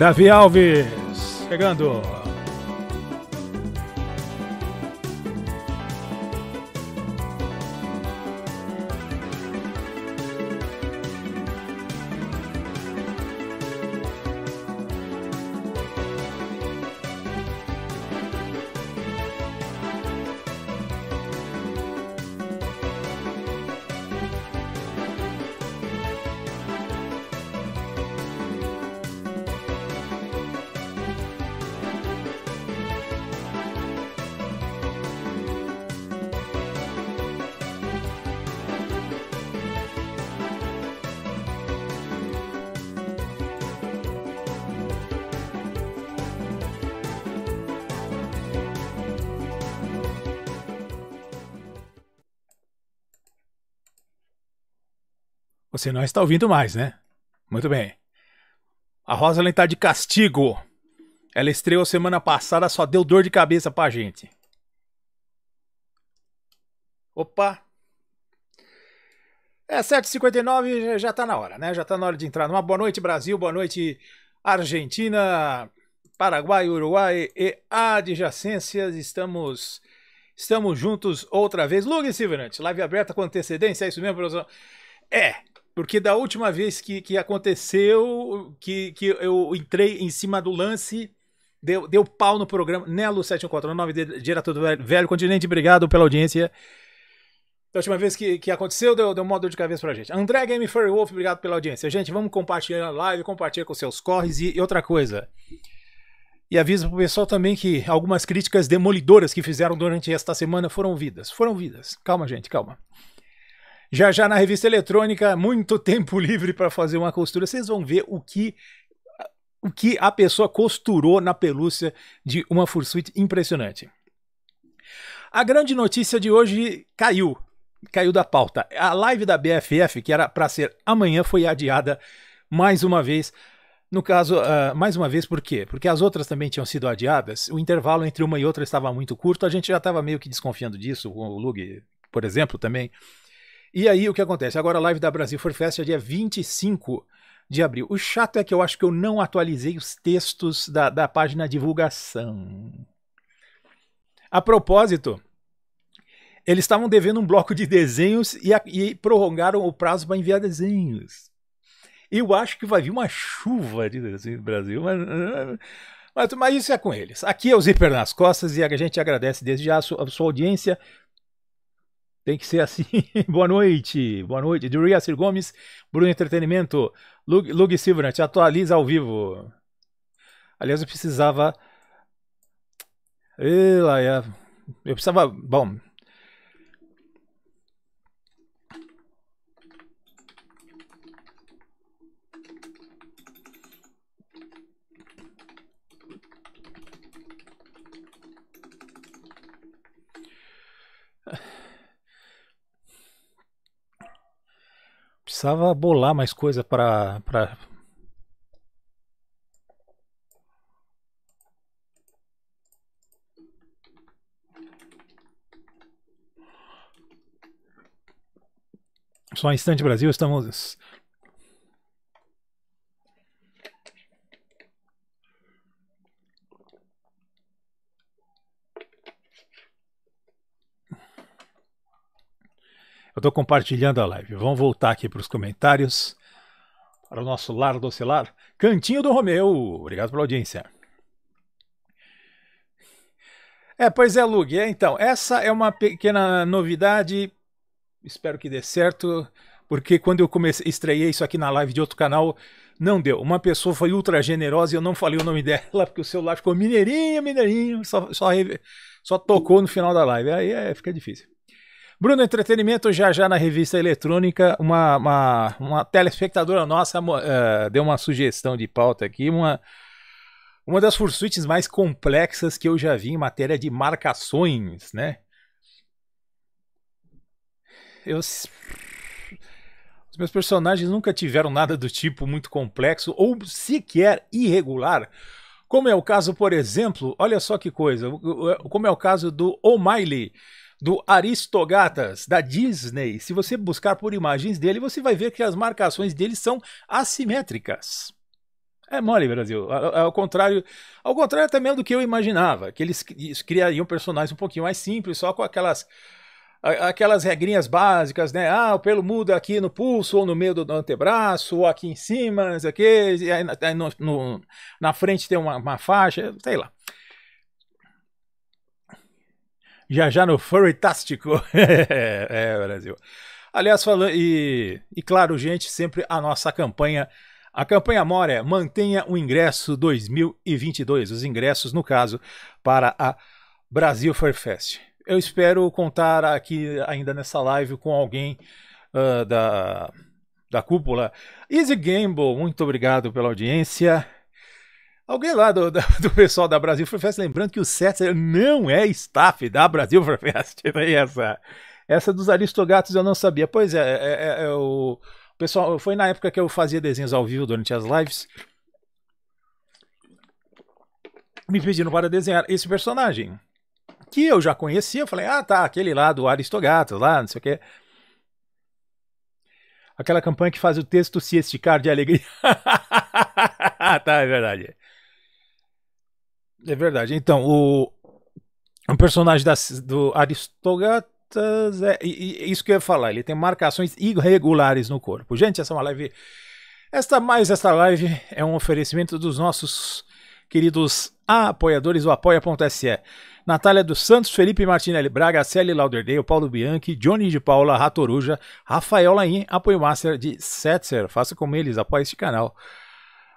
Davi Alves chegando. Você não está ouvindo mais, né? Muito bem. A Rosalind está de castigo. Ela estreou semana passada, só deu dor de cabeça pra gente. Opa! É 7h59, já tá na hora, né? Já tá na hora de entrar. Uma boa noite, Brasil, boa noite, Argentina, Paraguai, Uruguai e adjacências. Estamos estamos juntos outra vez. Lug Silverante, live aberta com antecedência, é isso mesmo, professor? É, porque da última vez que, que aconteceu, que, que eu entrei em cima do lance, deu, deu pau no programa. Nelo 714, é diretor do velho, velho Continente, obrigado pela audiência. Da última vez que, que aconteceu, deu, deu um dor de cabeça pra gente. André Game Furry Wolf, obrigado pela audiência. Gente, vamos compartilhar a live, compartilhar com seus corres e, e outra coisa. E avisa pro pessoal também que algumas críticas demolidoras que fizeram durante esta semana foram ouvidas. Foram ouvidas. Calma, gente, calma. Já já na revista eletrônica, muito tempo livre para fazer uma costura. Vocês vão ver o que o que a pessoa costurou na pelúcia de uma fursuit impressionante. A grande notícia de hoje caiu, caiu da pauta. A live da BFF, que era para ser amanhã, foi adiada mais uma vez. No caso, uh, mais uma vez, por quê? Porque as outras também tinham sido adiadas. O intervalo entre uma e outra estava muito curto. A gente já estava meio que desconfiando disso. O Lug, por exemplo, também e aí o que acontece? Agora a live da Brasil for Fest é dia 25 de abril. O chato é que eu acho que eu não atualizei os textos da, da página divulgação. A propósito, eles estavam devendo um bloco de desenhos e, a, e prorrogaram o prazo para enviar desenhos. Eu acho que vai vir uma chuva de desenho no Brasil, mas, mas, mas, isso é com eles. Aqui é o Zíper nas costas e a gente agradece desde já a sua, a sua audiência, tem que ser assim. Boa noite. Boa noite. De Riacir Gomes, Bruno Entretenimento. Lug, Lug Silva, te atualiza ao vivo. Aliás, eu precisava. É. Eu precisava. Bom, precisava bolar mais coisa para para Só um instante, Brasil, estamos Eu estou compartilhando a live. Vamos voltar aqui para os comentários. Para o nosso lar do celular. Cantinho do Romeu. Obrigado pela audiência. É, pois é, Lug. É, então, essa é uma pequena novidade. Espero que dê certo. Porque quando eu comecei, estreiei isso aqui na live de outro canal, não deu. Uma pessoa foi ultra generosa e eu não falei o nome dela, porque o celular ficou mineirinho, mineirinho, só, só, só tocou no final da live. Aí é, fica difícil. Bruno Entretenimento, já já na revista eletrônica, uma, uma, uma telespectadora nossa uh, deu uma sugestão de pauta aqui, uma, uma das fursuites mais complexas que eu já vi em matéria de marcações, né? Eu... Os meus personagens nunca tiveram nada do tipo muito complexo ou sequer irregular, como é o caso, por exemplo, olha só que coisa, como é o caso do O'Malley do Aristogatas, da Disney. Se você buscar por imagens dele, você vai ver que as marcações dele são assimétricas. É mole, Brasil. Ao contrário, ao contrário até mesmo do que eu imaginava, que eles criariam personagens um pouquinho mais simples, só com aquelas aquelas regrinhas básicas, né? Ah, o pelo muda aqui no pulso, ou no meio do antebraço, ou aqui em cima, isso aqui, aí, aí no, no, na frente tem uma, uma faixa, sei lá. Já já no Furrytástico. é, é, Brasil. Aliás, falando. E, e claro, gente, sempre a nossa campanha. A campanha Moria mantenha o ingresso 2022, os ingressos, no caso, para a Brasil Fair Fest. Eu espero contar aqui, ainda nessa live, com alguém uh, da, da cúpula. Easy Gamble, muito obrigado pela audiência. Alguém lá do, do, do, pessoal da Brasil for Fest, lembrando que o César não é staff da Brasil for Fest. Né? Essa, essa dos Aristogatos eu não sabia. Pois é, é, é, é o pessoal foi na época que eu fazia desenhos ao vivo durante as lives. Me pediram para desenhar esse personagem. Que eu já conhecia, eu falei, ah tá, aquele lá do Aristogatos, lá, não sei o que. Aquela campanha que faz o texto se esticar de alegria. tá, é verdade. É verdade. Então, o, o personagem da, do Aristogatas. É, e, e, isso que eu ia falar, ele tem marcações irregulares no corpo. Gente, essa é uma live. Esta mais esta live é um oferecimento dos nossos queridos apoiadores do apoia.se. Natália dos Santos, Felipe Martinelli Braga, Celi Lauderdale, Paulo Bianchi, Johnny de Paula, Ratoruja, Rafael Laim, apoio master de Setzer. Faça como eles, apoie este canal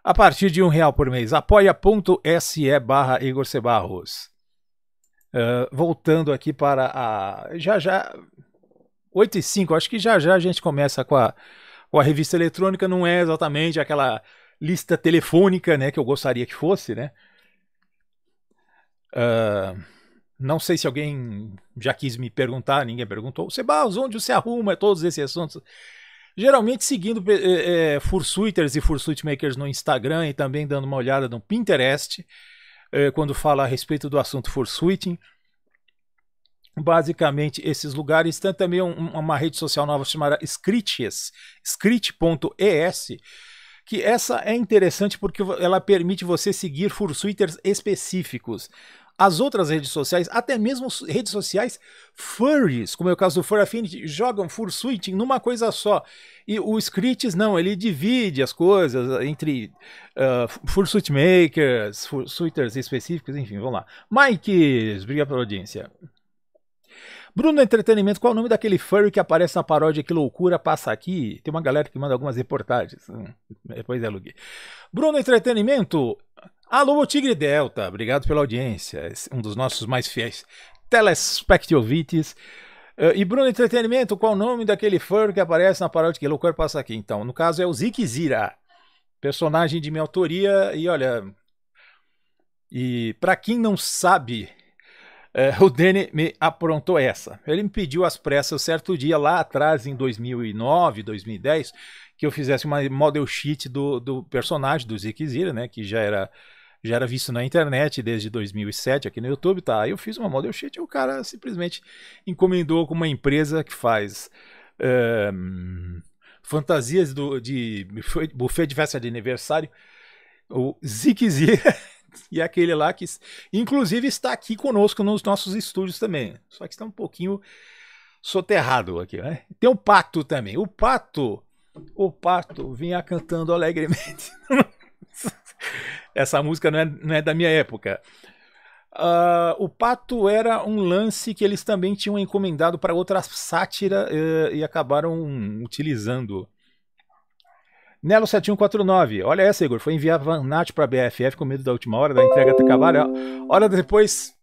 a partir de um real por mês. apoia.se barra Igor Sebarros. Uh, ah, voltando aqui para a. Já já. 8 e 5, acho que já já a gente começa com a, com a revista eletrônica, não é exatamente aquela lista telefônica né, que eu gostaria que fosse, né? Uh, não sei se alguém já quis me perguntar, ninguém perguntou. Sebas, onde você arruma todos esses assuntos? Geralmente seguindo é, é, fursuiters e fursuit makers no Instagram e também dando uma olhada no Pinterest é, quando fala a respeito do assunto fursuiting. Basicamente esses lugares. Tem também um, uma rede social nova chamada Scrites, scrit.es, que essa é interessante porque ela permite você seguir fursuiters específicos as outras redes sociais, até mesmo redes sociais furries, como é o caso do Fur Affinity, jogam Fursuit numa coisa só. E o Scripts não, ele divide as coisas entre uh, ah, fursuit makers, fursuiters específicos, enfim, vamos lá. Mike, obrigado pela audiência. Bruno Entretenimento, qual é o nome daquele furry que aparece na paródia Que Loucura Passa Aqui? Tem uma galera que manda algumas reportagens. Hum, depois é, Lugui. Bruno Entretenimento, Alô, Tigre Delta, obrigado pela audiência. É um dos nossos mais fiéis telespectovites. Uh, eh, e Bruno Entretenimento, qual o nome daquele fur que aparece na paródia que loucura é passa aqui? Então, no caso é o Zik Zira, personagem de minha autoria. E olha, e para quem não sabe, uh, o Danny me aprontou essa. Ele me pediu às pressas certo dia lá atrás, em 2009, 2010, que eu fizesse uma model sheet do, do personagem do Zik Zira, né? Que já era já era visto na internet desde 2007 aqui no YouTube, tá? Aí eu fiz uma model sheet e o cara simplesmente encomendou com uma empresa que faz eh, fantasias do, de buffet de festa de aniversário, o Zikzi e aquele lá que, inclusive, está aqui conosco nos nossos estúdios também. Só que está um pouquinho soterrado aqui, né? Tem o Pato também. O Pato, o Pato vinha cantando alegremente. Essa música não é, não é da minha época. Uh, o Pato era um lance que eles também tinham encomendado para outra sátira uh, e acabaram utilizando. Nelo 7149, olha essa, Igor. Foi enviar Van Nat para a BFF com medo da última hora da entrega ter acabado. Hora depois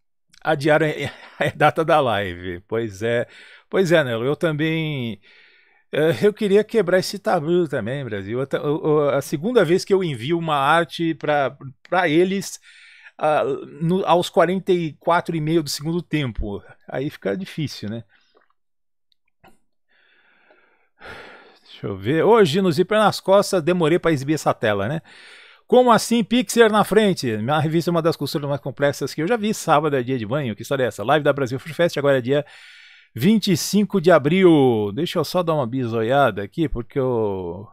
adiaram eh, a é data da live. Pois é, pois é, Nelo. Eu também é, eu queria quebrar esse tabu também, Brasil. A segunda vez que eu envio uma arte para eles uh, no, aos 44 e meio do segundo tempo. Aí fica difícil, né? Deixa eu ver. Hoje, no Zíper nas costas, demorei para exibir essa tela, né? Como assim Pixar na frente? Minha revista é uma das costuras mais complexas que eu já vi. Sábado é dia de banho. Que história é essa? Live da Brasil Free Fest, agora é dia 25 de abril. Deixa eu só dar uma bisoiada aqui, porque eu.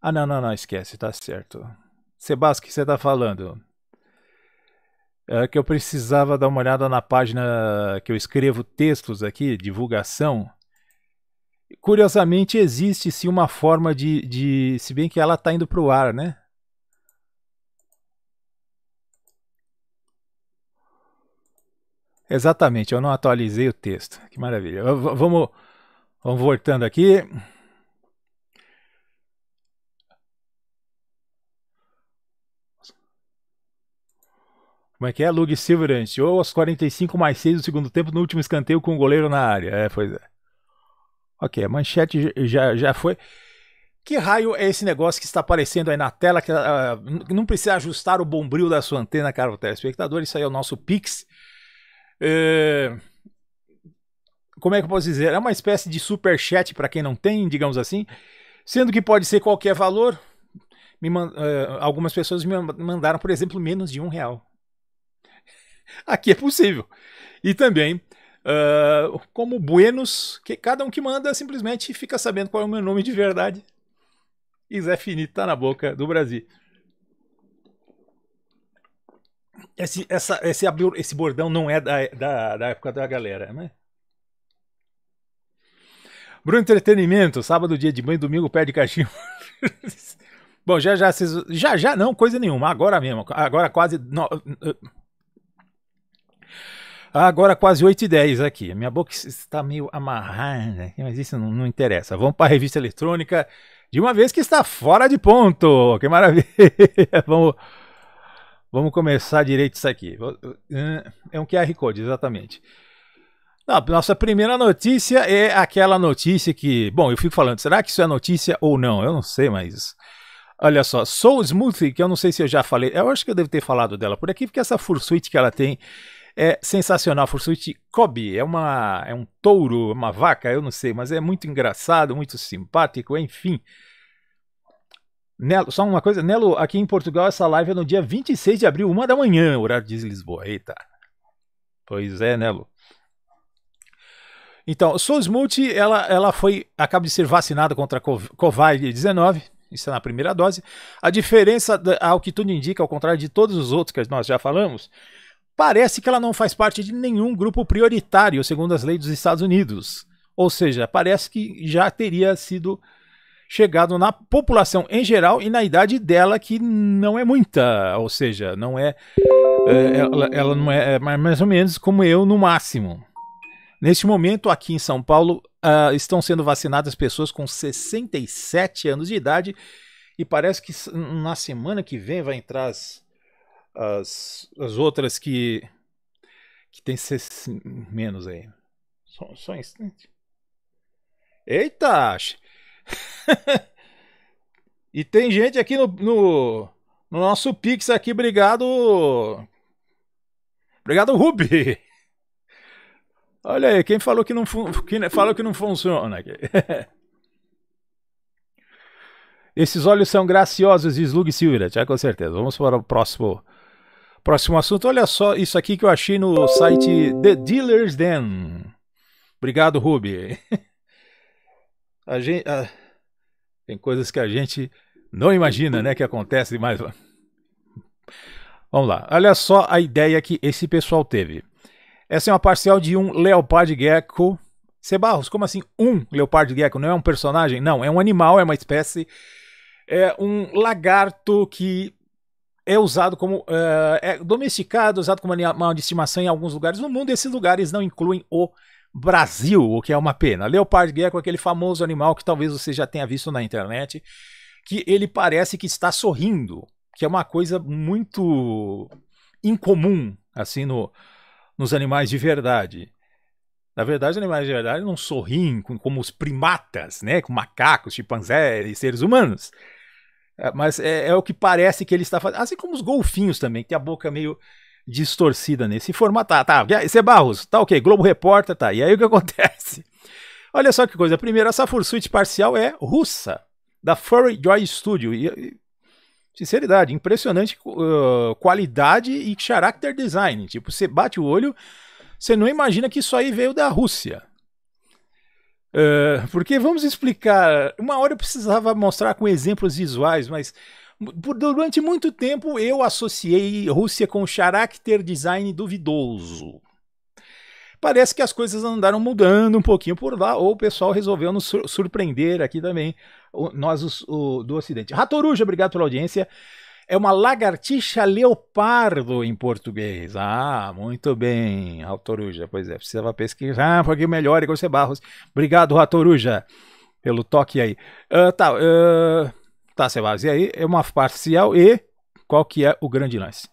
Ah, não, não, não, esquece, tá certo. Sebastião, o que você tá falando? É que eu precisava dar uma olhada na página que eu escrevo textos aqui, divulgação. Curiosamente, existe sim uma forma de. de se bem que ela tá indo pro ar, né? Exatamente, eu não atualizei o texto. Que maravilha. V vamos, vamos voltando aqui. Como é que é? Lug Silver ou aos 45 mais 6 do segundo tempo no último escanteio com o goleiro na área. É, pois é. Ok, a manchete já, já foi. Que raio é esse negócio que está aparecendo aí na tela? Que, uh, não precisa ajustar o bombril da sua antena, caro telespectador. Isso aí é o nosso Pix. É... Como é que eu posso dizer? É uma espécie de super chat para quem não tem, digamos assim, sendo que pode ser qualquer valor. Uh, algumas pessoas me mandaram, por exemplo, menos de um real. Aqui é possível. E também Uh, como Buenos, que cada um que manda simplesmente fica sabendo qual é o meu nome de verdade. E Zé Finito tá na boca do Brasil. Esse, essa, esse, esse bordão não é da, da, da época da galera, né? Bruno Entretenimento, sábado, dia de banho, domingo, pé de cachimbo. Bom, já já vocês. Já já não, coisa nenhuma. Agora mesmo. Agora quase. No... Agora quase 8 e 10 aqui. Minha boca está meio amarrada, mas isso não, não interessa. Vamos para a revista eletrônica de uma vez que está fora de ponto. Que maravilha. Vamos. Vamos começar direito isso aqui. Uh, uh, é um QR Code, exatamente. Não, nossa primeira notícia é aquela notícia que. Bom, eu fico falando, será que isso é notícia ou não? Eu não sei, mas. Olha só, Soul Smoothie, que eu não sei se eu já falei, eu acho que eu devo ter falado dela por aqui, porque essa fursuit que ela tem é sensacional. fursuit Kobe é, uma, é um touro, uma vaca, eu não sei, mas é muito engraçado, muito simpático, enfim. Nelo, só uma coisa, Nelo, aqui em Portugal essa live é no dia 26 de abril, uma da manhã, horário de Lisboa. Eita. Pois é, Nelo. Então, Sosmuth, ela, ela foi, acaba de ser vacinada contra a Covid-19, isso é na primeira dose. A diferença, ao que tudo indica, ao contrário de todos os outros que nós já falamos, parece que ela não faz parte de nenhum grupo prioritário, segundo as leis dos Estados Unidos. Ou seja, parece que já teria sido chegado na população em geral e na idade dela, que não é muita, ou seja, não é. é ela, ela, não é, é, mais ou menos como eu no máximo. Neste momento, aqui em São Paulo, uh, estão sendo vacinadas pessoas com 67 anos de idade e parece que na semana que vem vai entrar as, as, as outras que, que tem menos aí. Só, só um instante. Eita! e tem gente aqui no, no, no, nosso Pix aqui, obrigado. Obrigado, Ruby. Olha aí, quem falou que não, quem falou que não funciona Esses olhos são graciosos, Slug Lug Já com certeza. Vamos para o próximo, próximo assunto. Olha só isso aqui que eu achei no site The Dealer's Den. Obrigado, Ruby. A gente, a... Tem coisas que a gente não imagina, né, que acontece, mas vamos lá. Olha só a ideia que esse pessoal teve. Essa é uma parcial de um leopardo gecko. Sebarros, como assim um leopardo gecko? Não é um personagem? Não, é um animal, é uma espécie. É um lagarto que é usado como. Eh, é domesticado, usado como animal de estimação em alguns lugares no mundo. Esses lugares não incluem o Brasil, o que é uma pena. Leopard gecko é aquele famoso animal que talvez você já tenha visto na internet, que ele parece que está sorrindo, que é uma coisa muito incomum assim no, nos animais de verdade. Na verdade, os animais de verdade não sorriem como os primatas, né, com macacos, chimpanzés e seres humanos. É, mas é, é o que parece que ele está fazendo. Assim como os golfinhos também, que tem a boca é meio distorcida nesse formato. Ah, tá, tá. Esse é, é Barros, tá ok. Globo Repórter, tá. E aí o que acontece? Olha só que coisa. Primeiro, essa fursuite parcial é russa, da Furry Joy Studio. E, e sinceridade, impressionante uh, qualidade e character design. Tipo, você bate o olho, você não imagina que isso aí veio da Rússia. Uh, porque vamos explicar. Uma hora eu precisava mostrar com exemplos visuais, mas Durante muito tempo eu associei Rússia com character design duvidoso. Parece que as coisas andaram mudando um pouquinho por lá, ou o pessoal resolveu nos surpreender aqui também, nós os, o, do Ocidente. Ratoruja, obrigado pela audiência. É uma lagartixa leopardo em português. Ah, muito bem, Ratoruja. Pois é, precisava pesquisar um pouquinho melhor, igual você Barros. Obrigado, Ratoruja, pelo toque aí. Uh, tá, uh... Tá, se base aí é uma parcial e qual que é o grande lance?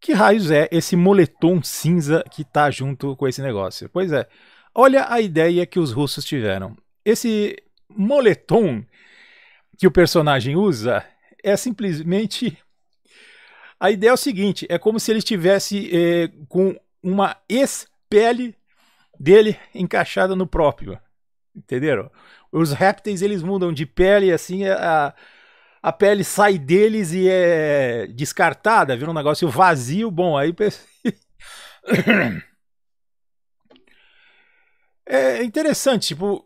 Que raios é esse moletom cinza que tá junto com esse negócio? Pois é, olha a ideia que os russos tiveram. Esse moletom que o personagem usa é simplesmente. A ideia é o seguinte: é como se ele estivesse eh, com uma ex-pele dele encaixada no próprio. Entenderam? Os répteis, eles mudam de pele, assim, a, a pele sai deles e é descartada, vira um negócio vazio. Bom, aí... é interessante, tipo...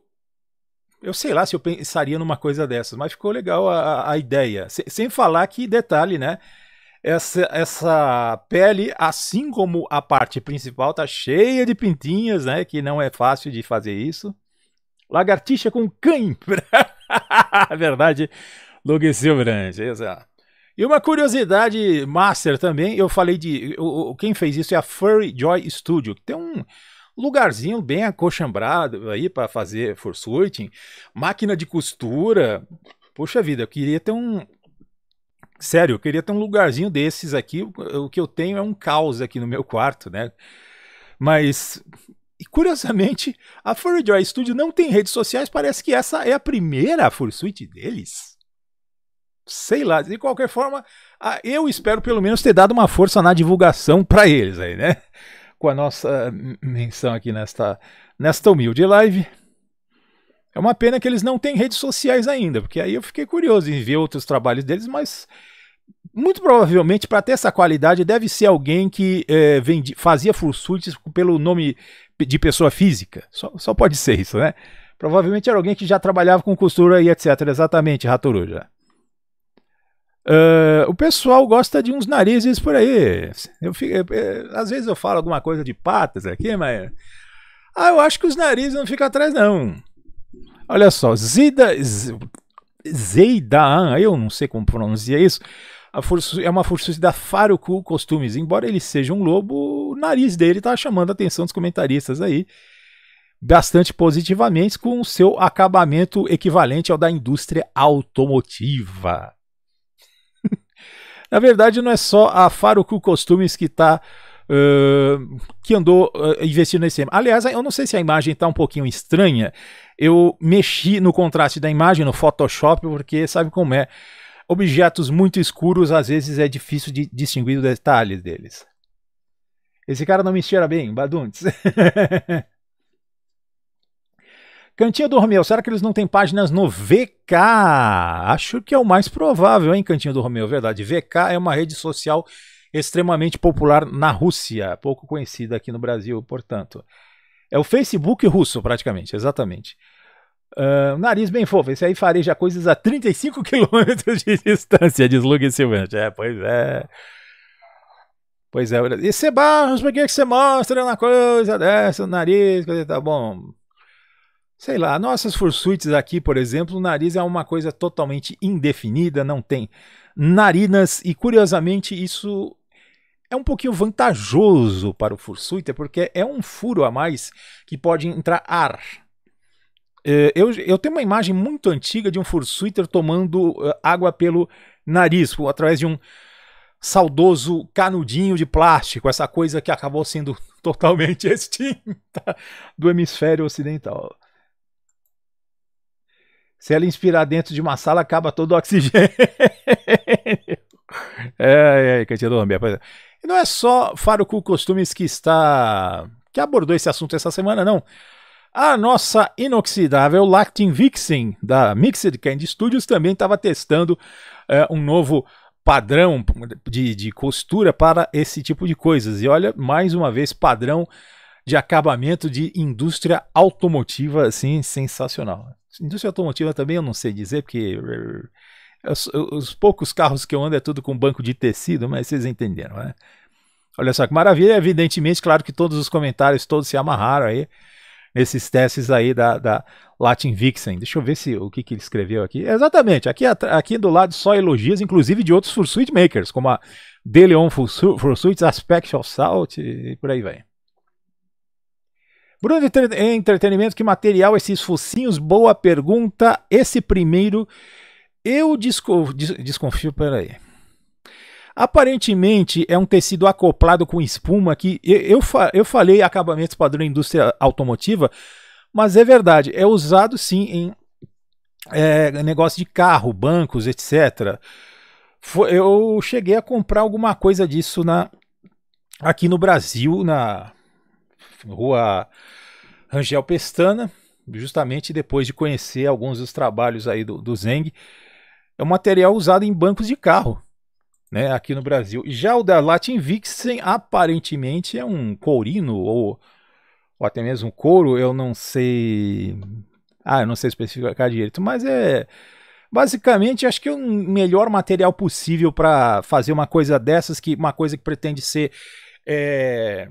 Eu sei lá se eu pensaria numa coisa dessas, mas ficou legal a, a ideia. sem falar que, detalhe, né? Essa, essa pele, assim como a parte principal, tá cheia de pintinhas, né? Que não é fácil de fazer isso. Lagartixa com cãibra. Verdade, Doug Silverand, exato. E uma curiosidade master também, eu falei de. O, quem fez isso é a Furry Joy Studio, que tem um lugarzinho bem acochambrado aí para fazer fursuiting, máquina de costura. Poxa vida, eu queria ter um. Sério, eu queria ter um lugarzinho desses aqui. O que eu tenho é um caos aqui no meu quarto, né? Mas e curiosamente, a Furry Joy Studio não tem redes sociais, parece que essa é a primeira Fursuit deles. Sei lá, de qualquer forma, eu espero pelo menos ter dado uma força na divulgação para eles aí, né? Com a nossa eh, menção aqui nesta, nesta humilde live. É uma pena que eles não têm redes sociais ainda, porque aí eu fiquei curioso em ver outros trabalhos deles, mas muito provavelmente para ter essa qualidade deve ser alguém que é, vendi, fazia fursuits pelo nome de pessoa física. Só, só pode ser isso, né? Provavelmente era alguém que já trabalhava com costura e etc. Exatamente, Ratoruja. Uh, o pessoal gosta de uns narizes por aí. Eu fico, eu, eu, eh, às vezes eu falo alguma coisa de patas aqui, mas. Ah, eu acho que os narizes não ficam atrás, não. Olha só, Zida. Z, Zeidaan, eu não sei como pronuncia isso, é uma força da Faruku Costumes. Embora ele seja um lobo, o nariz dele está chamando a atenção dos comentaristas aí bastante positivamente com o seu acabamento equivalente ao da indústria automotiva. Na verdade, não é só a Faruku Costumes que está Uh, que andou uh, investindo nesse tema. Aliás, eu não sei se a imagem está um pouquinho estranha. Eu mexi no contraste da imagem no Photoshop, porque sabe como é. Objetos muito escuros às vezes é difícil de distinguir os detalhes deles. Esse cara não me cheira bem, Baduntes. Cantinho do Romeu, será que eles não têm páginas no VK? Acho que é o mais provável, hein, Cantinho do Romeu, verdade. VK é uma rede social extremamente popular na Rússia, pouco conhecida aqui no Brasil, portanto. É o Facebook russo, praticamente, exatamente. Uh, nariz bem fofo, esse aí fareja coisas a 35 quilômetros de distância, diz Luke Silvante. É, pois é. Pois é, e você Barros, por que, que você mostra uma coisa dessa, o nariz, coisa, tá bom. Sei lá, nossas fursuites aqui, por exemplo, o nariz é uma coisa totalmente indefinida, não tem narinas, e curiosamente isso é um pouquinho vantajoso para o fursuiter, porque é um furo a mais que pode entrar ar é, eu, eu tenho uma imagem muito antiga de um fursuiter tomando eh, água pelo nariz, através de um saudoso canudinho de plástico, essa coisa que acabou sendo totalmente extinta do hemisfério ocidental. Se ela inspirar dentro de uma sala, acaba todo o oxigênio. é, é, Cantinho é, E não é só Faruku Costumes que está. que abordou esse assunto essa semana, não. A nossa inoxidável Lactin Vixen da Mixed Candy Studios também estava testando é, um novo padrão de, de costura para esse tipo de coisas. E olha, mais uma vez, padrão de acabamento de indústria automotiva, assim, sensacional. Indústria automotiva também eu não sei dizer, porque é, os, os, poucos carros que eu ando é tudo com banco de tecido, mas vocês entenderam, né? Olha só que maravilha, evidentemente, claro que todos os comentários, todos se amarraram aí nesses testes aí da, da Latin Vixen. Deixa eu ver se o que, que ele escreveu aqui. Exatamente, aqui, aqui do lado só elogios, inclusive de outros Fursuit Makers, como a Deleon Fursuit, Aspect of Salt e por aí vai. Bruno Entretenimento, que material esses focinhos? Boa pergunta. Esse primeiro, eu desconfio peraí. Aparentemente é um tecido acoplado com espuma que eu, eu falei acabamentos padrão indústria automotiva, mas é verdade, é usado sim em é, negócio de carro, bancos, etc. Foi, eu cheguei a comprar alguma coisa disso na aqui no Brasil, na rua Rangel Pestana, justamente depois de conhecer alguns dos trabalhos aí do, do Zeng. É um material usado em bancos de carro né, aqui no Brasil. Já o da Latin Vixen aparentemente é um courino ou, ou até mesmo couro, eu não sei. Ah, eu não sei especificar direito, mas é basicamente acho que é o um melhor material possível para fazer uma coisa dessas que uma coisa que pretende ser é,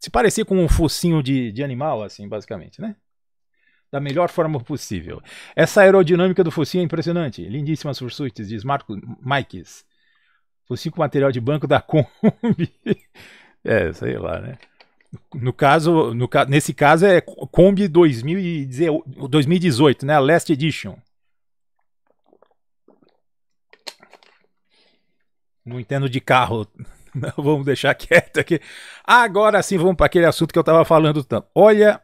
se parecer com um focinho de, de animal, assim, basicamente, né? da melhor forma possível. Essa aerodinâmica do focinho é impressionante. Lindíssimas fursuites, diz Marco Mikes fosse com material de banco da Kombi. é, sei lá, né? No caso, no, nesse caso é Kombi 2018, né? A Last Edition. Não entendo de carro. Não, vamos deixar quieto aqui. Agora sim, vamos para aquele assunto que eu estava falando tanto. Olha,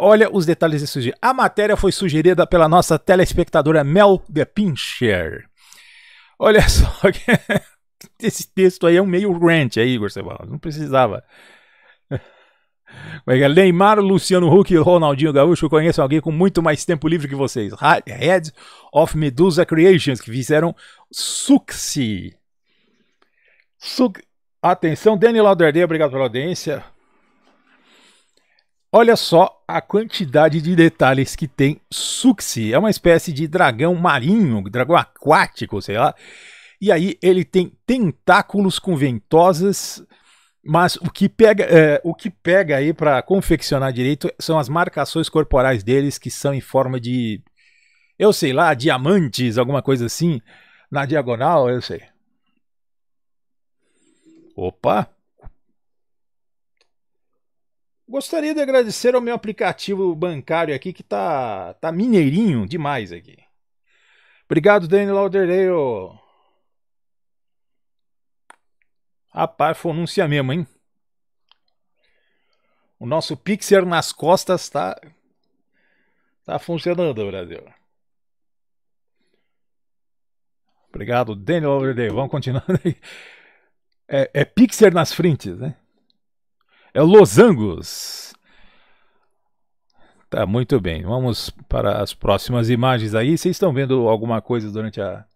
Olha os detalhes desse sujeito. A matéria foi sugerida pela nossa telespectadora Mel de Pincher. Olha só, esse texto aí é um meio rant aí, é, Igor Não precisava. Como é que é? Neymar, Luciano Huck e Ronaldinho Gaúcho, conheço alguém com muito mais tempo livre que vocês. Heads of Medusa Creations, que fizeram Suxi. Suc... Atenção, Daniel Lauderdale, obrigado pela audiência. Olha só a quantidade de detalhes que tem Suxi. É uma espécie de dragão marinho, dragão aquático, sei lá. E aí ele tem tentáculos com ventosas, mas o que pega, é, o que pega aí para confeccionar direito são as marcações corporais deles que são em forma de, eu sei lá, diamantes, alguma coisa assim, na diagonal, eu sei. Opa! Gostaria de agradecer ao meu aplicativo bancário aqui que tá, tá mineirinho demais aqui. Obrigado, Danny Lauderdale. Rapaz, fonuncia mesmo, hein? O nosso Pixer nas costas tá, tá funcionando, Brasil. Obrigado, Daniel Overdale. Vamos continuando aí. É, é nas frentes, né? É Losangos. Tá muito bem. Vamos para as próximas imagens aí. Vocês estão vendo alguma coisa durante a.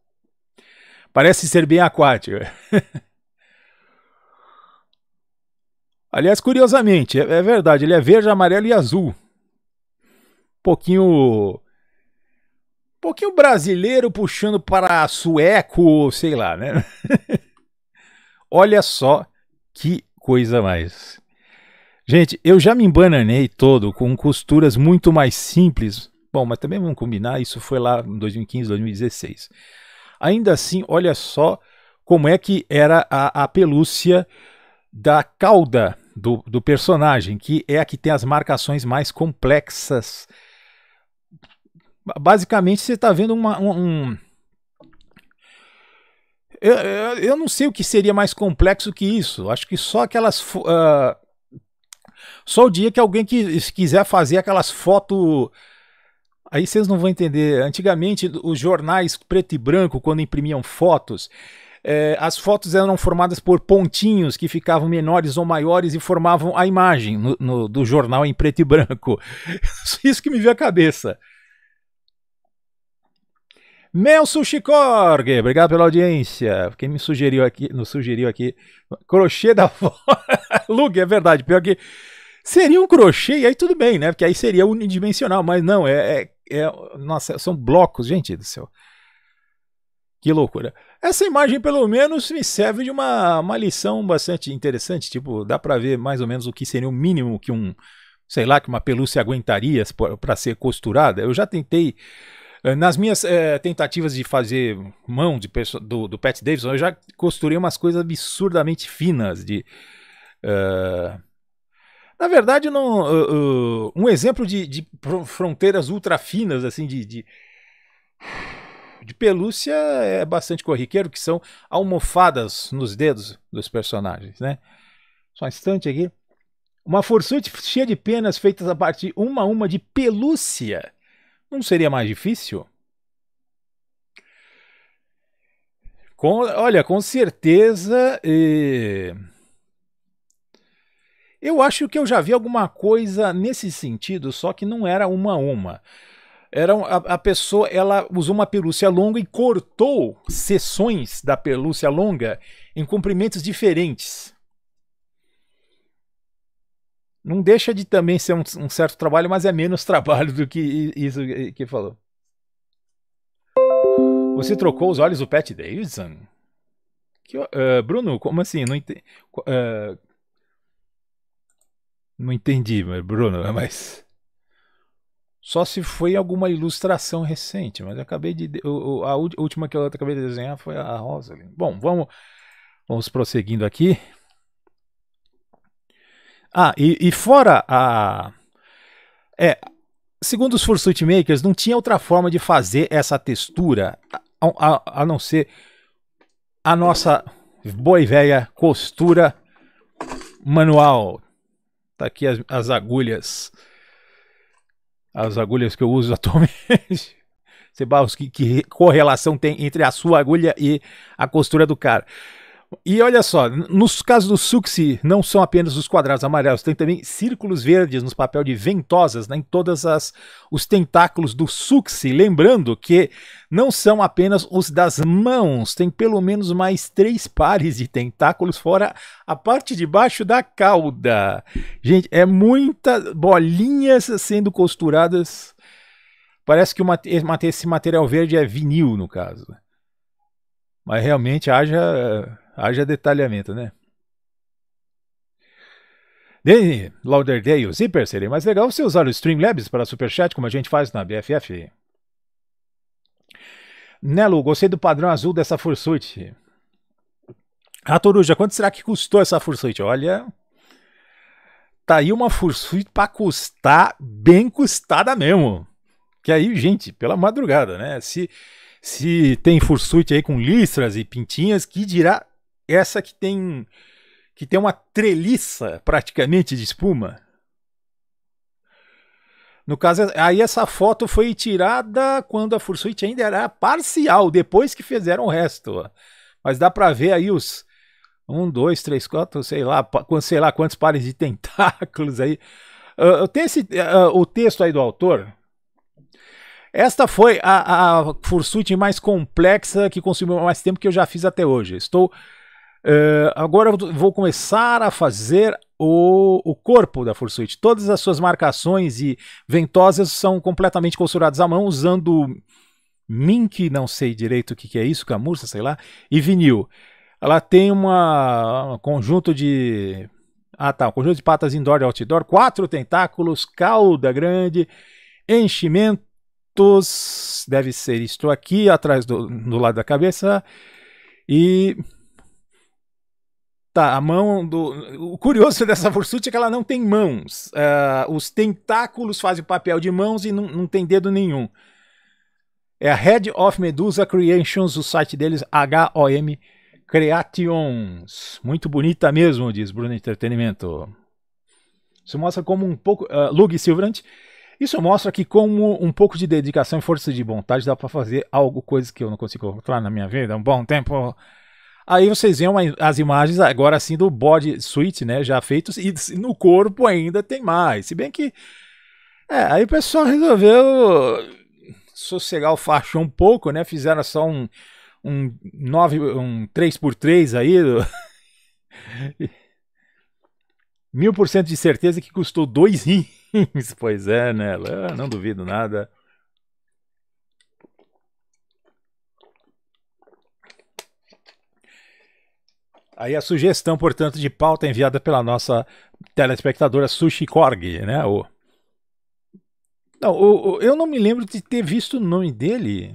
Parece ser bem aquático. Aliás, curiosamente, é, é, verdade, ele é verde, amarelo e azul. Pouquinho. Pouquinho brasileiro puxando para sueco, sei lá, né? Olha só que coisa mais. Gente, eu já me embananei todo com costuras muito mais simples. Bom, mas também vamos combinar, isso foi lá em 2015, 2016. Ainda assim, olha só como é que era a, a pelúcia da cauda do, do personagem, que é a que tem as marcações mais complexas. Basicamente, você está vendo uma, um, um eu, eu, eu, não sei o que seria mais complexo que isso. Acho que só aquelas uh, só o dia que alguém que quiser fazer aquelas fotos. Aí vocês não vão entender. Antigamente, os jornais preto e branco, quando imprimiam fotos, é, as fotos eram formadas por pontinhos que ficavam menores ou maiores e formavam a imagem no, no, do jornal em preto e branco. Isso que me veio à cabeça. Melso Chicorgue, obrigado pela audiência. Quem me sugeriu aqui, nos sugeriu aqui, crochê da foto, Lug, é verdade, pior que Seria um crochê, e aí tudo bem, né? Porque aí seria unidimensional, mas não, é. é, é nossa, são blocos, gente do céu. Que loucura. Essa imagem, pelo menos, me serve de uma, uma lição bastante interessante. Tipo, dá para ver mais ou menos o que seria o mínimo que um, sei lá, que uma pelúcia aguentaria para ser costurada. Eu já tentei. Eh, nas minhas é, tentativas de fazer mão de, do, do Pat Davidson, eu já costurei umas coisas absurdamente finas de. Uh, na verdade, não, uh, uh, um exemplo de, de, fronteiras finas, assim, de, de, de pelúcia é bastante corriqueiro, que são almofadas nos dedos dos personagens, né? Só um instante aqui. Uma forçante cheia de penas feitas a partir uma a uma de pelúcia. Não seria mais difícil? Com, olha, com certeza. Eh eu acho que eu já vi alguma coisa nesse sentido, só que não era uma a uma. Era a, a pessoa, ela usou uma pelúcia longa e cortou seções da pelúcia longa em comprimentos diferentes. Não deixa de também ser um, um certo trabalho, mas é menos trabalho do que isso que falou. Você trocou os olhos do Pat Davidson? Que, uh, Bruno, como assim? Não entendi. Uh, não entendi, Bruno, mas. Só se foi alguma ilustração recente, mas eu acabei de. a última que eu acabei de desenhar foi a Rosalind. Bom, vamos, vamos prosseguindo aqui. Ah, e, e fora a. É, segundo os Fursuit Makers, não tinha outra forma de fazer essa textura a, a, a não ser a nossa boa e velha costura manual. Tá aqui as, as agulhas. As agulhas que eu uso atualmente. Você que, que correlação tem entre a sua agulha e a costura do cara. E olha só, nos casos do Suxi, não são apenas os quadrados amarelos, tem também círculos verdes nos papel de ventosas, né, em todos os tentáculos do Suxi. Lembrando que não são apenas os das mãos, tem pelo menos mais três pares de tentáculos, fora a parte de baixo da cauda. Gente, é muitas bolinhas sendo costuradas. Parece que esse material verde é vinil, no caso. Mas realmente haja Haja detalhamento, né? Danny Lauderdale Zipper, seria mais legal se usar o Streamlabs para Superchat, como a gente faz na BFF. Nelo, gostei do padrão azul dessa Fursuit. A ah, Toruja, quanto será que custou essa Fursuit? Olha, tá aí uma Fursuit para custar, bem custada mesmo. Que aí, gente, pela madrugada, né? Se, se tem Fursuit aí com listras e pintinhas, que dirá essa que tem que tem uma treliça praticamente de espuma. No caso, aí essa foto foi tirada quando a Fursuit ainda era parcial, depois que fizeram o resto. Mas dá para ver aí os um, dois, três, quatro, sei lá, sei lá quantos pares de tentáculos aí. Ah, uh, tem esse, uh, o texto aí do autor. Esta foi a, a Fursuit mais complexa que consumiu mais tempo que eu já fiz até hoje. Estou Uh, agora eu vou começar a fazer o, o corpo da Fursuit. Todas as suas marcações e ventosas são completamente costuradas à mão usando mink, não sei direito o que, que é isso, camurça, sei lá, e vinil. Ela tem uma, um conjunto de... Ah tá, um conjunto de patas indoor e outdoor, quatro tentáculos, cauda grande, enchimentos, deve ser isto aqui, atrás do, do lado da cabeça, e Tá, a mão do. O curioso dessa fursuit é que ela não tem mãos. Uh, os tentáculos fazem o papel de mãos e não, não tem dedo nenhum. É a Head of Medusa Creations, o site deles, h o m Creations. Muito bonita mesmo, diz Bruno Entretenimento. Isso mostra como um pouco. Uh, Lug Silverant. Isso mostra que, como um pouco de dedicação e força de vontade, dá para fazer algo, coisa que eu não consigo encontrar na minha vida há um bom tempo. Aí vocês veem uma, as imagens agora assim do body suit, né? Já feitos, e no corpo ainda tem mais. Se bem que. É, aí o pessoal resolveu sossegar o facho um pouco, né? Fizeram só um, um, 9, um 3x3 aí. Do... Mil por cento de certeza que custou dois rins. pois é, né? Eu não duvido nada. Aí a sugestão, portanto, de pauta enviada pela nossa telespectadora Sushi Korg, né? O... Não, o, o, eu não me lembro de ter visto o nome dele.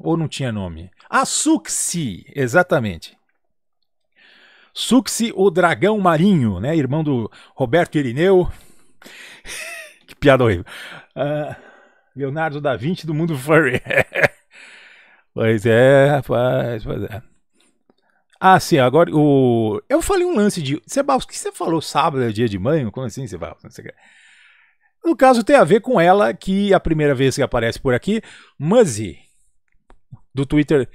Ou não tinha nome? Ah, Suxi, exatamente. Suxi, o dragão marinho, né? Irmão do Roberto Irineu. que piada horrível. Uh, Leonardo da Vinci do mundo furry. pois é, rapaz, pois é. Ah, sim, agora o. Eu falei um lance de. Sebastião, o que você falou sábado é dia de mãe? Como assim, Sebastião? No caso, tem a ver com ela, que é a primeira vez que aparece por aqui, Muzzy, do Twitter.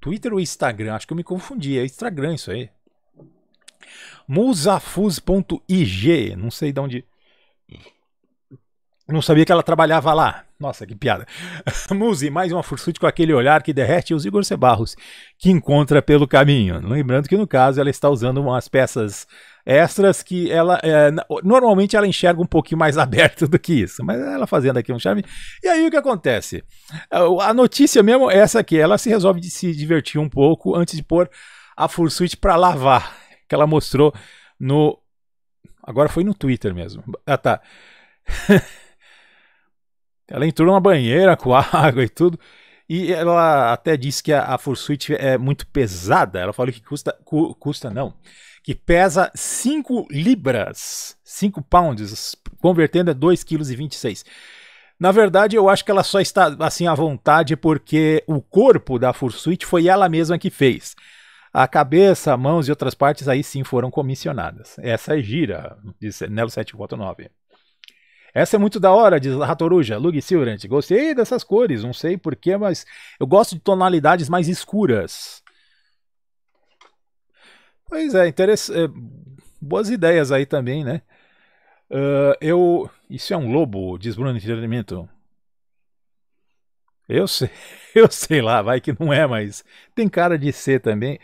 Twitter ou Instagram? Acho que eu me confundi, é Instagram isso aí. Musafuz.ig, não sei de onde não sabia que ela trabalhava lá. Nossa, que piada. muse mais uma fursuit com aquele olhar que derrete os Igor Sebarros, que encontra pelo caminho. Lembrando que, no caso, ela está usando umas peças extras que ela é, normalmente ela enxerga um pouquinho mais aberto do que isso, mas ela fazendo aqui um charme. E aí o que acontece? É, a notícia mesmo é essa aqui, ela se resolve de se divertir um pouco antes de pôr a fursuit para lavar, que ela mostrou no agora foi no Twitter mesmo. Ah, tá. Ela entrou na banheira com água e tudo. E ela até disse que a, a Fursuit é muito pesada. Ela falou que custa. Cu, custa não. Que pesa 5 libras. 5 pounds. Convertendo é 2,26 kg. Na verdade, eu acho que ela só está assim à vontade porque o corpo da Fursuit foi ela mesma que fez. A cabeça, mãos e outras partes aí sim foram comissionadas. Essa é gira, disse Nelo 7 essa é muito da hora, diz Ratoruja, Lug Silverant. Gostei dessas cores, não sei porquê, mas eu gosto de tonalidades mais escuras. Pois é, interessante. Eh, boas ideias aí também, né? Uh, eu. Isso é um lobo, diz Bruno Entretenimento. Eu sei, eu sei lá, vai que não é, mas tem cara de ser também.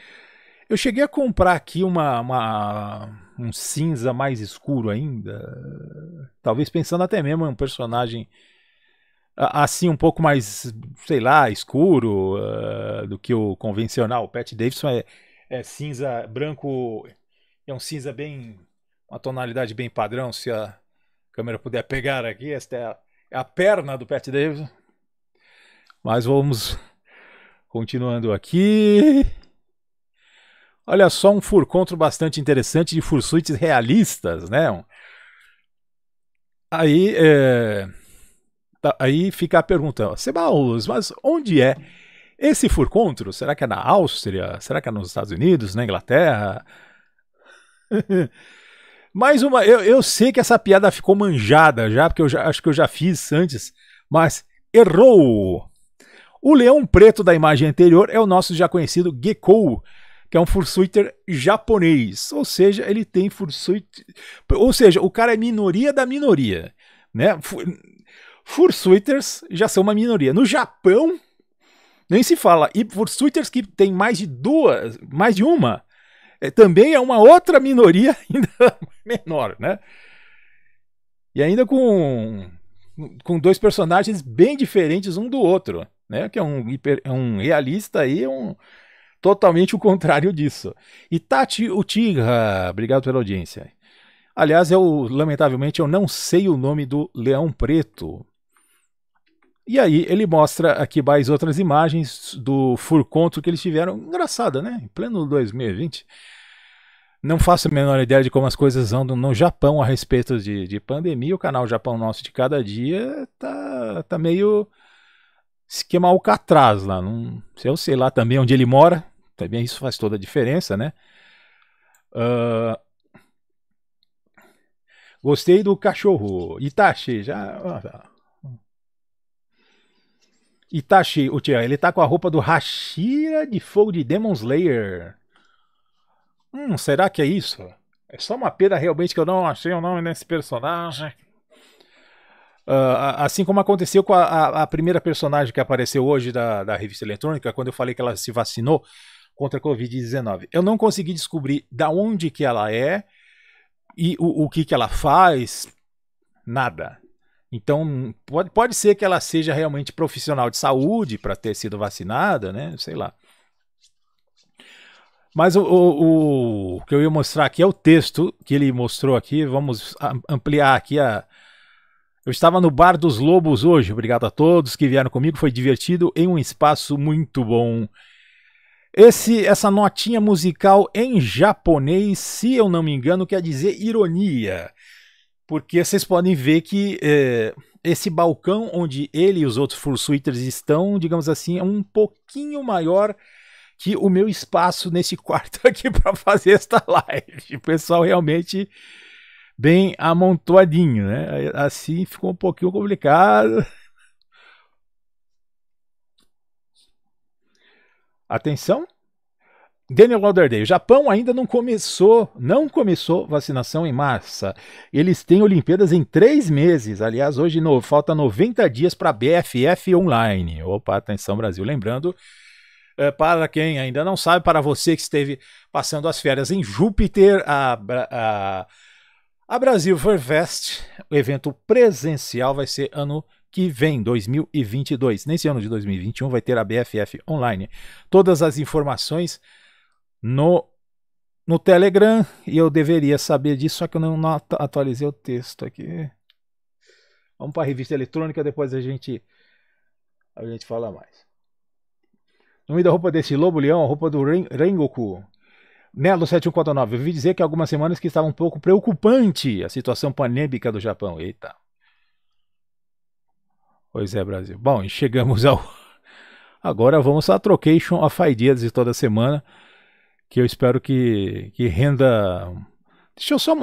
Eu cheguei a comprar aqui uma, uma um cinza mais escuro ainda. Talvez pensando até mesmo em um personagem assim um pouco mais, sei lá, escuro uh, do que o convencional. O Pat Davidson é, é, cinza branco, é um cinza bem, uma tonalidade bem padrão, se a câmera puder pegar aqui, esta é a, é a perna do Pat Davidson. Mas vamos continuando aqui. Olha só um furcontro bastante interessante de fursuites realistas, né? Aí, é... Tá, aí fica a pergunta, Sebaus, mas onde é esse furcontro? Será que é na Áustria? Será que é nos Estados Unidos, na Inglaterra? Mais uma, eu, eu sei que essa piada ficou manjada já, porque eu já, acho que eu já fiz antes, mas errou! O leão preto da imagem anterior é o nosso já conhecido Gecko, que é um fursuiter japonês. Ou seja, ele tem fursuit. Ou seja, o cara é minoria da minoria. Né? Fursuiters já são uma minoria. No Japão, nem se fala. E fursuiters que tem mais de duas, mais de uma, é, também é uma outra minoria ainda menor, né? E ainda com, com dois personagens bem diferentes um do outro, né? Que é um, hiper, é um realista e um totalmente o contrário disso. E Tati Utirra, obrigado pela audiência. Aliás, eu lamentavelmente eu não sei o nome do leão preto. E aí ele mostra aqui mais outras imagens do furconto que eles tiveram. Engraçada, né? Em pleno 2020. Não faço a menor ideia de como as coisas andam no Japão a respeito de, de pandemia. O canal Japão Nosso de Cada Dia tá, tá meio esquema Alcatraz lá. Não, eu sei lá também onde ele mora. Também isso faz toda a diferença, né? Uh, gostei do cachorro. Itachi, já. Itachi, o tia, ele tá com a roupa do Hashira de fogo de Demon Slayer. Hum, será que é isso? É só uma pena realmente que eu não achei o nome desse personagem. Uh, assim como aconteceu com a, a, a, primeira personagem que apareceu hoje da, da revista eletrônica, quando eu falei que ela se vacinou contra a Covid-19. Eu não consegui descobrir da onde que ela é e o, o que que ela faz, nada. Então, pode, pode ser que ela seja realmente profissional de saúde para ter sido vacinada, né? Sei lá. Mas o, o, o, que eu ia mostrar aqui é o texto que ele mostrou aqui. Vamos ampliar aqui a, eu estava no Bar dos Lobos hoje. Obrigado a todos que vieram comigo. Foi divertido em um espaço muito bom. Esse, essa notinha musical em japonês, se eu não me engano, quer dizer ironia. Porque vocês podem ver que é, esse balcão onde ele e os outros Fursuiters estão, digamos assim, é um pouquinho maior que o meu espaço nesse quarto aqui para fazer esta live. O pessoal realmente bem amontoadinho, né? Assim ficou um pouquinho complicado. Atenção. Daniel Lauderdale, o Japão ainda não começou, não começou vacinação em massa. Eles têm Olimpíadas em três meses. Aliás, hoje no, falta 90 dias para BFF online. Opa, atenção Brasil, lembrando é, para quem ainda não sabe, para você que esteve passando as férias em Júpiter, a, a, a Brasil Fest, o evento presencial, vai ser ano que vem, 2022. Nesse ano de 2021 vai ter a BFF online. Todas as informações no no Telegram e eu deveria saber disso, só que eu não atualizei o texto aqui. Vamos para a revista eletrônica, depois a gente a gente fala mais. No meio da roupa desse lobo leão, a roupa do Ren Rengoku. Melo 7149, eu ouvi dizer que algumas semanas que estava um pouco preocupante a situação panêmica do Japão. Eita. Pois é, Brasil. Bom, e chegamos ao. Agora vamos à Trocation of Ideas de toda semana, que eu espero que, que renda. Deixa eu só uh,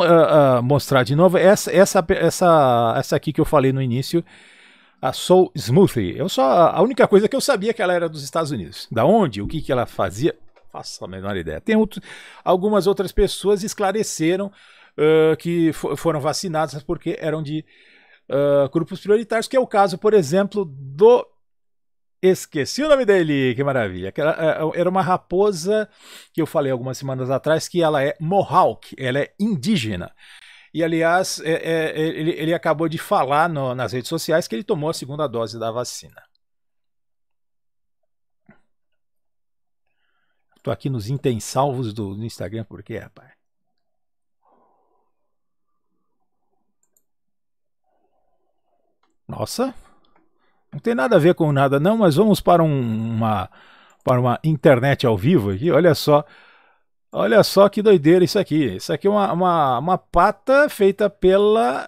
uh, mostrar de novo. Essa, essa, essa, essa aqui que eu falei no início a Soul Smoothie. Eu só a única coisa que eu sabia que ela era dos Estados Unidos. Da onde? O que que ela fazia? Faço a menor ideia. Tem outro, algumas outras pessoas esclareceram uh, que foram vacinadas porque eram de uh, grupos prioritários, que é o caso, por exemplo, do. Esqueci o nome dele, que maravilha. É, é, era uma raposa que eu falei algumas semanas atrás que ela é Mohawk, ela é indígena. E, aliás, é, é, ele, ele, acabou de falar no, nas redes sociais que ele tomou a segunda dose da vacina. Tô aqui nos intensalvos do, Instagram, por quê, rapaz? Nossa, não tem nada a ver com nada não, mas vamos para um, uma para uma internet ao vivo aqui. Olha só, olha só que doideira isso aqui. Isso aqui é uma, uma, uma pata feita pela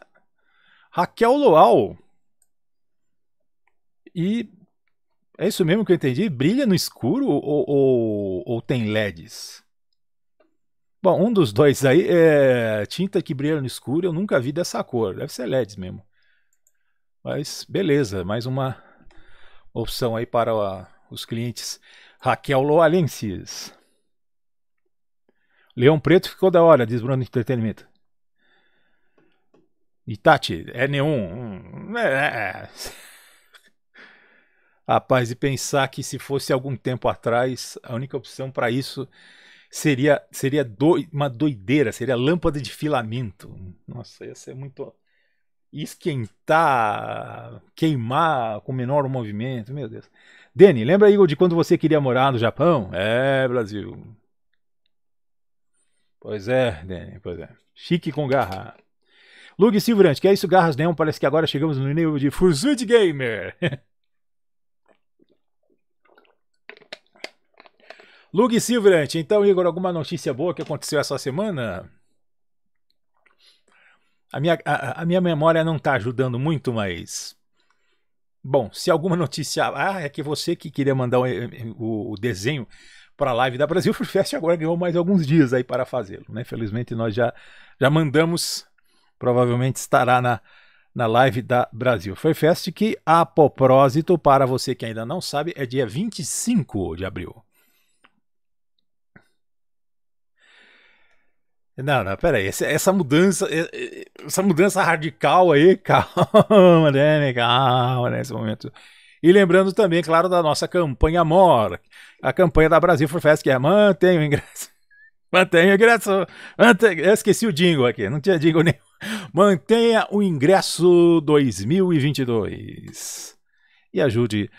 Raquel Loal e é isso mesmo que eu entendi? Brilha no escuro ou, ou, ou tem LEDs? Bom, um dos dois aí é tinta que brilha no escuro. Eu nunca vi dessa cor. Deve ser LEDs mesmo. Mas beleza, mais uma opção aí para a, os clientes. Raquel Loalenses. Leão Preto ficou da hora, diz Bruno Entretenimento. Itati, é nenhum. É. é. Rapaz, e pensar que se fosse algum tempo atrás, a única opção para isso seria seria do, uma doideira, seria lâmpada de filamento. Nossa, ia ser muito esquentar, queimar com menor movimento, meu Deus. Dani, lembra aí de quando você queria morar no Japão? É, Brasil. Pois é, Dani, pois é. Chique com garra. Lug Silverante, que é isso, garras neon, parece que agora chegamos no nível de Fuzud Gamer. Lug Silverant, então, Igor, alguma notícia boa que aconteceu essa semana? A minha, a, a minha memória não está ajudando muito, mas. Bom, se alguma notícia. Ah, é que você que queria mandar o, o, o desenho para a live da Brasil Free Fest agora ganhou mais alguns dias aí para fazê-lo, né? Felizmente nós já, já mandamos, provavelmente estará na, na live da Brasil Free Fest, que a propósito, para você que ainda não sabe, é dia 25 de abril. Não, não, peraí. Essa, essa mudança. Essa mudança radical aí, calma, né? né calma, nesse né, momento. E lembrando também, claro, da nossa campanha Amor. A campanha da Brasil for Fest, que é mantenha o ingresso. Mantenha o ingresso. Mantenha... Eu esqueci o Dingo aqui, não tinha Dingo nenhum. Mantenha o ingresso 2022. E ajude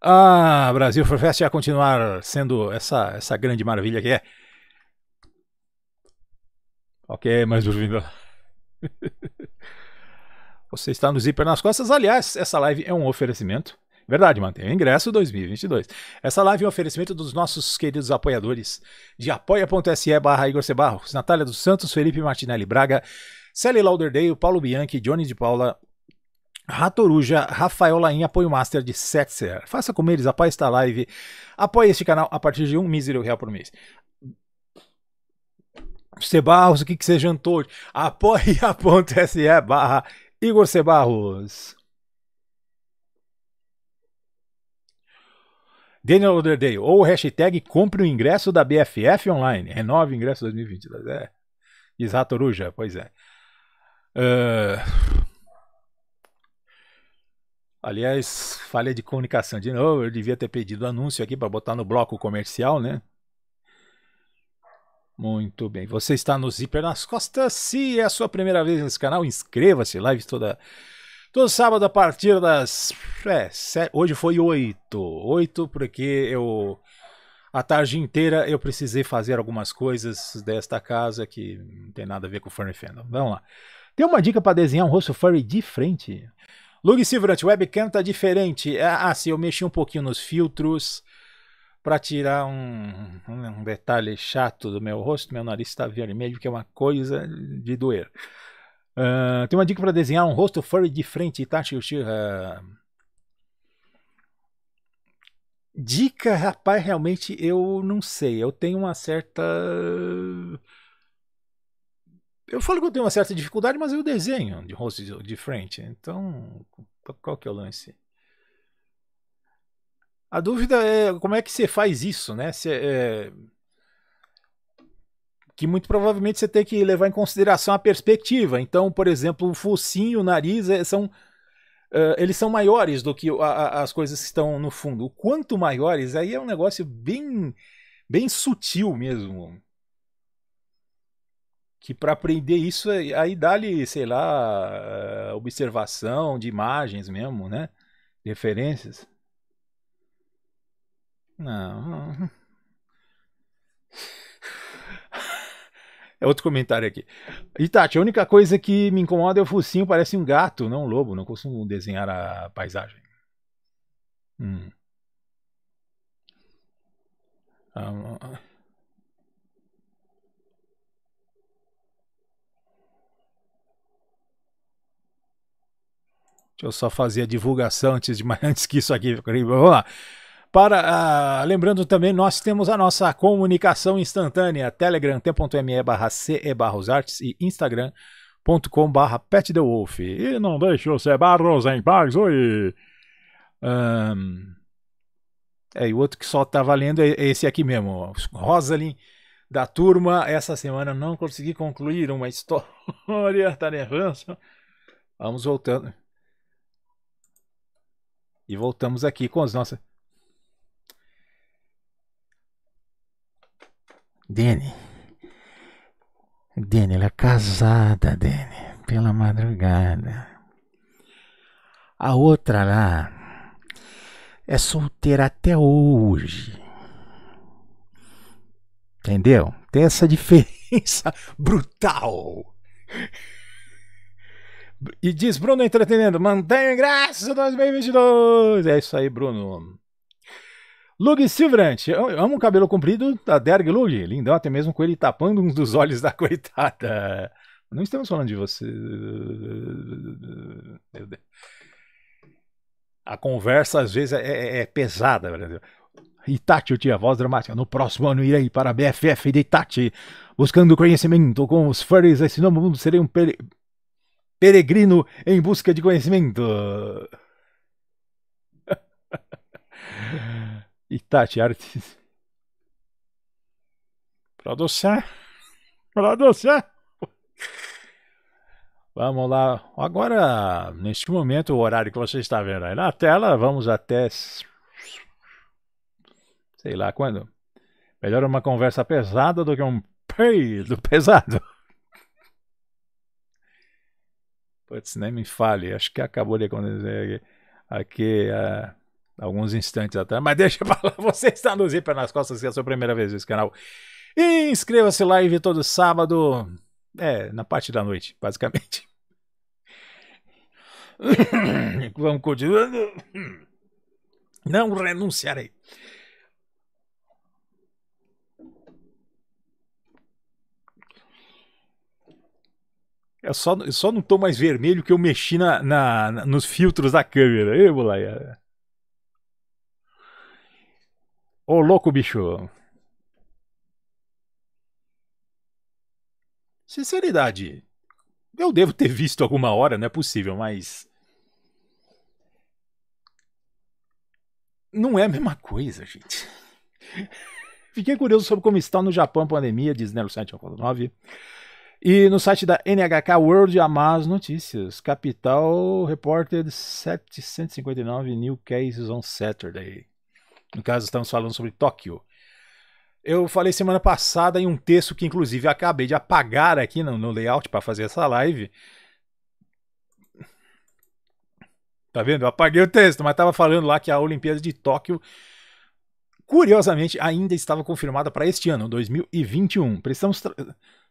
a Brasil for Fest a continuar sendo essa, essa grande maravilha que é. Ok, mais bem-vindo. Você está no Zíper nas costas. Aliás, essa live é um oferecimento. Verdade, mantenha o ingresso 2022. Essa live é um oferecimento dos nossos queridos apoiadores de apoia.se barra Igor Cebarros, Natália dos Santos, Felipe Martinelli Braga, Sally Lauderdale, Paulo Bianchi, Johnny de Paula, Ratoruja, Rafael Laim, apoio master de Setzer. Faça com eles, apoie esta live, apoie este canal a partir de um mísero real por mês. Cebarros, o que, que você jantou hoje? apoia.se barra Igor Cebarros. Daniel Lauderdale, ou hashtag compre o ingresso da BFF online, renove o ingresso 2022, é, diz pois é. Uh... Aliás, falha de comunicação de novo, eu devia ter pedido anúncio aqui para botar no bloco comercial, né? Muito bem. Você está no Zíper nas Costas. Se é a sua primeira vez nesse canal, inscreva-se. Lives toda, todo sábado a partir das. É, set... hoje foi oito, oito porque eu. A tarde inteira eu precisei fazer algumas coisas desta casa que não tem nada a ver com o Furry Fandom. Vamos lá. Tem uma dica para desenhar um rosto furry de frente? Lug Silverant, webcam tá diferente. Ah, ah, sim, eu mexi um pouquinho nos filtros. Para tirar um, um, detalhe chato do meu rosto, meu nariz está vermelho, que é uma coisa de doer. Uh, tem uma dica para desenhar um rosto furry de frente, Itachi Uchiha. Dica, rapaz, realmente eu não sei. Eu tenho uma certa. Eu falo que eu tenho uma certa dificuldade, mas eu desenho de rosto de frente. Então, qual que é o lance? A dúvida é como é que você faz isso, né? Você, é... Que muito provavelmente você tem que levar em consideração a perspectiva. Então, por exemplo, o focinho, o nariz é, são. Uh, eles são maiores do que a, a, as coisas que estão no fundo. O quanto maiores, aí é um negócio bem, bem sutil mesmo. Que para aprender isso, é, aí dá-lhe, sei lá, observação de imagens mesmo, né? Referências. Não. É outro comentário aqui. Itati, a única coisa que me incomoda é o focinho, parece um gato, não um lobo. Não costumo desenhar a paisagem. Hum. Deixa eu só fazer a divulgação antes de mais antes que isso aqui. Vamos lá. Para, ah, lembrando também, nós temos a nossa comunicação instantânea, telegram, t.me barra ce barra artes e instagram.com barra pet the wolf. E não deixe você barros em paz, oi! Um, é, e o outro que só tá valendo é esse aqui mesmo, Rosalyn da turma, essa semana não consegui concluir uma história, tá nervoso. Vamos voltando. E voltamos aqui com as nossas... Dene. Dene, ela é casada, Dene, pela madrugada. A outra lá é solteira até hoje. Entendeu? Tem essa diferença brutal. E diz Bruno Entretenendo, mantenha graça 2022. É isso aí, Bruno. Lug Silverant, amo o cabelo comprido da tá Derg Lug, lindão até mesmo com ele tapando uns dos olhos da coitada. Não estamos falando de você. Meu Deus. A conversa às vezes é, é, é pesada, Brasil. Né? Itachi, o tia, voz dramática. No próximo ano irei para a BFF de Itachi, buscando conhecimento com os furries. Esse novo mundo serei um pere... peregrino em busca de conhecimento. Itachi Artes. Produção. Produção. Vamos lá. Agora, neste momento, o horário que você está vendo aí na tela, vamos até. Sei lá quando. Melhor uma conversa pesada do que um peido pesado. Putz, nem me fale. Acho que acabou de acontecer aqui. aqui uh alguns instantes atrás, mas deixa pra lá, você está no Zipper nas costas, que é a sua primeira vez nesse canal. inscreva-se live todo sábado, é, na parte da noite, basicamente. Vamos continuando. Não renunciarei. Eu só, eu só não tô mais vermelho que eu mexi na, na, na nos filtros da câmera. Eu, lá. Ô, louco, bicho! Sinceridade, eu devo ter visto alguma hora, não é possível, mas. Não é a mesma coisa, gente. Fiquei curioso sobre como está no Japão a pandemia, diz Nero 749. E no site da NHK World Amaz Notícias, Capital Reported 759 New Cases on Saturday. No caso, estamos falando sobre Tóquio. Eu falei semana passada em um texto que, inclusive, acabei de apagar aqui no, no layout para fazer essa live. Tá vendo? Eu apaguei o texto, mas estava falando lá que a Olimpíada de Tóquio, curiosamente, ainda estava confirmada para este ano, 2021. Precisamos.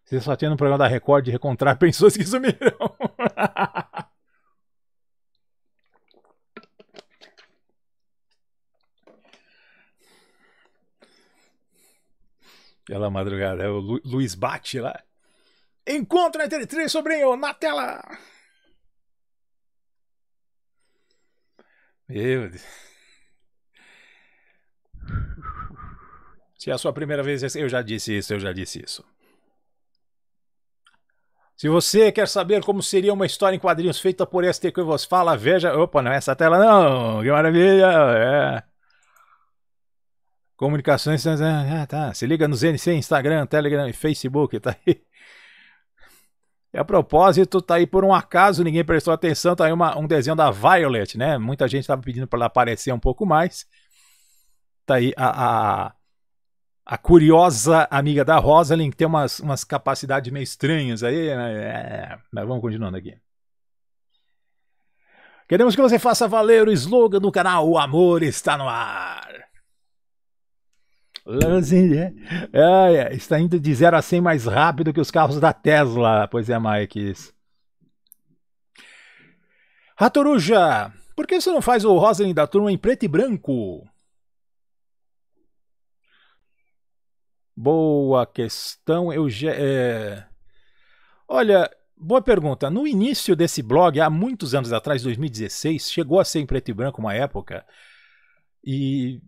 vocês só tendo um programa da Record de recontrar pessoas que sumiram. Pela madrugada, é o Lu Luiz Bate lá. Encontro na Teletriz, sobrinho, na tela! Meu Deus. Se é a sua primeira vez, eu já disse isso, eu já disse isso. Se você quer saber como seria uma história em quadrinhos feita por ST que eu vos fala, veja. Opa, não é essa tela não! Que maravilha! É. Comunicações, ah, tá. Se liga no ZNC, Instagram, Telegram e Facebook, tá aí. E a propósito, tá aí por um acaso, ninguém prestou atenção, tá aí uma, um desenho da Violet, né? Muita gente tava pedindo para ela aparecer um pouco mais. Tá aí a, a, a curiosa amiga da Rosalind, que tem umas, umas capacidades meio estranhas aí, né? É, mas vamos continuando aqui. Queremos que você faça valer o slogan do canal O Amor Está No Ar. Lanzinha, é, está indo de 0 a 100 mais rápido que os carros da Tesla. Pois é, Mike. Ratoruja, por que você não faz o Rosling da turma em preto e branco? Boa questão, eu já, é... Olha, boa pergunta. No início desse blog, há muitos anos atrás, 2016, chegou a ser em preto e branco uma época. E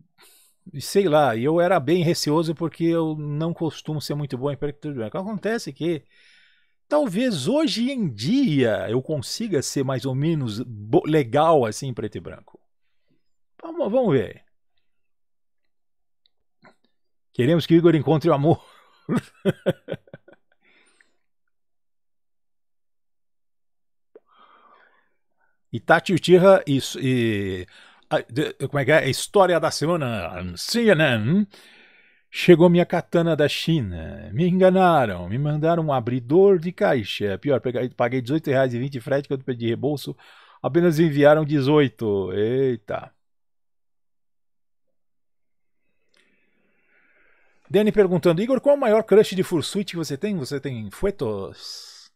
sei lá, eu era bem receoso porque eu não costumo ser muito bom em branco Acontece é que talvez hoje em dia eu consiga ser mais ou menos legal assim em preto e branco. Vamos, vamos ver. Queremos que o Igor encontre o amor. Tati Utira e, e ah, como é que é? A história da semana, CNN. Chegou minha katana da China. Me enganaram. Me mandaram um abridor de caixa. Pior, paguei R$18,20 frete quando pedi rebolso. Apenas enviaram 18. Eita. Dani perguntando, Igor, qual é o maior crush de fursuit que você tem? Você tem fuetos?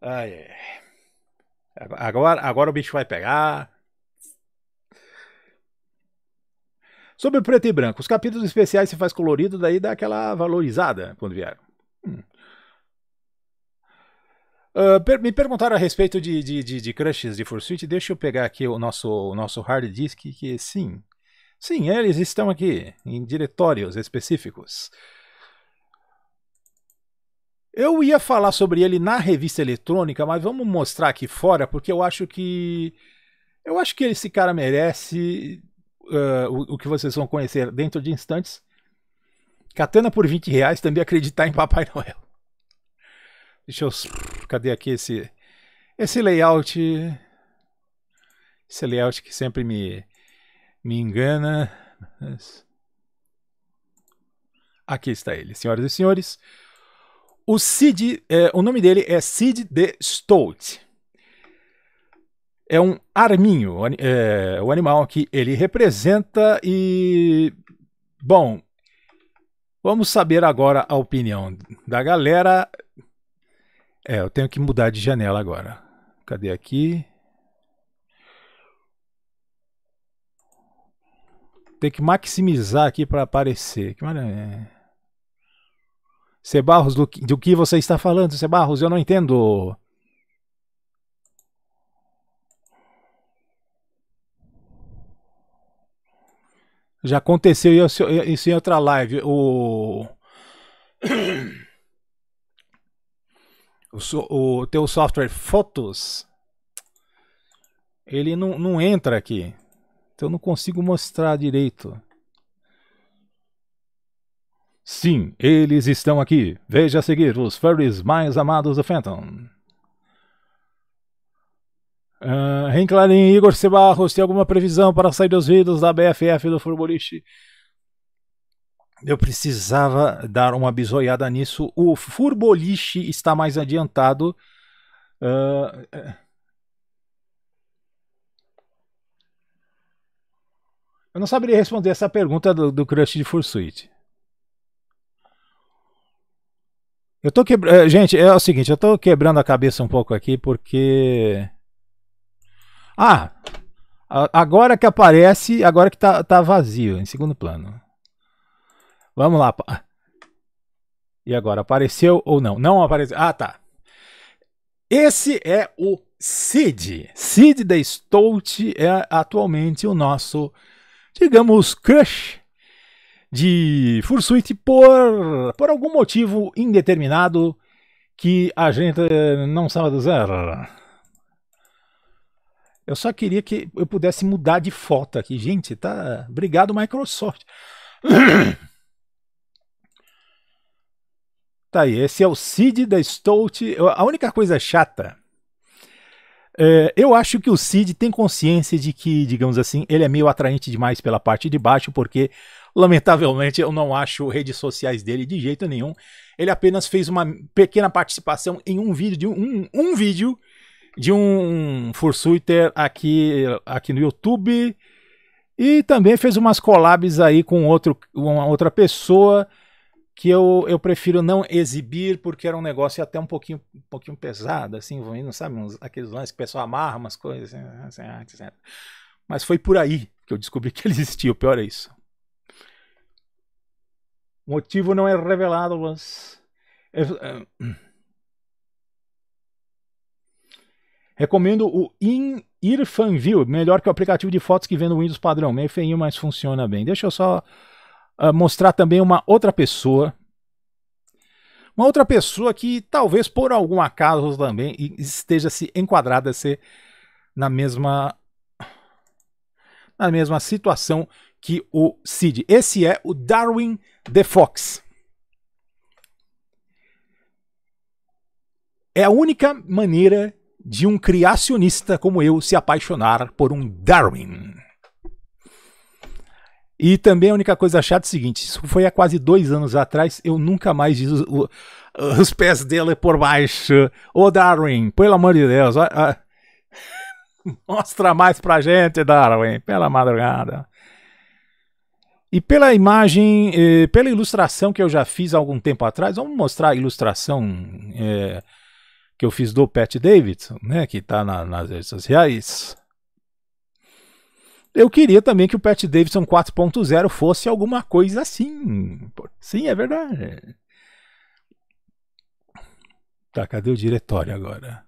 Ai, ai. Agora, agora o bicho vai pegar. Sobre o preto e branco, os capítulos especiais se faz colorido, daí dá aquela valorizada quando vieram. Uh, per me perguntaram a respeito de, de, de, de crushes de Forsuit. Deixa eu pegar aqui o nosso, o nosso hard disk, que sim. Sim, eles estão aqui, em diretórios específicos. Eu ia falar sobre ele na revista eletrônica, mas vamos mostrar aqui fora, porque eu acho que. Eu acho que esse cara merece uh, o, o, que vocês vão conhecer dentro de instantes. Catena por 20 reais, também acreditar em Papai Noel. Deixa eu. Cadê aqui esse. Esse layout. Esse layout que sempre me. me engana. Aqui está ele, senhoras e senhores o Sid, é, o nome dele é Sid de Stolt. É um arminho, é, o animal que ele representa e... Bom, vamos saber agora a opinião da galera. É, eu tenho que mudar de janela agora. Cadê aqui? Tem que maximizar aqui para aparecer. Que maravilha. Sebarros, do, do que você está falando, Sebarros? Eu não entendo. Já aconteceu isso em outra live. O. O, o teu software Fotos. Ele não, não entra aqui. Então eu não consigo mostrar direito. Sim, eles estão aqui. Veja a seguir os furries mais amados do Phantom. Uh, ah, Renclarim, Igor C. tem alguma previsão para sair dos vídeos da BFF do Furboliche? Eu precisava dar uma bisoiada nisso. O Furboliche está mais adiantado. Uh, eu não saberia responder essa pergunta do, do Crush de Fursuit. Eu tô quebrando. Eh, gente, é o seguinte, eu tô quebrando a cabeça um pouco aqui porque. Ah! Agora que aparece, agora que tá, tá vazio, em segundo plano. Vamos lá. E agora, apareceu ou não? Não apareceu. Ah, tá. Esse é o Cid. Cid da Stout é atualmente o nosso, digamos, crush de Fursuit por, por algum motivo indeterminado que a gente não sabe zero. Eu só queria que eu pudesse mudar de foto aqui. Gente, tá. Obrigado, Microsoft. tá aí. Esse é o Cid da Stout. A única coisa chata. É, eu acho que o Cid tem consciência de que, digamos assim, ele é meio atraente demais pela parte de baixo, porque Lamentavelmente, eu não acho redes sociais dele de jeito nenhum. Ele apenas fez uma pequena participação em um vídeo de um, um vídeo de um Fursuiter aqui, aqui no YouTube. E também fez umas collabs aí com outro, uma outra pessoa que eu, eu prefiro não exibir porque era um negócio até um pouquinho, um pouquinho pesado, assim, não sabe, uns, aqueles lances que o pessoal amarra umas coisas, assim, assim, assim, assim, mas foi por aí que eu descobri que ele existia, o pior é isso. O motivo não é revelado, mas. É, é... Recomendo o In Irfanview, melhor que o aplicativo de fotos que vem no Windows padrão. Meio feinho, mas funciona bem. Deixa eu só uh, mostrar também uma outra pessoa. Uma outra pessoa que talvez por algum acaso também esteja se enquadrada a ser na mesma na mesma situação que o Cid. Esse é o Darwin The Fox. É a única maneira de um criacionista como eu se apaixonar por um Darwin. E também a única coisa chata é o seguinte: isso foi há quase dois anos atrás, eu nunca mais vi os, os pés dele por baixo. Ô Darwin, pelo amor de Deus, a, a... mostra mais pra gente, Darwin, pela madrugada. E pela imagem, eh, pela ilustração que eu já fiz há algum tempo atrás, vamos mostrar a ilustração eh, que eu fiz do Pat Davidson, né, que está na, nas redes sociais. Eu queria também que o Pat Davidson 4.0 fosse alguma coisa assim. Sim, é verdade. Tá, cadê o diretório agora?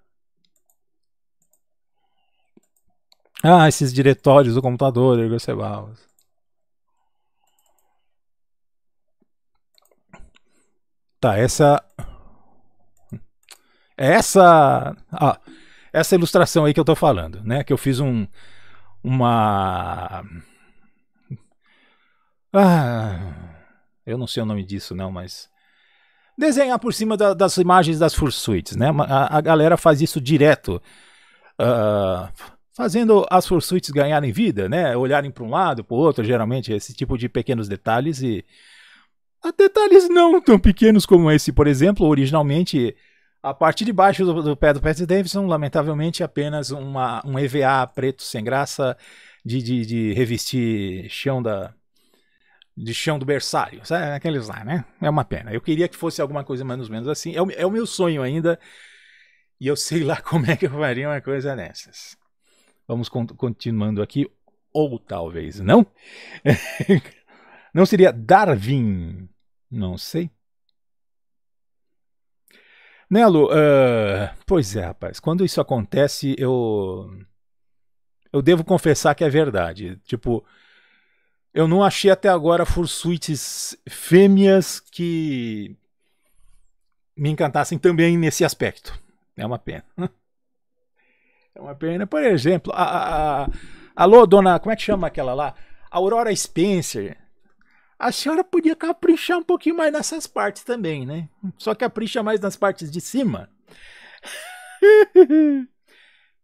Ah, esses diretórios do computador, Igor Ceballos. Tá, essa... É essa... Ah, essa ilustração aí que eu tô falando, né? Que eu fiz um... Uma... Ah, eu não sei o nome disso não, mas... Desenhar por cima da, das imagens das Fursuits, né? A, a galera faz isso direto. Uh, fazendo as Fursuits ganharem vida, né? Olharem para um lado, para o outro, geralmente, esse tipo de pequenos detalhes e a detalhes não tão pequenos como esse, por exemplo, originalmente a parte de baixo do, do pé do Pat Davidson, lamentavelmente, apenas uma, um EVA preto sem graça de, de, de revestir chão da de chão do berçário, sabe? aqueles lá, né? É uma pena. Eu queria que fosse alguma coisa mais ou menos assim. É o, é o meu sonho ainda. E eu sei lá como é que eu faria uma coisa dessas. Vamos con continuando aqui, ou talvez não. Não seria Darwin? Não sei. Nelo, uh, pois é, rapaz. Quando isso acontece, eu. Eu devo confessar que é verdade. Tipo, eu não achei até agora fursuites fêmeas que me encantassem também nesse aspecto. É uma pena. É uma pena. Por exemplo, a, a, a, alô, dona. Como é que chama aquela lá? Aurora Spencer a senhora podia caprichar um pouquinho mais nessas partes também, né? Só capricha mais nas partes de cima.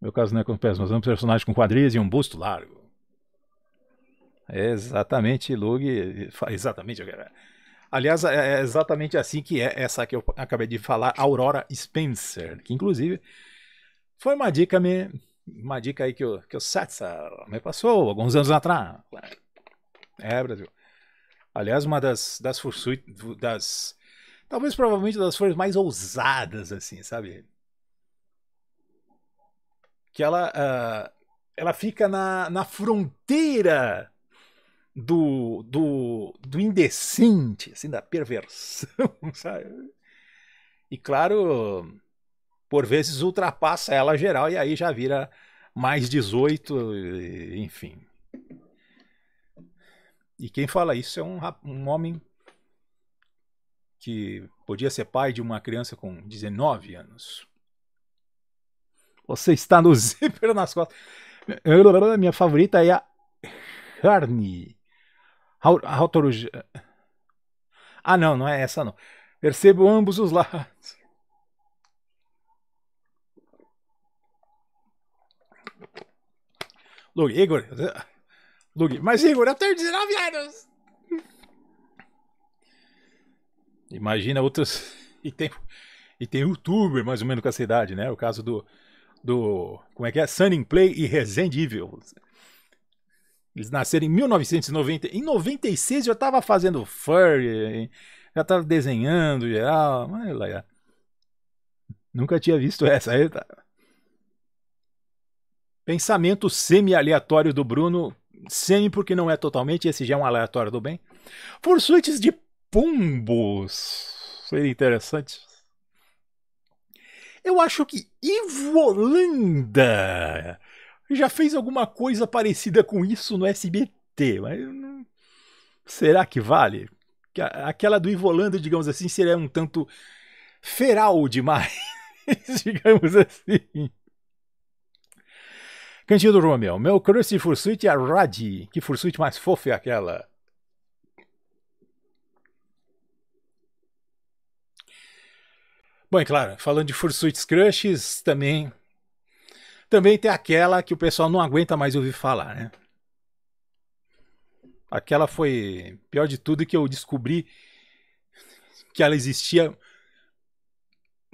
Meu caso não é com pés, mas é um personagem com quadris e um busto largo. exatamente, Lug. Exatamente, Aliás, é, é exatamente assim que é essa que eu acabei de falar, Aurora Spencer, que inclusive foi uma dica me, uma dica aí que o que o Satsa me passou alguns anos atrás. É, Brasil. Aliás, uma das, das forçuitas. Das, talvez provavelmente das flores mais ousadas, assim, sabe? Que ela, uh, ela fica na, na fronteira do, do, do indecente, assim, da perversão, sabe? E claro, por vezes ultrapassa ela geral e aí já vira mais 18, enfim. E quem fala isso é um, um homem que podia ser pai de uma criança com 19 anos. Você está no zíper nas costas. Minha favorita é a A Autoruja. Eh, ah, não, não é essa não. Percebo ambos os lados. Look, Igor. Eh, Lug, mas Igor, eu tenho 19 anos! Imagina outros. E tem, e tem youtuber mais ou menos com essa idade, né? O caso do. do como é que é? Sunning Play e Resident Evil. Eles nasceram em 1990. Em 96 já tava fazendo furry, já tava desenhando geral. Mas lá, já. Nunca tinha visto essa. Aí tá. Pensamento semi-aleatório do Bruno semi porque não é totalmente, esse já é um aleatório do bem. Forçuites de pombos. Seria interessante. Eu acho que Ivolanda já fez alguma coisa parecida com isso no SBT, mas não... será que vale? Aquela do Ivolanda, digamos assim, seria um tanto feral demais, digamos assim. Cantinho do Romeu. Meu crush de fursuit é a Radi. Que fursuit mais fofa é aquela? Bom, e claro, falando de fursuits crushes, também também tem aquela que o pessoal não aguenta mais ouvir falar, né? Aquela foi, pior de tudo, que eu descobri que ela existia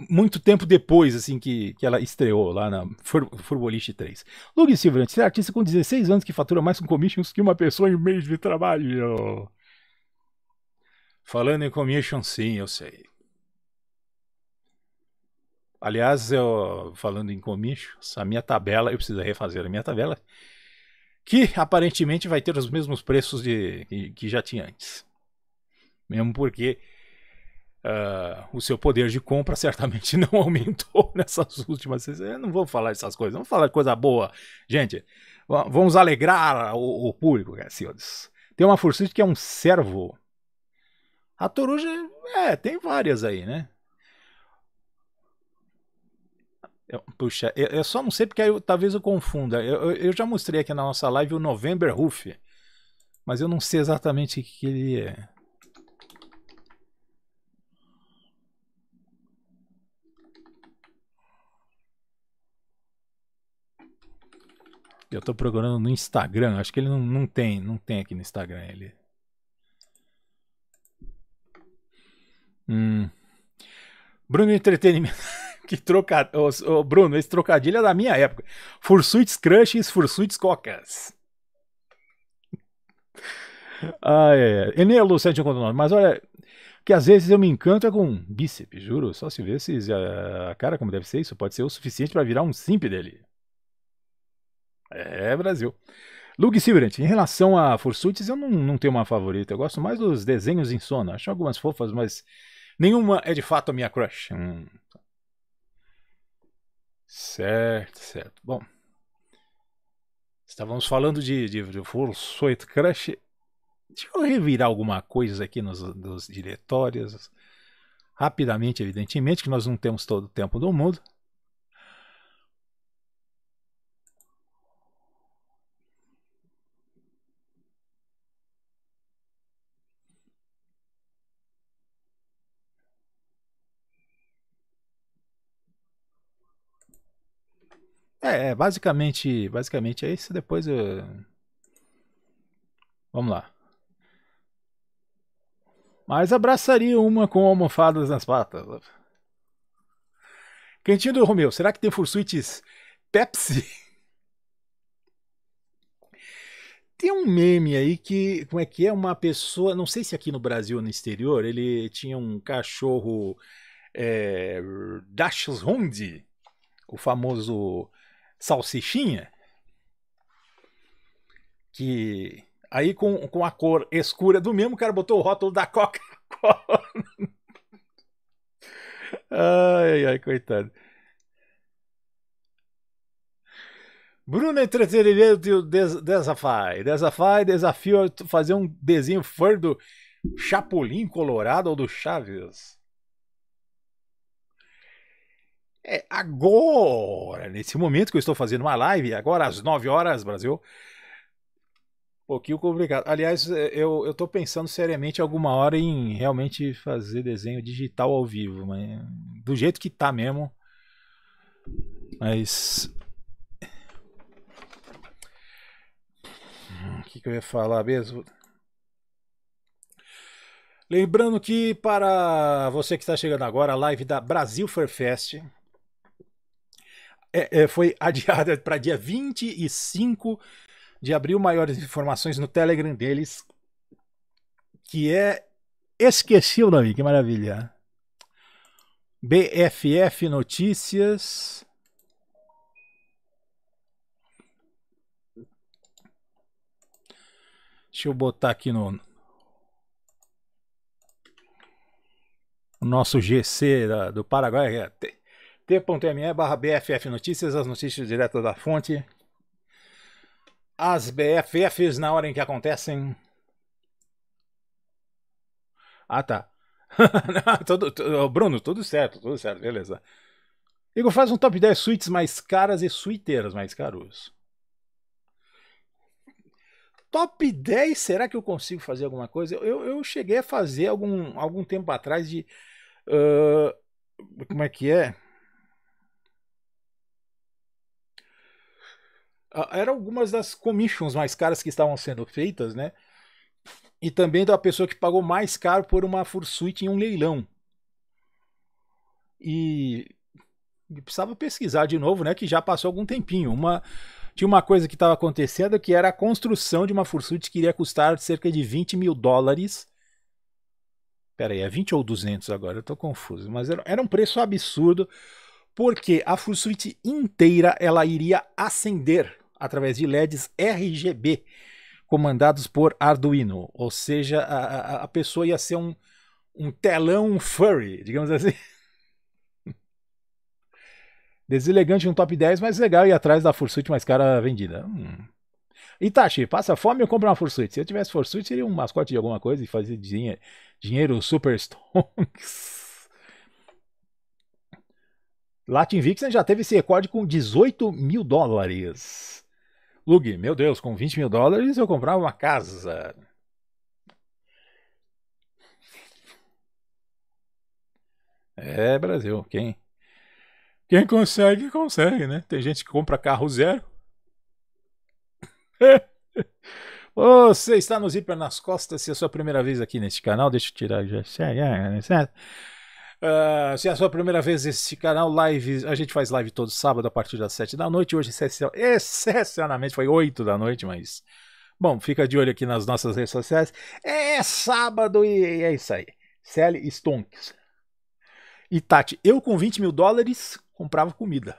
muito tempo depois, assim, que, que ela estreou lá na Fur Furboliste 3. Lug Silva, você é artista com 16 anos que fatura mais com commissions que uma pessoa em mês de trabalho. Falando em commission, sim, eu sei. Aliás, eu, falando em commissions, a minha tabela, eu preciso refazer a minha tabela, que aparentemente vai ter os mesmos preços de, que, que já tinha antes. Mesmo porque Uh, o seu poder de compra certamente não aumentou nessas últimas. Eu não vou falar essas coisas, vamos falar de coisa boa. Gente, vamos alegrar o, o público, né, senhores. Tem uma Fursuit que é um servo. A Toruja, é, tem várias aí, né? Eu, puxa, eu, eu, só não sei porque eu, talvez eu confunda. Eu, eu, já mostrei aqui na nossa live o November Roof, mas eu não sei exatamente o que ele é. Eu tô procurando no Instagram. Acho que ele não, não tem. Não tem aqui no Instagram ele. Hum. Bruno Entretenimento. que troca... Ô, Bruno, esse trocadilho é da minha época. Fursuits Crushes, Fursuits Cocas. ah, é. Enelo 719. Mas olha, que às vezes eu me encanto é com bíceps, juro. Só se vê se ah, a cara como deve ser, isso pode ser o suficiente para virar um simp dele. É, Brasil. Luke Silverant, em relação a Fursuites, eu não, não tenho uma favorita. Eu gosto mais dos desenhos em sono. Acho algumas fofas, mas nenhuma é de fato a minha crush. Hum. Certo, certo. Bom. Estávamos falando de, de, de Fursuit Crush. Deixa eu revirar alguma coisa aqui nos, nos diretórios. Rapidamente, evidentemente, que nós não temos todo o tempo do mundo. É, é, basicamente, basicamente é isso. Depois eu... Vamos lá. Mas abraçaria uma com almofadas nas patas. Cantinho do Romeu, será que tem fursuites Pepsi? Tem um meme aí que, como é que é, uma pessoa, não sei se aqui no Brasil ou no exterior, ele tinha um cachorro é, Dachshund, o famoso salsichinha, que aí com, com a cor escura do mesmo, o cara botou o rótulo da Coca-Cola. ai, ai, coitado. Bruno Entretenimento e o Desafai. Desafai, desafio a fazer um desenho fã do Chapolin Colorado ou do Chaves. É agora, nesse momento que eu estou fazendo uma live, agora às 9 horas, Brasil. Um pouquinho complicado. Aliás, é, eu estou pensando seriamente alguma hora em realmente fazer desenho digital ao vivo, mas do jeito que tá mesmo. Mas. Hum, o que, que eu ia falar mesmo? Lembrando que para você que está chegando agora, a live da Brasil Fair Fest, é, é, foi adiada para dia 25 de abril. Maiores informações no Telegram deles, que é. Esqueci o nome, que maravilha. BFF Notícias. Deixa eu botar aqui no nosso GC da, do Paraguai. É, t.me barra BFF Notícias, as notícias diretas da fonte. As BFFs na hora em que acontecem. Ah, tá. tudo, tudo, Bruno, tudo certo, tudo certo, beleza. Igor, faz um top 10 suítes mais caras e suiteiras mais caros. Top 10, será que eu consigo fazer alguma coisa? Eu, eu cheguei a fazer algum, algum tempo atrás de. Uh, como é que é? eram algumas das commissions mais caras que estavam sendo feitas, né? E também da pessoa que pagou mais caro por uma Fursuit em um leilão. E precisava pesquisar de novo, né? Que já passou algum tempinho. Uma tinha uma coisa que estava acontecendo que era a construção de uma Fursuit que iria custar cerca de 20 mil dólares. Pera aí, é 20 ou 200 agora? Eu estou confuso. Mas era, era um preço absurdo, porque a Fursuit inteira ela iria acender através de LEDs RGB comandados por Arduino. Ou seja, a, a, a pessoa ia ser um, um telão furry, digamos assim. Deselegante um top 10, mas legal e atrás da Fursuit mais cara vendida. Hum. Itachi, passa fome ou compra uma Fursuit? Se eu tivesse Fursuit, seria um mascote de alguma coisa e fazia dinheiro, dinheiro super stonks. Latin Vixen já teve esse recorde com 18 mil dólares. Lug, meu Deus, com 20 mil dólares eu comprava uma casa. É, Brasil, quem? Quem consegue, consegue, né? Tem gente que compra carro zero. Você está nos hiper nas costas. Se é a sua primeira vez aqui neste canal, deixa eu tirar já. É, é, Uh, se é a sua primeira vez nesse canal, live, a gente faz live todo sábado a partir das 7 da noite. Hoje, excepcionalmente, foi 8 da noite, mas. Bom, fica de olho aqui nas nossas redes sociais. É sábado e é isso aí. Sally Stonks. E Tati, eu com 20 mil dólares comprava comida.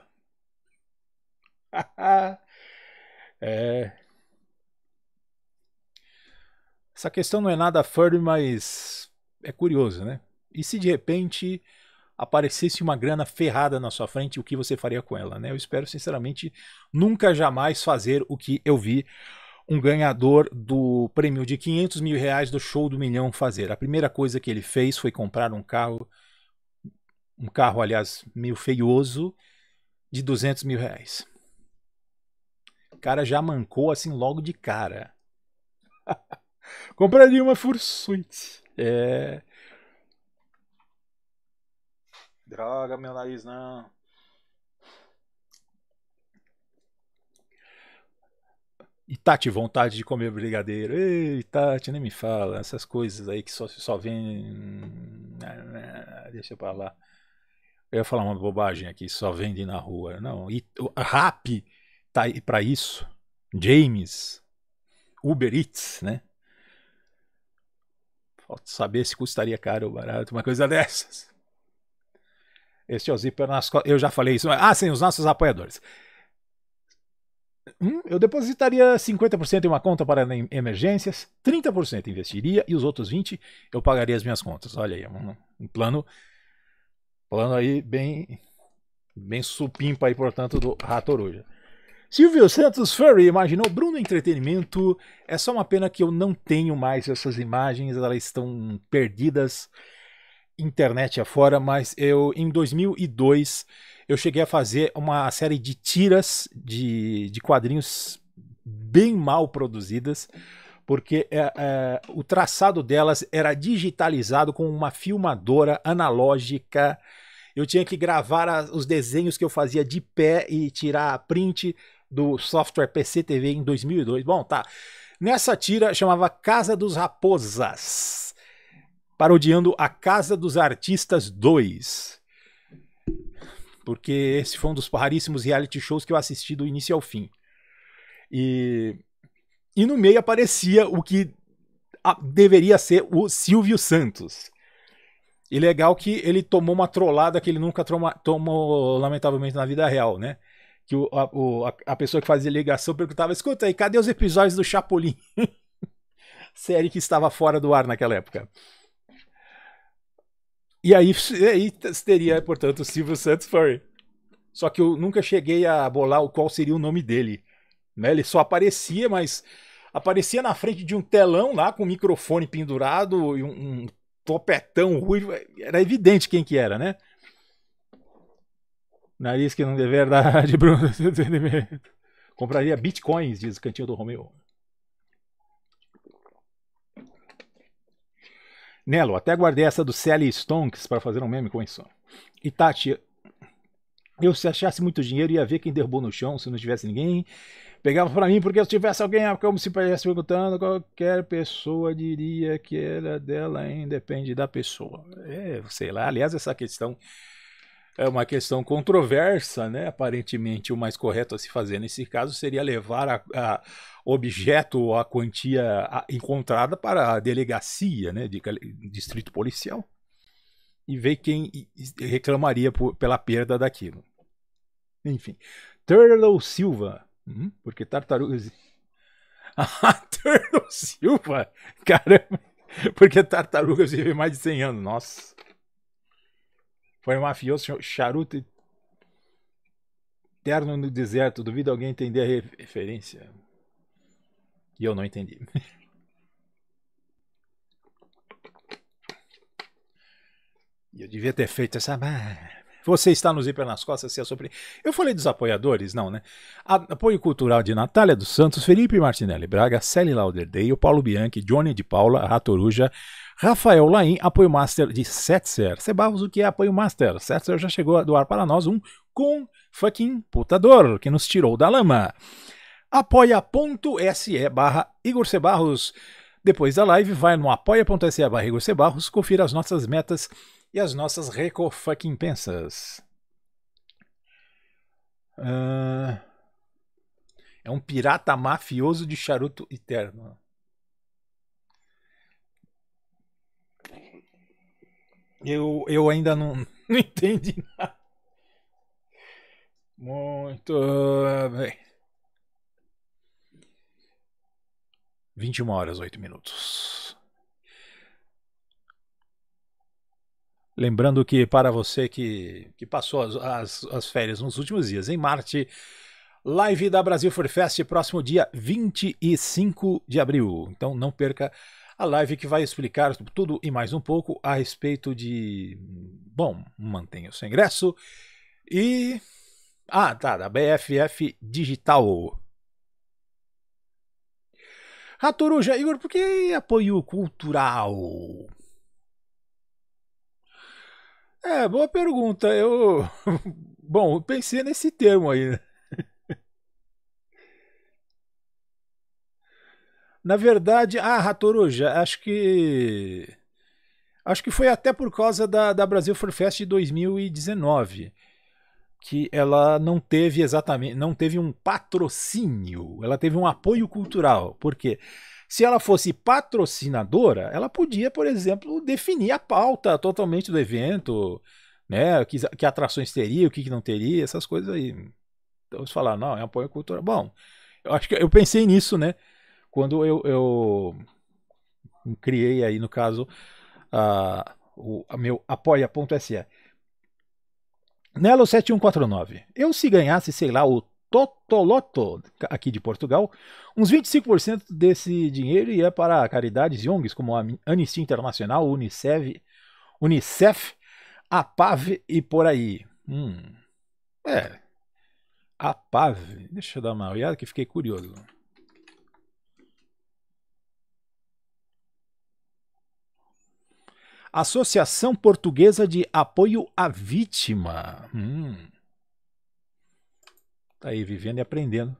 é. Essa questão não é nada firme, mas é curioso, né? E se de repente aparecesse uma grana ferrada na sua frente, o que você faria com ela, né? Eu espero sinceramente nunca jamais fazer o que eu vi um ganhador do prêmio de 500 mil reais do show do milhão fazer. A primeira coisa que ele fez foi comprar um carro, um carro, aliás, meio feioso, de 200 mil reais. O cara já mancou assim logo de cara. Compraria uma Fursuit. É droga, meu nariz não. E Tati, tá vontade de comer brigadeiro. Ei, Tati, tá, nem me fala. Essas coisas aí que só, só vem. Né, né, deixa eu lá. Eu ia falar uma bobagem aqui, só vende na rua. Não, e, rap tá aí pra isso. James, Uber Eats, né? Falta saber se custaria caro ou barato uma coisa dessas. Este é o zíper nas costas. Eu já falei isso. Ah, sim, os nossos apoiadores. Hum, eu depositaria 50% em uma conta para emergências, 30% investiria e os outros 20% eu pagaria as minhas contas. Olha aí, um, um plano, plano aí bem, bem supimpa aí, portanto, do Ratoruja. Silvio Santos Furry imaginou Bruno Entretenimento. É só uma pena que eu não tenho mais essas imagens, elas estão perdidas internet afora, mas eu em 2002 eu cheguei a fazer uma série de tiras de, de quadrinhos bem mal produzidas, porque é, é, o traçado delas era digitalizado com uma filmadora analógica. Eu tinha que gravar a, os desenhos que eu fazia de pé e tirar a print do software PC TV em 2002. Bom, tá. Nessa tira chamava Casa dos Raposas parodiando A Casa dos Artistas 2. Porque esse foi um dos raríssimos reality shows que eu assisti do início ao fim. E, e no meio aparecia o que a, deveria ser o Silvio Santos. E legal que ele tomou uma trollada que ele nunca troma, tomou, lamentavelmente, na vida real, né? Que o, a, o, a pessoa que fazia ligação perguntava: escuta aí, cadê os episódios do Chapolin? Série que estava fora do ar naquela época. E aí, aí teria, portanto, o Silvio Santos Furry. Só que eu nunca cheguei a bolar o qual seria o nome dele. Né? Ele só aparecia, mas aparecia na frente de um telão lá com um microfone pendurado e um, um topetão ruivo. Era evidente quem que era, né? Nariz que não é verdade, Bruno. Compraria bitcoins, diz o cantinho do Romeu. Nelo, até guardei essa do Sally Stonks para fazer um meme com isso. E Tati, eu se achasse muito dinheiro ia ver quem derrubou no chão, se não tivesse ninguém. Pegava para mim, porque se tivesse alguém, é como se estivesse perguntando, qualquer pessoa diria que era dela, independe da pessoa. É, sei lá, aliás, essa questão é uma questão controversa, né? Aparentemente, o mais correto a se fazer nesse caso seria levar a, a objeto ou a quantia encontrada para a delegacia, né, de distrito policial, e ver quem reclamaria por, pela perda daquilo. Enfim, Turlow Silva, hum, porque tartarugas. Ah, Turlow Silva, caramba, porque tartarugas vivem mais de 100 anos, nossa. Foi um mafioso charuto terno no deserto. Duvido alguém entender a referência. E eu não entendi. E eu devia ter feito essa. Você está nos hiper nas costas, se é sobre. Eu falei dos apoiadores, não, né? Apoio Cultural de Natália dos Santos, Felipe Martinelli Braga, Sally Lauderdale, Paulo Bianchi, Johnny de Paula, Ratoruja, Rafael Laim, apoio master de Setzer. Sebarros, o que é apoio master? Setzer já chegou a doar para nós um com fucking putador, que nos tirou da lama. apoia.se barra Igor Sebarros. Depois da live, vai no apoia.se barra Igor Sebarros, confira as nossas metas e as nossas reco-fucking-pensas. Uh... Ah, é um pirata mafioso de charuto eterno. Eu, eu ainda não, não entendi nada. Muito ah, bem. 21 horas, 8 minutos. Lembrando que para você que, que passou as, as, as férias nos últimos dias em Marte, live da Brasil Fur Fest próximo dia 25 de abril. Então não perca a live que vai explicar tudo e mais um pouco a respeito de. Bom, mantenha o seu ingresso. E. Ah, tá, da BFF Digital. Ratoruja, Igor, por que apoio cultural? É, boa pergunta. Eu. Bom, pensei nesse termo aí, né? Na verdade, ah, Ratoroja, acho que. Acho que foi até por causa da, da Brasil For Fest de 2019 que ela não teve exatamente, não teve um patrocínio, ela teve um apoio cultural, porque se ela fosse patrocinadora, ela podia, por exemplo, definir a pauta totalmente do evento, né, que, que atrações teria, o que, que não teria, essas coisas aí. Então, se falar, não, é apoio cultural. Bom, eu acho que eu pensei nisso, né? quando eu, eu criei aí, no caso, a, o a meu apoia.se. Nelo 7149. Eu se ganhasse, sei lá, o Totoloto aqui de Portugal, uns 25% desse dinheiro ia para caridades e ONGs como a Anistia Internacional, Unicef, Unicef, a PAV e por aí. Hum. É. A PAV. Deixa eu dar uma olhada que fiquei curioso. Associação Portuguesa de Apoio à Vítima. Hum. Tá aí, vivendo e aprendendo.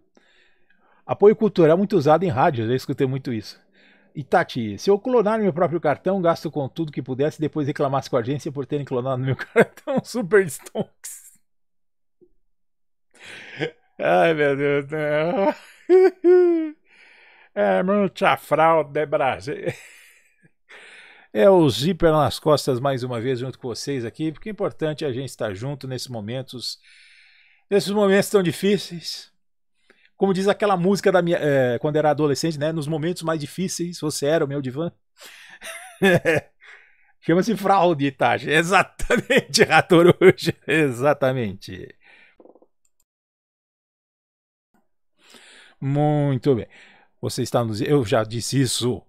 Apoio cultural muito usado em rádio, eu escutei muito isso. Itati, se eu clonar meu próprio cartão, gasto com tudo que pudesse e depois reclamasse com a agência por terem clonado meu cartão Super Stonks. Ai, meu Deus. céu. Né? É muita fraude, né, Brasil. É o Zíper nas costas mais uma vez junto com vocês aqui, porque é importante a gente estar junto nesses momentos, nesses momentos tão difíceis. Como diz aquela música da minha, é, quando era adolescente, né? Nos momentos mais difíceis, você era o meu divã. Chama-se fraude, tá? Exatamente, Ratoruja. Exatamente. Muito bem. Você está nos. Eu já disse isso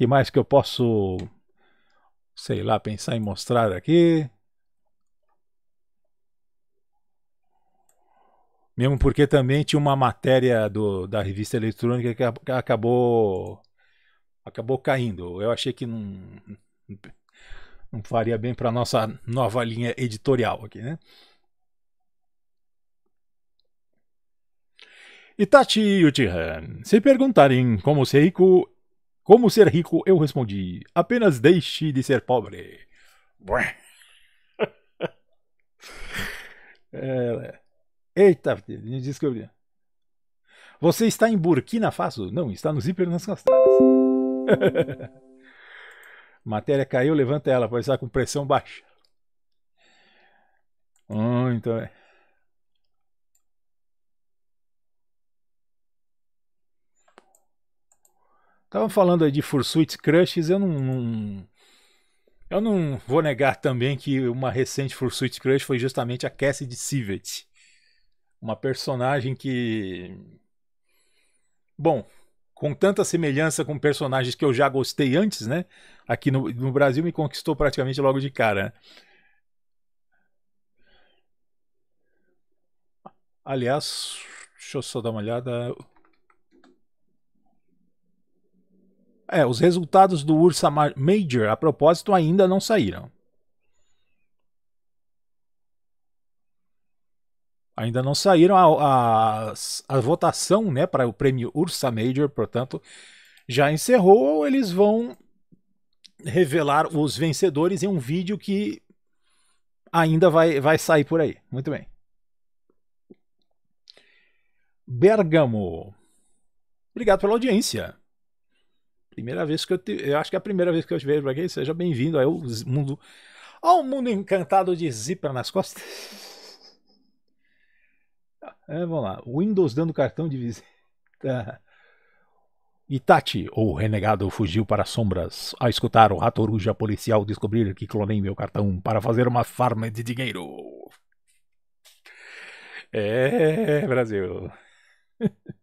que mais que eu posso, sei lá, pensar em mostrar aqui? Mesmo porque também tinha uma matéria do, da revista eletrônica que acabou acabou caindo. Eu achei que não, não faria bem para nossa nova linha editorial aqui, né? Itachi Uchiha. Se perguntarem como sei rico, como ser rico? Eu respondi. Apenas deixe de ser pobre. É, é, eita, me descobri. Você está em Burkina Faso? Não, está no zíper nas castanhas. Matéria caiu, levanta ela, pois está com pressão baixa. Hum, então é. Tava falando aí de Fursuit crushes, eu não, não, Eu não vou negar também que uma recente fursuit crush foi justamente a Cassidy Civet. Uma personagem que. Bom, com tanta semelhança com personagens que eu já gostei antes, né? Aqui no, no Brasil me conquistou praticamente logo de cara. Né? Aliás, deixa eu só dar uma olhada. É, os resultados do Ursa Major, a propósito, ainda não saíram. Ainda não saíram a, a, a votação né, para o prêmio Ursa Major, portanto, já encerrou. Eles vão revelar os vencedores em um vídeo que ainda vai, vai sair por aí. Muito bem. Bergamo. Obrigado pela audiência. Primeira vez que eu te... Eu acho que é a primeira vez que eu te vejo aqui. Seja bem-vindo ao mundo. ao mundo encantado de zíper nas costas. É, vamos lá. Windows dando cartão de visita. Itachi, o renegado, fugiu para as sombras. A escutar o ratoruja policial descobrir que clonei meu cartão para fazer uma farma de dinheiro. É, Brasil.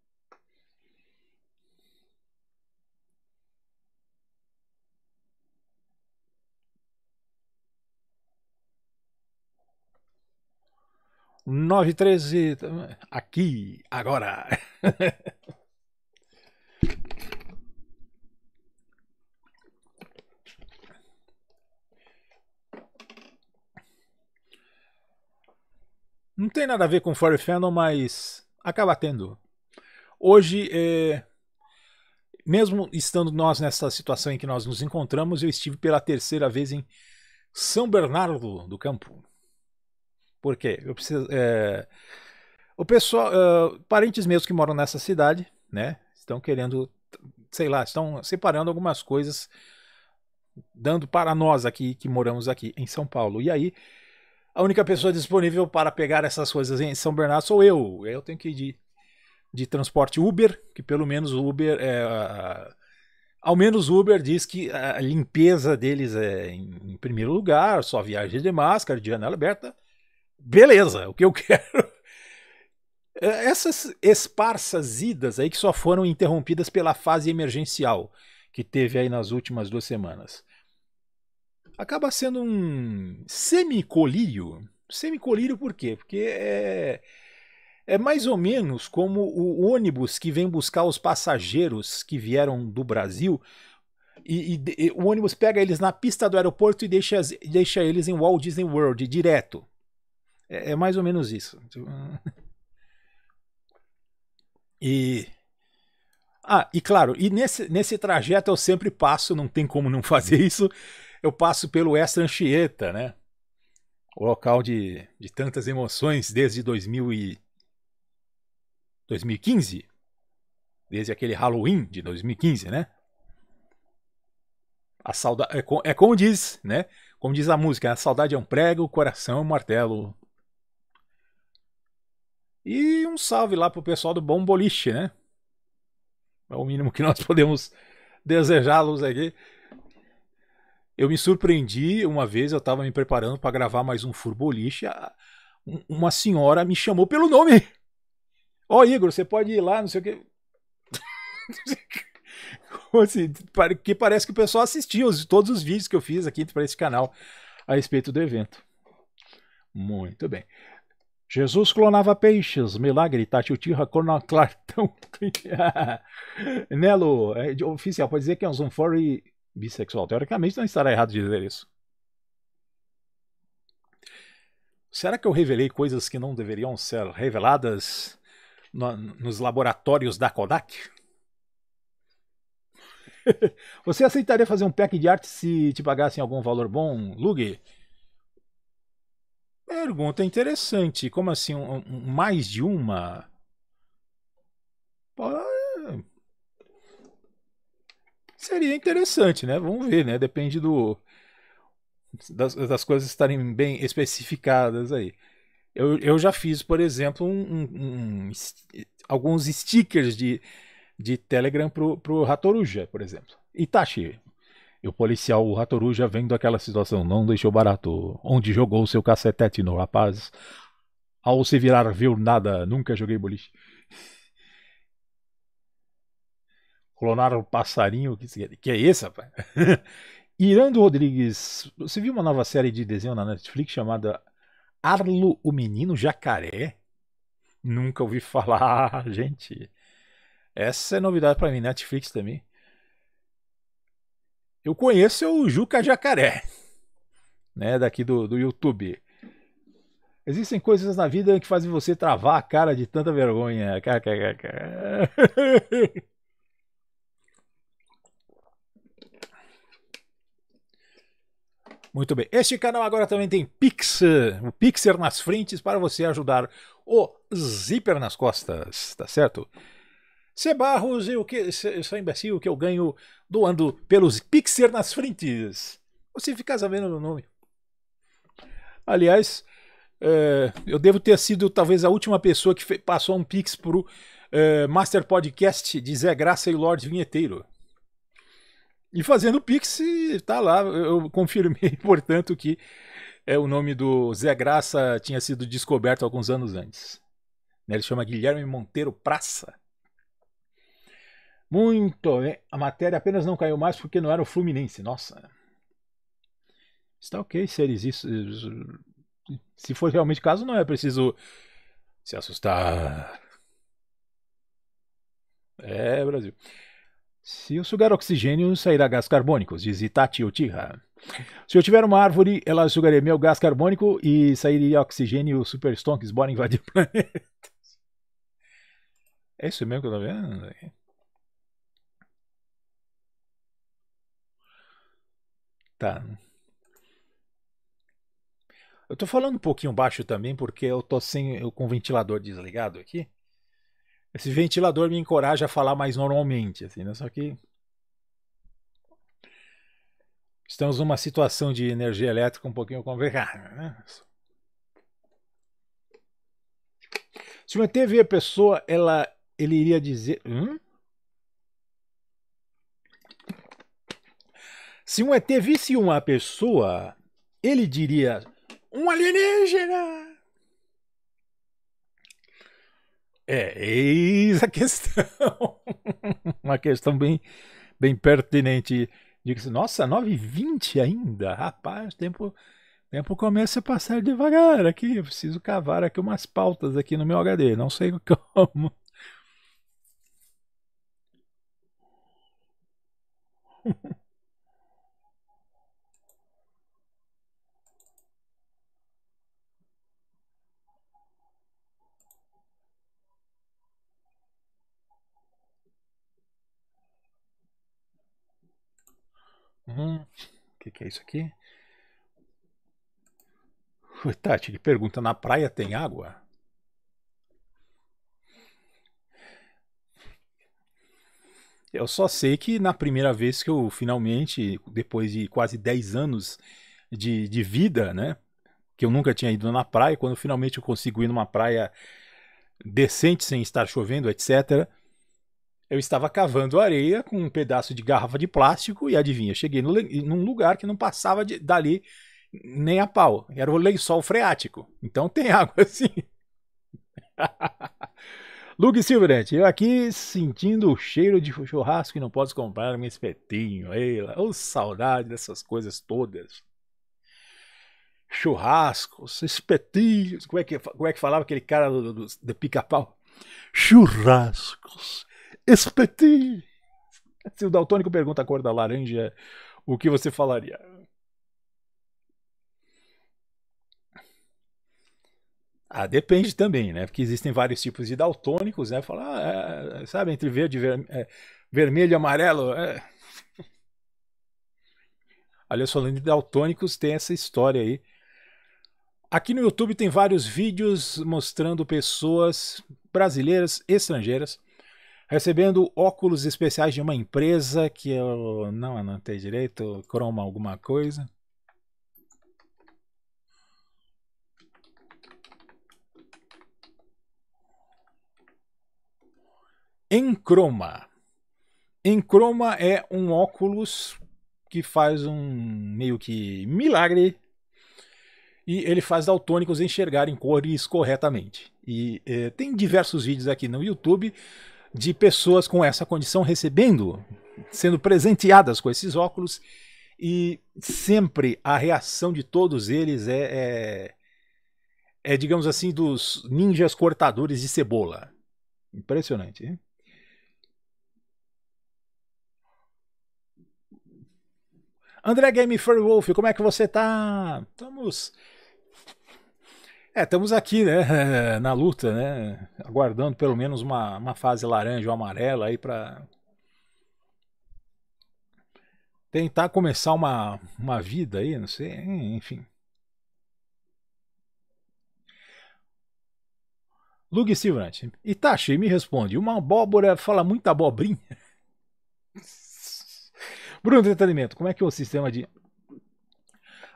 913, aqui, agora. Não tem nada a ver com Furry Fandom, mas acaba tendo. Hoje, é... mesmo estando nós nessa situação em que nós nos encontramos, eu estive pela terceira vez em São Bernardo do Campo. Por quê? Eu preciso. É... O pessoal. parentes meus que moram nessa cidade, né? Estão querendo. Sei lá, estão separando algumas coisas, dando para nós aqui que moramos aqui em São Paulo. E aí, a única pessoa disponível para pegar essas coisas em São Bernardo sou eu. Eu tenho que ir de, de transporte Uber, que pelo menos o Uber. É, ao menos Uber diz que a limpeza deles é em, primeiro lugar, só viagem de máscara, de janela aberta beleza, o que eu quero. É, essas esparsas idas aí que só foram interrompidas pela fase emergencial que teve aí nas últimas duas semanas. Acaba sendo um semicolírio. Semicolírio por quê? Porque é, é mais ou menos como o ônibus que vem buscar os passageiros que vieram do Brasil e, e, e, o ônibus pega eles na pista do aeroporto e deixa, deixa eles em Walt Disney World direto. É, é mais ou menos isso. E. Ah, e claro, e nesse, nesse trajeto eu sempre passo, não tem como não fazer isso, eu passo pelo Extra Anchieta, né? O local de, de tantas emoções desde 2000 e 2015, desde aquele Halloween de 2015, né? A saudade é, é, como diz, né? Como diz a música, a saudade é um prego, o coração é um martelo. E um salve lá pro pessoal do Bom Boliche, né? É o mínimo que nós podemos desejá-los aqui. Eu me surpreendi uma vez, eu estava me preparando para gravar mais um Furboliche. Uma senhora me chamou pelo nome. Ó, oh, Igor, você pode ir lá, não sei o quê. assim, que parece que o pessoal assistiu todos os vídeos que eu fiz aqui para esse canal a respeito do evento. Muito bem. Jesus clonava peixes, milagre, Tatiutirra, Conan Clartão. Nelo, é, oficial, pode dizer que é um furry bissexual. Teoricamente não estará errado dizer isso. Será que eu revelei coisas que não deveriam ser reveladas no, nos laboratórios da Kodak? Você aceitaria fazer um pack de arte se te pagassem algum valor bom, Lug? Pergunta interessante. Como assim? Um, um, mais de uma? É, seria interessante, né? Vamos ver, né? Depende do das, das coisas estarem bem especificadas aí. Eu, eu já fiz, por exemplo, um, alguns stickers de, de Telegram pro, pro Ratoruja, por exemplo. Itachi, o policial, o já vendo aquela situação, não deixou barato. Onde jogou seu cacetete no rapaz. Ao se virar, viu nada. Nunca joguei boliche. Clonar o passarinho. Que é esse, rapaz? Irando Rodrigues, você viu uma nova série de desenho na Netflix chamada Arlo, o Menino Jacaré? Nunca ouvi falar, gente. Essa é novidade para mim, Netflix também. Eu conheço é o Juca Jacaré, né, daqui do, do YouTube. Existem coisas na vida que fazem você travar a cara de tanta vergonha. Muito bem. Este canal agora também tem Pix, o Pixer nas frentes para você ajudar o Zíper nas costas, tá certo? Cê Barros, eu, que, eu sou imbecil que eu ganho doando pelos Pixer nas frentes. Você fica sabendo meu nome. Aliás, é, eu devo ter sido talvez a última pessoa que passou um Pix pro é, Master Podcast de Zé Graça e Lorde Vinheteiro. E fazendo Pix, tá lá. Eu confirmei, portanto, que é, o nome do Zé Graça tinha sido descoberto alguns anos antes. Né, ele chama Guilherme Monteiro Praça. Muito bem. A matéria apenas não caiu mais porque não era o Fluminense. Nossa. Está ok, seres. Isso, se for realmente caso, não é preciso se assustar. É, Brasil. Se eu sugar oxigênio, sairá gás carbônico, diz Itati Otiha. Se eu tiver uma árvore, ela sugaria meu gás carbônico e sairia oxigênio super stonks, bora invadir o É isso mesmo que eu tô vendo? Tá. Eu tô falando um pouquinho baixo também porque eu tô sem eu com o ventilador desligado aqui. Esse ventilador me encoraja a falar mais normalmente, assim, né? Só que estamos numa situação de energia elétrica um pouquinho complicada, né? Se uma TV pessoa, ela ele iria dizer, hum? Se um ET visse uma pessoa, ele diria: Um alienígena! É, eis a questão. uma questão bem, bem pertinente. nossa, 9h20 ainda? Rapaz, tempo, tempo começa a passar devagar aqui. Eu preciso cavar aqui umas pautas aqui no meu HD. Não sei como. Hum, o que, que é isso aqui? O Tati, ele pergunta, na praia tem água? Eu só sei que na primeira vez que eu finalmente, depois de quase 10 anos de, de vida, né? Que eu nunca tinha ido na praia, quando finalmente eu consigo ir numa praia decente sem estar chovendo, etc eu estava cavando areia com um pedaço de garrafa de plástico e adivinha, cheguei no, num lugar que não passava de, dali nem a pau. Era o lençol freático. Então tem água assim. Luke Silverant, eu aqui sentindo o cheiro de churrasco e não posso comprar meu espetinho. Ei, oh, saudade dessas coisas todas. Churrascos, espetinhos. Como é que, como é que falava aquele cara do, do, do pica-pau? Churrascos, Espeti. Se o Daltônico pergunta a cor da laranja, o que você falaria? Ah, depende também, né? Porque existem vários tipos de daltônicos, né? Falar, ah, é, é, sabe, entre verde, ver, é, vermelho e amarelo. É. Aliás, falando de daltônicos, tem essa história aí. Aqui no YouTube tem vários vídeos mostrando pessoas brasileiras, estrangeiras, recebendo óculos especiais de uma empresa que eu não anotei direito, Chroma alguma coisa. em Chroma é um óculos que faz um meio que milagre e ele faz daltônicos enxergarem cores corretamente. E é, tem diversos vídeos aqui no YouTube de pessoas com essa condição recebendo, sendo presenteadas com esses óculos, e sempre a reação de todos eles é, é, é digamos assim, dos ninjas cortadores de cebola. Impressionante, hein? André Game Wolf, como é que você tá? Estamos é, estamos aqui, né, na luta, né, aguardando pelo menos uma, uma fase laranja ou amarela aí para tentar começar uma, uma vida aí, não sei, enfim. Lug Silvrante, Itachi me responde, uma abóbora fala muita abobrinha? Bruno Entretenimento, como é que é o sistema de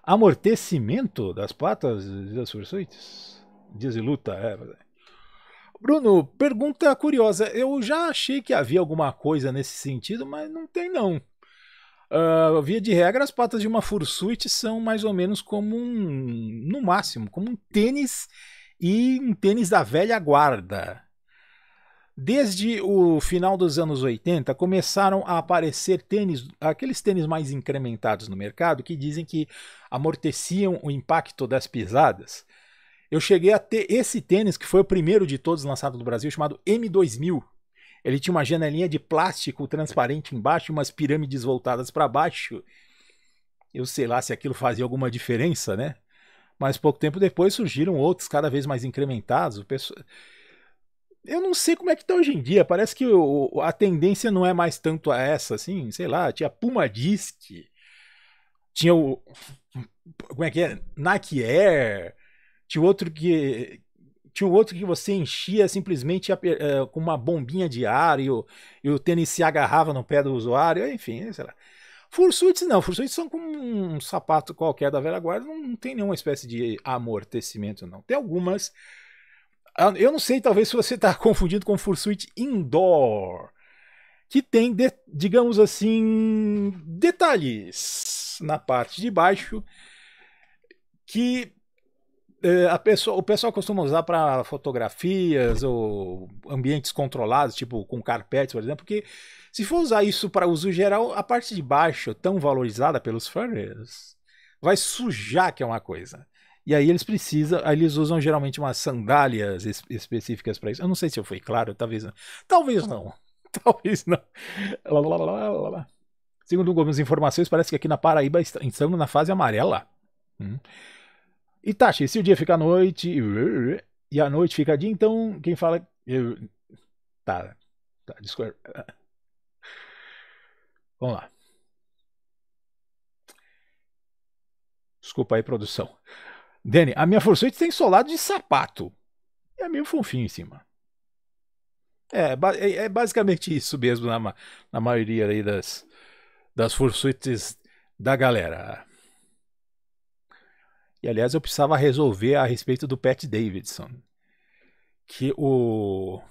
amortecimento das patas das fursuites? Diz e luta, é Bruno, pergunta curiosa. Eu já achei que havia alguma coisa nesse sentido, mas não tem não. Uh, via de regra, as patas de uma fursuite são mais ou menos como um, no máximo, como um tênis e um tênis da velha guarda. Desde o final dos anos 80, começaram a aparecer tênis, aqueles tênis mais incrementados no mercado que dizem que amorteciam o impacto das pisadas. Eu cheguei a ter esse tênis que foi o primeiro de todos lançado no Brasil, chamado M2000. Ele tinha uma janelinha de plástico transparente embaixo, umas pirâmides voltadas para baixo. Eu sei lá se aquilo fazia alguma diferença, né? Mas pouco tempo depois surgiram outros cada vez mais incrementados. O pessoal eu não sei como é que tá hoje em dia. Parece que o, a tendência não é mais tanto a essa, assim, sei lá, tinha Puma Disc, tinha o. Como é que é? Nike Air, tinha outro que. Tinha outro que você enchia simplesmente a, a, eh, com uma bombinha de ar e o, e o tênis se agarrava no pé do usuário, enfim, sei lá. Fursuits não, fursuits são como um sapato qualquer da velha guarda, não, não tem nenhuma espécie de amortecimento, não. Tem algumas ah, eu não sei, talvez, se você está confundindo com Fursuit Indoor, que tem, de, digamos assim, detalhes na parte de baixo que é, pessoa, o pessoal costuma usar para fotografias ou ambientes controlados, tipo com carpetes, por exemplo, porque se for usar isso para uso geral, a parte de baixo, tão valorizada pelos furriers, vai sujar que é uma coisa. E aí eles precisam, aí eles usam geralmente umas sandálias es específicas para isso. Eu não sei se eu fui claro, talvez não. Talvez não. Talvez não. lá. Segundo algumas informações, parece que aqui na Paraíba estamos na fase amarela. Hum. Itachi, se o dia fica à noite e a noite fica dia, então quem fala. Tá, tá, desculpa. Vamos lá. Desculpa aí, produção. Danny, a minha Forsuit tem solado de sapato. E é meio fofinho em cima. É, é, é basicamente isso mesmo na, na maioria aí das, das Forsuits da galera. E aliás, eu precisava resolver a respeito do Pat Davidson. Que o.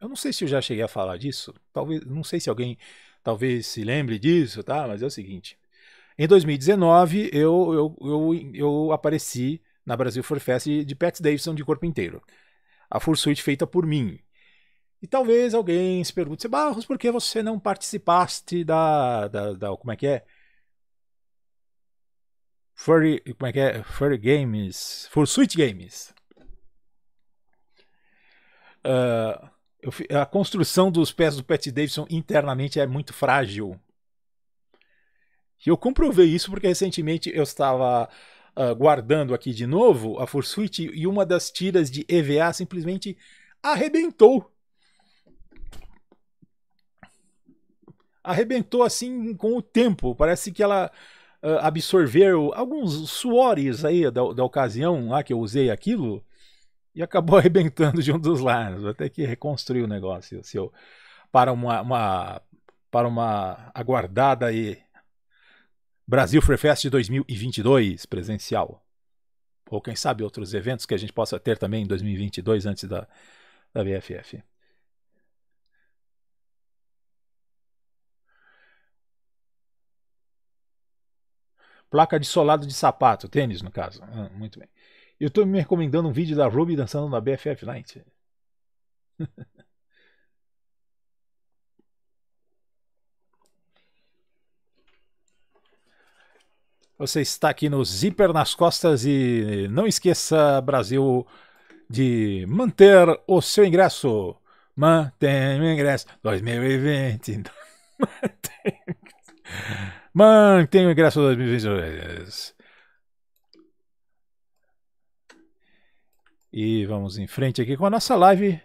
Eu não sei se eu já cheguei a falar disso. Talvez. Não sei se alguém talvez se lembre disso, tá? Mas é o seguinte. Em 2019, eu, eu, eu, eu apareci na Brasil For Fest de Pat Davidson de corpo inteiro. A Fursuit feita por mim. E talvez alguém se pergunte, Barros, por que você não participaste da, da, da como é que é? Furry, como é que é? Furry Games, Fursuit Games. Uh, eu, a construção dos pés do Pat Davidson internamente é muito frágil eu comprovei isso porque recentemente eu estava uh, guardando aqui de novo a Fursuit e uma das tiras de EVA simplesmente arrebentou. Arrebentou assim com o tempo. Parece que ela uh, absorveu alguns suores aí da, da ocasião lá que eu usei aquilo e acabou arrebentando de um dos lados. Vou que reconstruir o negócio se eu, para uma, uma, para uma aguardada e Brasil Free Fest 2022 presencial. Ou quem sabe outros eventos que a gente possa ter também em 2022 antes da, da BFF. Placa de solado de sapato, tênis no caso. Ah, muito bem. Eu estou me recomendando um vídeo da Ruby dançando na BFF Night. Você está aqui no Zíper nas costas e não esqueça, Brasil, de manter o seu ingresso. Mantenha o ingresso 2020. Mantenha, o ingresso 2020. E vamos em frente aqui com a nossa live,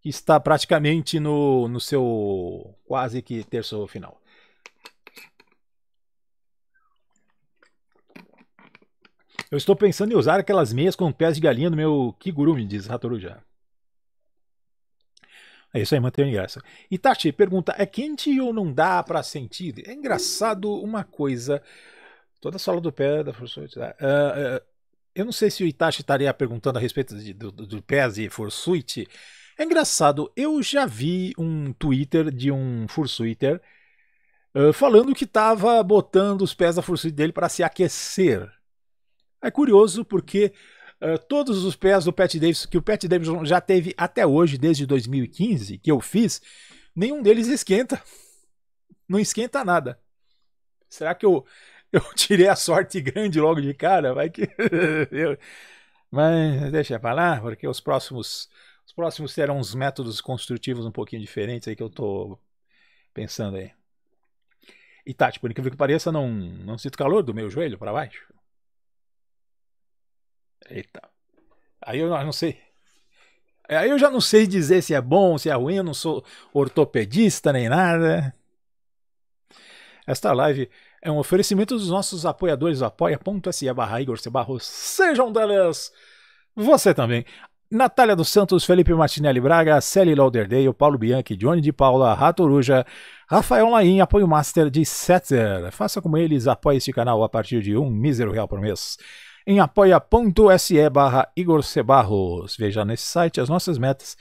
que está praticamente no, no seu quase que terço final. Eu estou pensando em usar aquelas meias com pés de galinha no meu Kigurumi, diz Ratoruja. É isso aí, mantém o ingresso. Itachi pergunta: é quente ou não dá para sentir? É engraçado uma coisa. Toda a sala do pé da forçoita. Uh, tá. ah, uh, ah, eu não sei se o Itachi estaria perguntando a respeito de, do, do pés e forsuite. É engraçado, eu já vi um Twitter de um Fursuiter uh, ah, falando que estava botando os pés da Fursuite dele para se aquecer. É curioso porque Uh, todos os pés do Pat Davis que o Pat Davis já teve até hoje, desde 2015, que eu fiz, nenhum deles esquenta. Não esquenta nada. Será que eu, eu tirei a sorte grande logo de cara? Vai que. Mas deixa pra lá, porque os próximos. Os próximos serão uns métodos construtivos um pouquinho diferentes aí que eu tô pensando aí. E Tati, por incrível que pareça, não, não sinto calor do meu joelho para baixo. Eita. Aí eu não sei. É, aí eu já não sei dizer se é bom, se é ruim, eu não sou ortopedista nem nada. Esta live é um oferecimento dos nossos apoiadores apoia.se barra Igor C. Barros. Sejam delas você também. Natália dos Santos, Felipe Martinelli Braga, Sally Lauderdale, Paulo Bianchi, Johnny de Paula, Ratoruja, Rafael Laim, apoio master de Setzer. Faça como eles, apoie este canal a partir de um mísero real por mês em apoia.se barra Igor Cebarros. Veja nesse site as nossas metas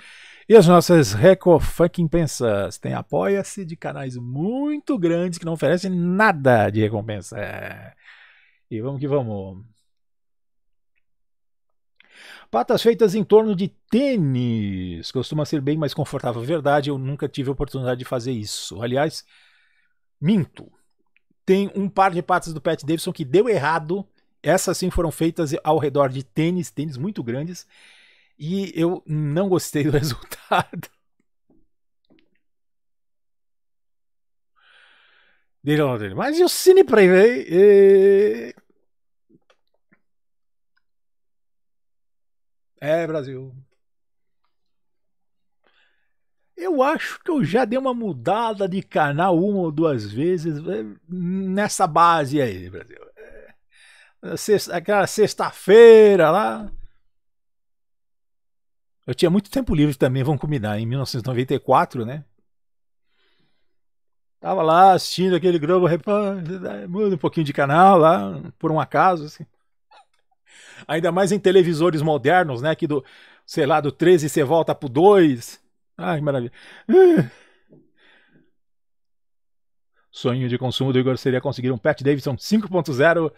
e as nossas recompensas. Tem apoia-se de canais muito grandes que não oferecem nada de recompensa. E vamos que vamos. Patas feitas em torno de tênis. Costuma ser bem mais confortável. Verdade, eu nunca tive a oportunidade de fazer isso. Aliás, minto. Tem um par de patas do Pat Davidson que deu errado essas sim foram feitas ao redor de tênis, tênis muito grandes, e eu não gostei do resultado. Mas e o Cine Privé? É, Brasil. Eu acho que eu já dei uma mudada de canal uma ou duas vezes eh, nessa base aí, Brasil sexta, aquela sexta-feira lá. Eu tinha muito tempo livre também, vamos combinar, em 1994, né? Tava lá assistindo aquele Globo Repórter, né? muda um pouquinho de canal lá, por um acaso, assim. Ainda mais em televisores modernos, né? Que do, sei lá, do 13 você volta pro 2. Ai, que maravilha. Sonho de consumo do Igor seria conseguir um Pat Davidson 5.0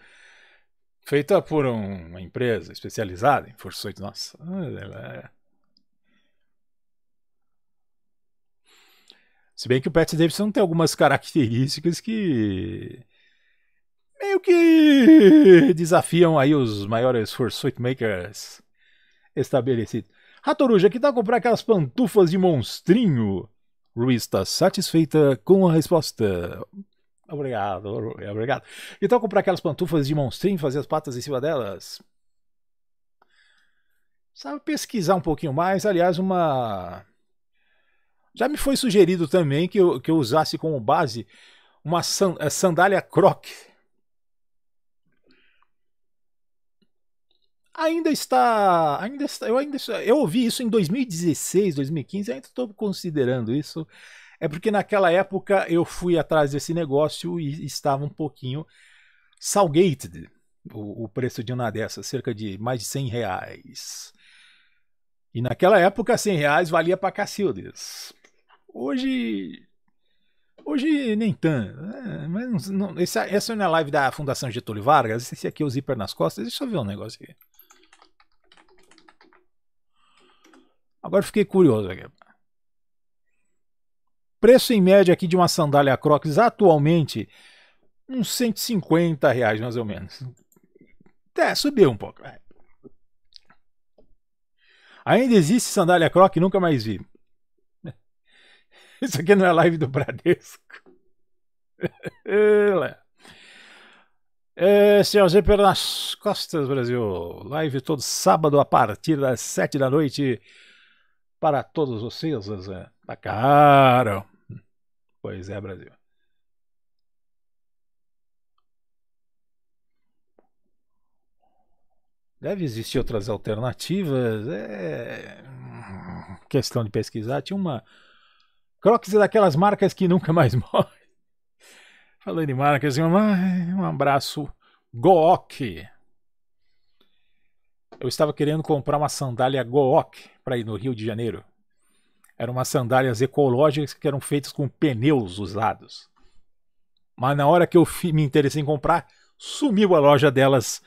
feita por um, uma empresa especializada em Força Nossa. É, é. Se bem que o Pat Davidson tem algumas características que meio que desafiam aí os maiores Forsuit Makers estabelecidos. Ratoruja, que dá comprar aquelas pantufas de monstrinho? Ruiz está satisfeita com a resposta. Obrigado, é, obrigado. Então comprar aquelas pantufas de monstrinho, fazer as patas em cima delas. Sabe pesquisar um pouquinho mais. Aliás, uma. Já me foi sugerido também que eu, que eu usasse como base uma eh, sandália croc. Ainda está, ainda está, eu ainda eu ouvi isso em 2016, 2015, ainda estou considerando isso é porque naquela época eu fui atrás desse negócio e estava um pouquinho salgated o, o preço de uma dessas, cerca de mais de 100 reais. E naquela época 100 reais valia para cacildes. Hoje Hoje nem tanto. Né? mas não, essa, essa não é a live da Fundação Getúlio Vargas. Esse aqui é o zíper nas costas. Deixa eu ver um negócio aqui. Agora fiquei curioso aqui. Preço em média aqui de uma sandália Crocs atualmente uns 150 reais mais ou menos. Até subiu um pouco. É. Ainda existe sandália Croc? Nunca mais vi. Isso aqui não é live do Bradesco. É, CLG pelas costas, Brasil. Live todo sábado a partir das sete da noite. Para todos vocês, Zé. Tá caro. Pois é, Brasil. Deve existir outras alternativas. É hum, questão de pesquisar. Tinha uma Crocs é daquelas marcas que nunca mais morrem. Falando em marcas, um abraço. Gook. Eu estava querendo comprar uma sandália Gook para ir no Rio de Janeiro. Eram umas sandálias ecológicas que eram feitas com pneus usados. Mas na hora que eu me interessei em comprar, sumiu a loja delas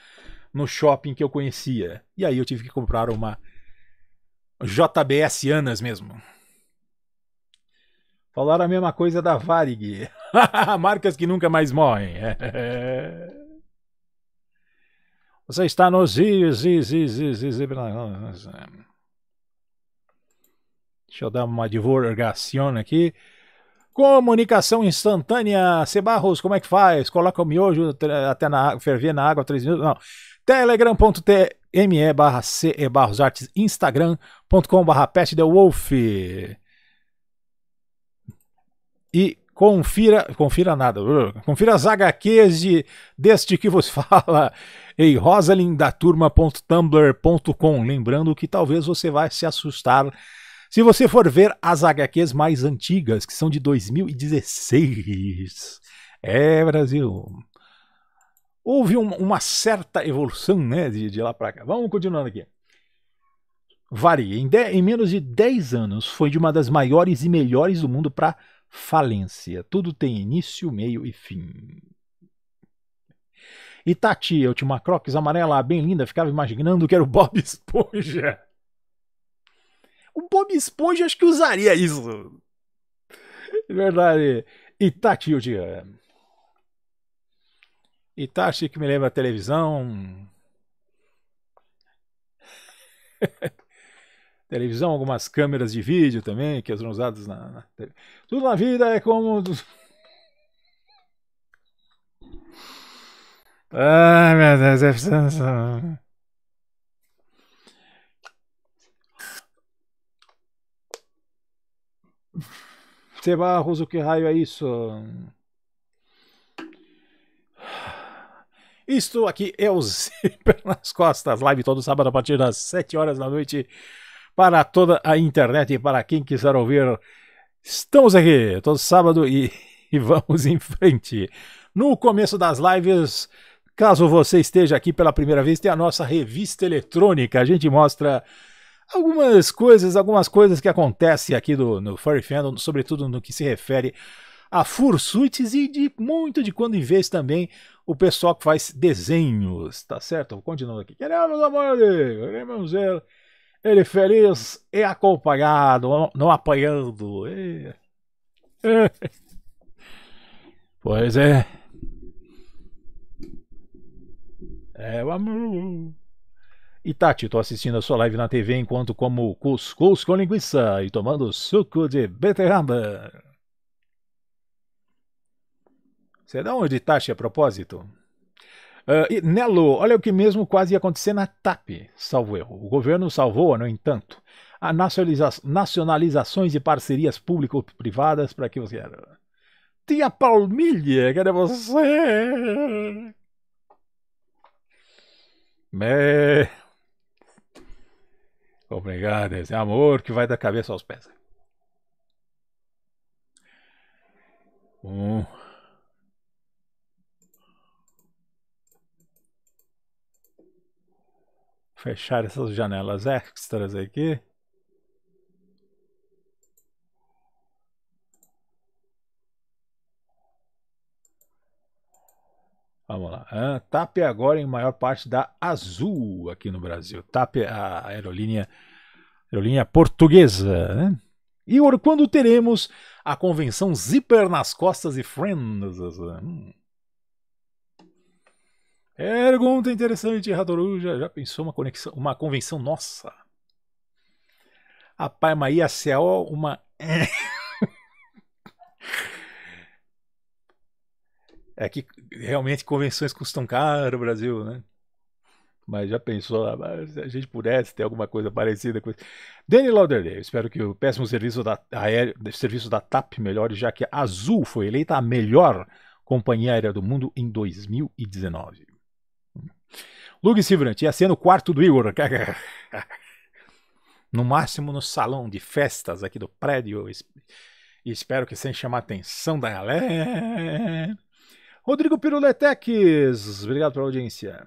no shopping que eu conhecia. E aí eu tive que comprar uma JBS Anas mesmo. Falaram a mesma coisa da Varig. Marcas que nunca mais morrem. Você está no Ziz, Deixa eu dar uma divulgação aqui. Comunicação instantânea. Cebarros, como é que faz? Coloca o miojo até na ferver na água três minutos. Não. Telegram.me barra CE Barros Artes. Instagram.com barra Pet The Wolf. E confira, confira nada, confira as HQs de, deste que vos fala em rosalindaturma.tumblr.com. Lembrando que talvez você vai se assustar se você for ver as HQs mais antigas, que são de 2016, é Brasil. Houve um, uma certa evolução né, de, de lá para cá. Vamos continuando aqui. Varia. Em, de, em menos de 10 anos, foi de uma das maiores e melhores do mundo para falência. Tudo tem início, meio e fim. Itati, eu tinha uma crocs amarela bem linda, ficava imaginando que era o Bob Esponja o Bob Esponja acho que usaria isso. Verdade. Itachi Uchiha. É. Itachi que me lembra a televisão. televisão, algumas câmeras de vídeo também, que eram usadas na, na Tudo na vida é como. Ai, meu Deus, é Você Barros, o que raio é isso? Estou aqui, eu nas costas, live todo sábado a partir das 7 horas da noite para toda a internet e para quem quiser ouvir. Estamos aqui todo sábado e, e vamos em frente. No começo das lives, caso você esteja aqui pela primeira vez, tem a nossa revista eletrônica. A gente mostra algumas coisas, algumas coisas que acontecem aqui do, no Furry Fandom, sobretudo no que se refere a fursuites e de muito de quando em vez também o pessoal que faz desenhos, tá certo? Continuando aqui. Queremos amor, queremos ele, feliz e acompanhado, não apanhando. E... Pois é. É o amor. E Tati, tô assistindo a sua live na TV enquanto como cuscuz com linguiça e tomando suco de beterraba. Você é dá onde, Tati, a propósito? Uh, ah, Nelo, olha o que mesmo quase ia acontecer na TAP, salvo erro. O governo salvou, no entanto, a nacionaliza nacionalizações e parcerias público-privadas para que você... Tia Palmilha, cadê você? Me... Obrigado, esse é amor que vai da cabeça aos pés. Um. Fechar essas janelas é, extras aqui. Vamos lá. Ah, TAP é agora em maior parte da Azul aqui no Brasil. TAP é a aerolínea, aerolínea portuguesa. Né? E quando teremos a convenção Zipper nas costas e Friends? Hum. Pergunta interessante, Radoru. Já, já pensou uma, conexão, uma convenção nossa? A Parma ia ser uma. É que realmente convenções custam caro Brasil, né? Mas já pensou, ah, se a gente pudesse ter alguma coisa parecida com isso. Danny Lauderdale, espero que o péssimo serviço da, aéreo, serviço da TAP melhore, já que a Azul foi eleita a melhor companhia aérea do mundo em 2019. Luke Sivrant, ia ser no quarto do Igor. no máximo no salão de festas aqui do prédio. Espero que sem chamar a atenção da galera. Rodrigo Piruleteques, obrigado pela audiência.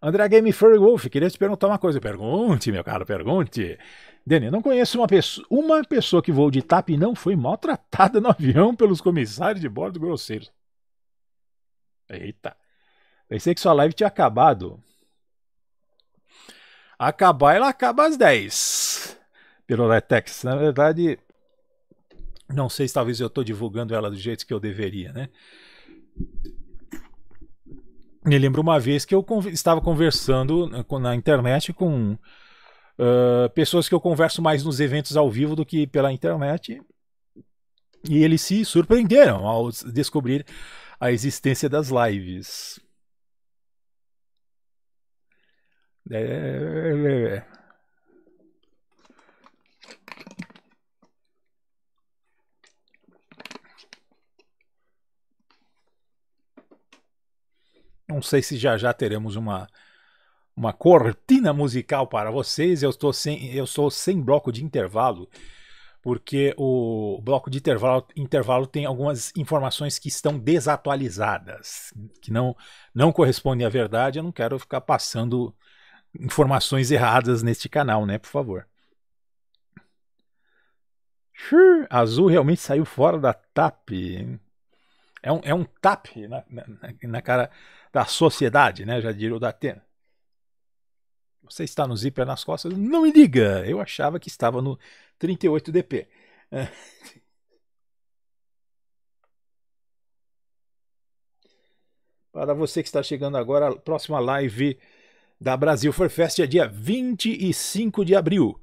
André Game Furry Wolf, queria te perguntar uma coisa. Pergunte, meu caro, pergunte. Dani, não conheço uma pessoa, uma pessoa que voou de TAP e não foi maltratada no avião pelos comissários de bordo grosseiros. Eita. Pensei que sua live tinha acabado. Acabar, ela acaba às 10. Piroletex. Na verdade, não sei se talvez eu estou divulgando ela do jeito que eu deveria, né? Me lembro uma vez que eu estava conversando né, na internet com uh, pessoas que eu converso mais nos eventos ao vivo do que pela internet. E eles se surpreenderam ao descobrir a existência das lives. É... é, é, é. Não sei se já já teremos uma uma cortina musical para vocês. Eu estou sem eu sou sem bloco de intervalo porque o bloco de intervalo, intervalo tem algumas informações que estão desatualizadas, que não não correspondem à verdade. Eu não quero ficar passando informações erradas neste canal, né? Por favor. Azul realmente saiu fora da TAP. É um, é um tap na, na, na cara da sociedade, né? Já diria o da Atena. Você está no zíper nas costas? Não me diga! Eu achava que estava no 38DP. É. Para você que está chegando agora, a próxima live da Brasil For Fest é dia 25 de abril.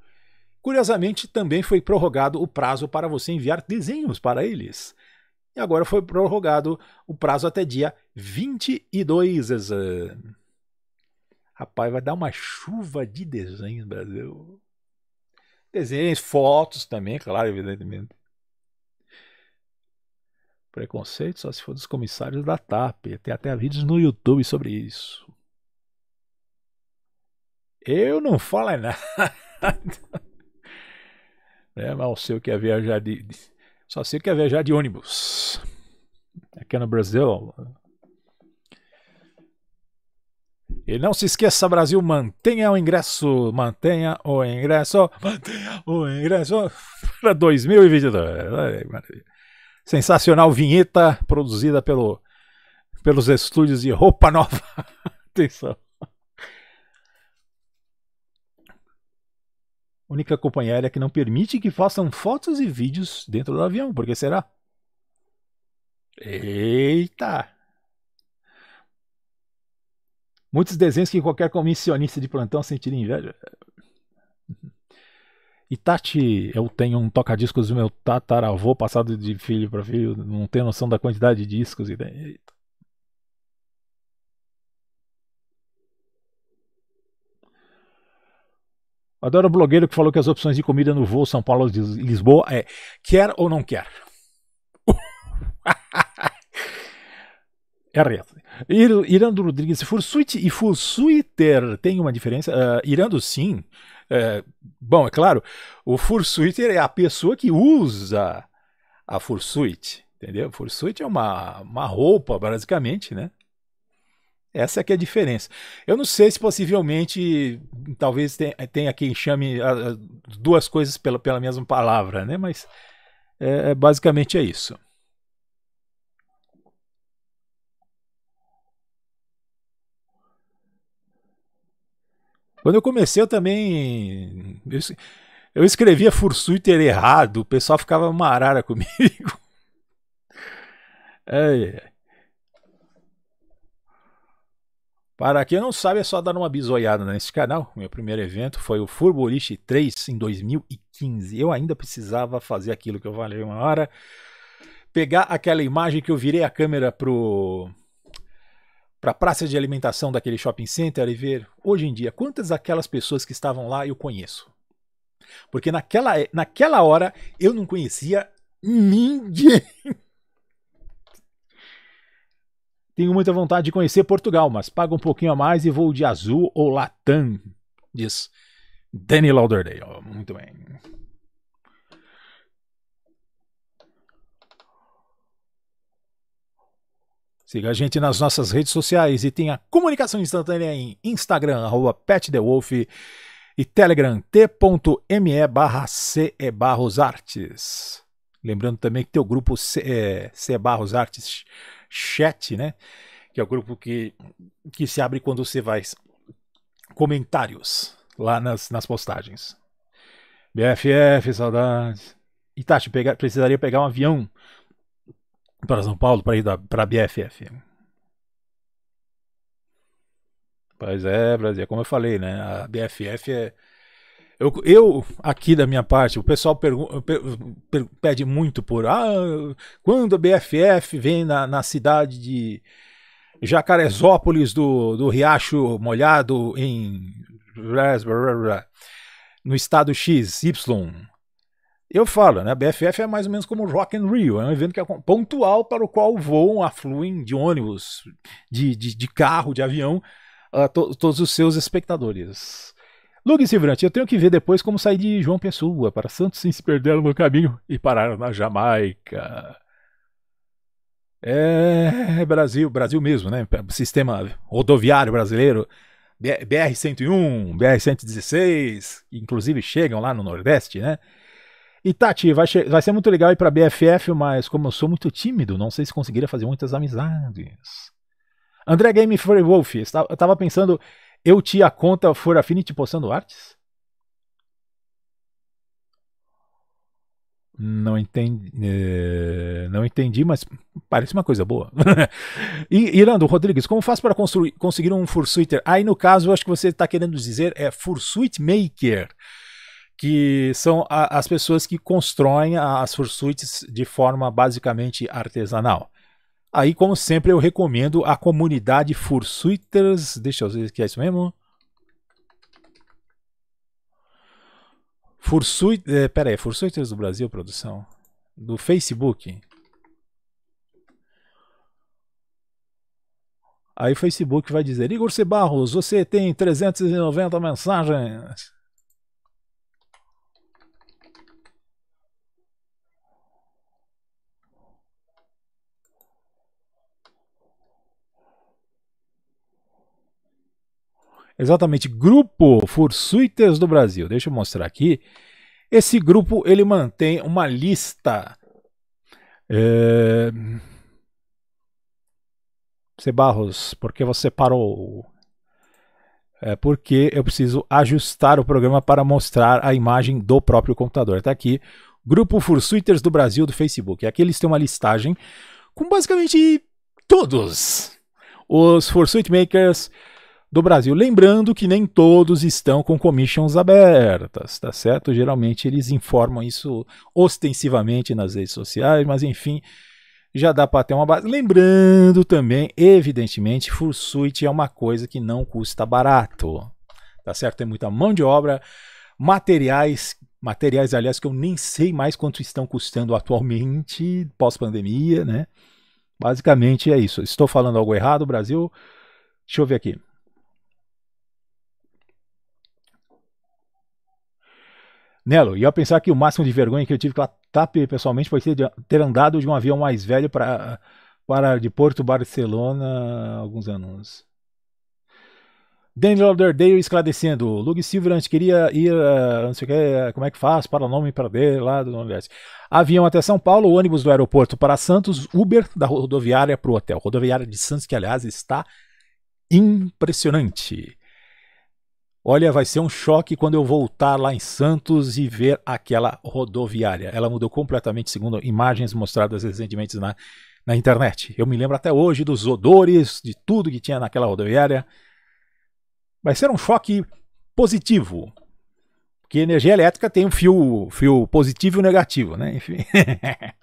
Curiosamente, também foi prorrogado o prazo para você enviar desenhos para eles e agora foi prorrogado o prazo até dia 22. Rapaz, vai dar uma chuva de desenhos, Brasil. Desenhos, fotos também, claro, evidentemente. Preconceito só se for dos comissários da TAP. Tem até vídeos no YouTube sobre isso. Eu não falo é nada. né? Mas o seu que é viajar de, de só sei que é viajar de ônibus. Aqui no Brasil. E não se esqueça, Brasil, mantenha o ingresso, mantenha o ingresso, mantenha o ingresso para 2022. Sensacional vinheta produzida pelo, pelos estúdios de Roupa Nova. Atenção. única companhia aérea que não permite que façam fotos e vídeos dentro do avião. Por que será? Eita! Muitos desenhos que qualquer comissionista de plantão sentiria inveja. Itati, eu tenho um toca-discos do meu tataravô passado de filho para filho, não tenho noção da quantidade de discos. Eita. Adoro o blogueiro que falou que as opções de comida no voo São Paulo Lisboa é quer ou não quer. é reto. Irando Rodrigues, Fursuit e Fursuiter tem uma diferença? Uh, Irando sim. Uh, bom, é claro, o Fursuiter é a pessoa que usa a Fursuit, entendeu? Fursuit é uma, uma roupa, basicamente, né? Essa é que é a diferença. Eu não sei se possivelmente, talvez tenha quem chame duas coisas pela, pela mesma palavra, né? Mas é, é, basicamente é isso. Quando eu comecei, eu também. Eu, eu escrevia Fursuiter errado, o pessoal ficava uma arara comigo. É, é. Para quem não sabe, é só dar uma bisoiada nesse canal. Meu primeiro evento foi o Furbolish 3 em 2015. Eu ainda precisava fazer aquilo que eu falei uma hora. Pegar aquela imagem que eu virei a câmera pro para a praça de alimentação daquele shopping center e ver hoje em dia quantas aquelas pessoas que estavam lá eu conheço. Porque naquela, naquela hora eu não conhecia ninguém. Tenho muita vontade de conhecer Portugal, mas pago um pouquinho a mais e vou de azul ou latam, diz Danny Lauderdale. Oh, muito bem. Siga a gente nas nossas redes sociais e tenha comunicação instantânea em Instagram, arroba PetTheWolf e Telegram, t.me barra Barros Artes. Lembrando também que teu grupo C, é, Barros Artes chat, né? Que é o grupo que, que se abre quando você vai comentários lá nas, nas postagens. BFF, saudades. Itachi, precisaria pegar um avião para São Paulo para ir para a BFF. Pois é, Brasil, é como eu falei, né? A BFF é eu, eu, aqui da minha parte, o pessoal per- per- pede muito por ah, quando a BFF vem na, na cidade de Jacarezópolis do, do Riacho Molhado em no estado X, Y. Eu falo, né? A BFF é mais ou menos como Rock and Rio, é um evento que é pontual para o qual voam, afluem de ônibus, de, de, de carro, de avião, uh, to, todos os seus espectadores. Lug Silvrante, eu tenho que ver depois como sair de João Pessoa para Santos sem se perderam no caminho e pararam na Jamaica. É, é, Brasil, Brasil mesmo, né? Sistema rodoviário brasileiro, BR-101, BR-116, inclusive chegam lá no Nordeste, né? E Tati, vai, vai ser muito legal ir para BFF, mas como eu sou muito tímido, não sei se conseguiria fazer muitas amizades. André Game Free Wolf, eu estava pensando eu te a conta for Affinity possando Artes? Não entendi, é, não entendi, mas parece uma coisa boa. e Irando Rodrigues, como faço para construir, conseguir um Fursuiter? Aí no caso, eu acho que você está querendo dizer é Fursuit Maker, que são a, as pessoas que constroem as Fursuits de forma basicamente artesanal. Aí, como sempre, eu recomendo a comunidade Fursuiters. Deixa eu ver se é isso mesmo. Fursuit, é, pera aí, Fursuiters do Brasil, produção. Do Facebook. Aí o Facebook vai dizer, Igor Cebarros, você tem 390 mensagens. Exatamente, Grupo Fursuiters do Brasil. Deixa eu mostrar aqui. Esse grupo ele mantém uma lista. É... Barros, por que você parou? É porque eu preciso ajustar o programa para mostrar a imagem do próprio computador. Está aqui, Grupo Fursuiters do Brasil do Facebook. Aqui eles têm uma listagem com basicamente todos os Fursuit Makers do Brasil. Lembrando que nem todos estão com commissions abertas, tá certo? Geralmente eles informam isso ostensivamente nas redes sociais, mas enfim, já dá para ter uma base. Lembrando também, evidentemente, Fursuit é uma coisa que não custa barato, tá certo? Tem muita mão de obra, materiais materiais, aliás, que eu nem sei mais quanto estão custando atualmente, pós-pandemia, né? Basicamente é isso. Estou falando algo errado, Brasil? Deixa eu ver aqui. Nelo, e ao pensar que o máximo de vergonha que eu tive com a TAP pessoalmente foi ter andado de um avião mais velho para, para de Porto Barcelona há alguns anos. Daniel Lauderdale esclarecendo. Lug Silver antes queria ir, eh, não sei o que, como é que faz, para o nome para D, lá do Nordeste. Avião até São Paulo, ônibus do aeroporto para Santos, Uber da rodoviária para o hotel. Rodoviária de Santos, que aliás está impressionante. Olha, vai ser um choque quando eu voltar lá em Santos e ver aquela rodoviária. Ela mudou completamente, segundo imagens mostradas recentemente na, na internet. Eu me lembro até hoje dos odores, de tudo que tinha naquela rodoviária. Vai ser um choque positivo. Porque energia elétrica tem um fio, fio positivo e negativo, né? Enfim.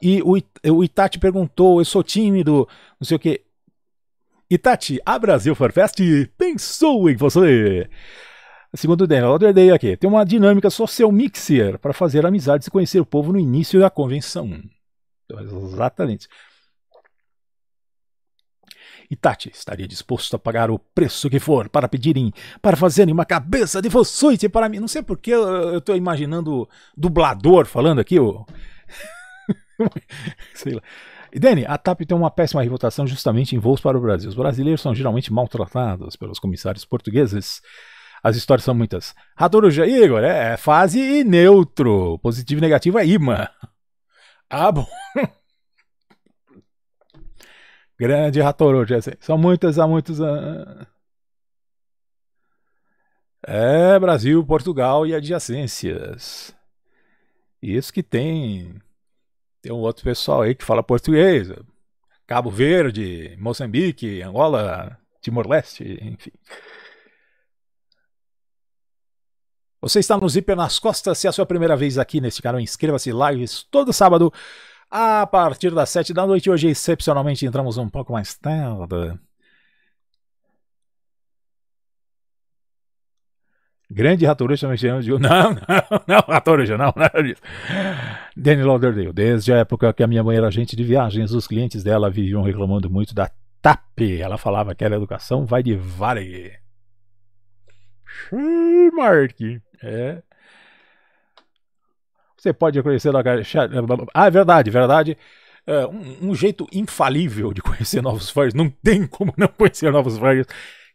E o, o Itati perguntou: eu sou tímido, não sei o quê. Itati, a Brasil Forfest pensou em você. Segundo o Daniel Alderday aqui, tem uma dinâmica social mixer para fazer amizades e conhecer o povo no início da convenção. Então, exatamente. Itati estaria disposto a pagar o preço que for para pedirem, para fazerem uma cabeça de vocês e para mim. Não sei porque eu estou imaginando dublador falando aqui, o. Oh. Sei lá. E Dani, a TAP tem uma péssima reputação justamente em voos para o Brasil. Os brasileiros são geralmente maltratados pelos comissários portugueses. As histórias são muitas. Radoruja, Igor, é, é, fase e neutro. Positivo e negativo é imã. Ah, bom. Grande Ratoroja. São muitas, há muitos anos. É Brasil, Portugal e adjacências. Isso que tem tem um outro pessoal aí que fala português. Cabo Verde, Moçambique, Angola, Timor-Leste, enfim. Você está no Zíper nas costas. Se é a sua primeira vez aqui neste canal, inscreva-se. Lives todo sábado a partir das 7 da noite. Hoje, excepcionalmente, entramos um pouco mais tarde. Grande Hattori Michel de... Não, não, não, Hattori não, nada disso. É Danny Lauderdale, desde a época que a minha mãe era agente de viagens, os clientes dela viviam reclamando muito da TAP. Ela falava que era educação vai de vale. Xiii, Mark. É. Você pode conhecer... Ah, é verdade, verdade. É, um, um, jeito infalível de conhecer novos fãs. Não tem como não conhecer novos fãs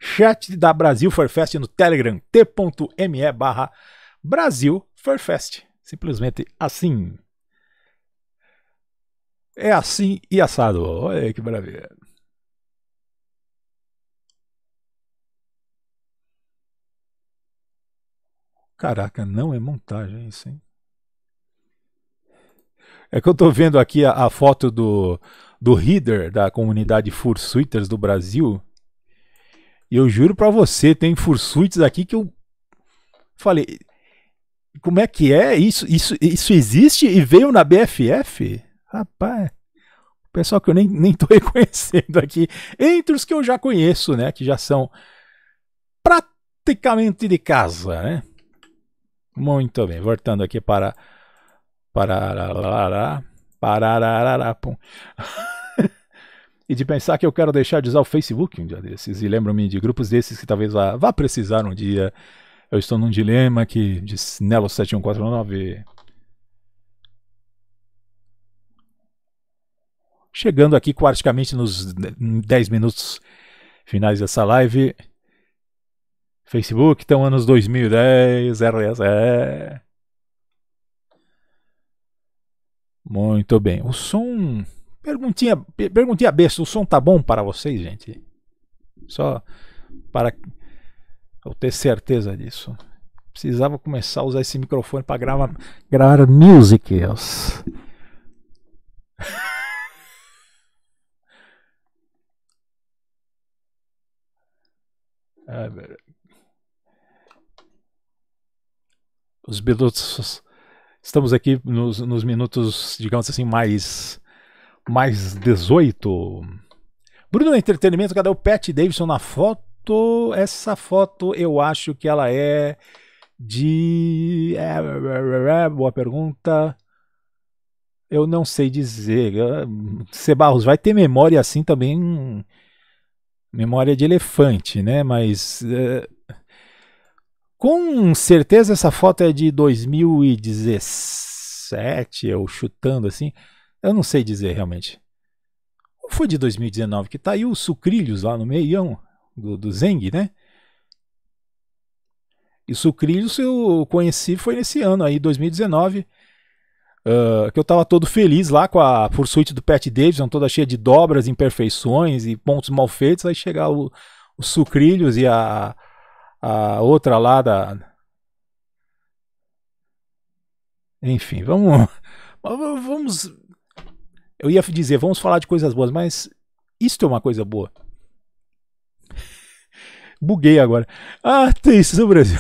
chat da Brasil Furfest no Telegram, t.me barra Brasil Furfest. Simplesmente assim. É assim e assado. Olha que maravilha. Caraca, não é montagem isso, hein? É que eu estou vendo aqui a, a, foto do, do Reader da comunidade Fursuiters do Brasil. E eu juro para você, tem fursuites aqui que eu falei, como é que é? Isso, isso, isso existe e veio na BFF? Rapaz, pessoal que eu nem, nem tô reconhecendo aqui, entre os que eu já conheço, né, que já são praticamente de casa, né? Muito bem, voltando aqui para para para para E de pensar que eu quero deixar de usar o Facebook um dia desses. E lembro-me de grupos desses que talvez vá, vá precisar um dia. Eu estou num dilema que diz Nelo 7149. Chegando aqui praticamente nos 10 minutos finais dessa live. Facebook, então anos 2010, é. Muito bem. O som Perguntinha, perguntinha besta, o som tá bom para vocês, gente? Só para eu ter certeza disso. Precisava começar a usar esse microfone para gravar, gravar musics. Os minutos. Estamos aqui nos, nos minutos, digamos assim, mais mais 18. Bruno Entretenimento, cadê o Pat Davidson na foto? Essa foto eu acho que ela é de. É, boa pergunta. Eu não sei dizer. Sebarros, vai ter memória assim também. Memória de elefante, né? Mas. É... Com certeza essa foto é de 2017, eu chutando assim. Eu não sei dizer realmente. Foi de 2019 que tá aí o Sucrilhos lá no meião do, do Zeng, né? E Sucrilhos eu conheci foi nesse ano aí, 2019. Uh, ah, que eu estava todo feliz lá com a pursuit do Pat Davidson, toda cheia de dobras, imperfeições e pontos mal feitos. Aí chegar o, o Sucrilhos e a, a outra lá da. Enfim, vamos. Vamos eu ia dizer, vamos falar de coisas boas, mas isto é uma coisa boa. Buguei agora. Ah, tem isso no Brasil.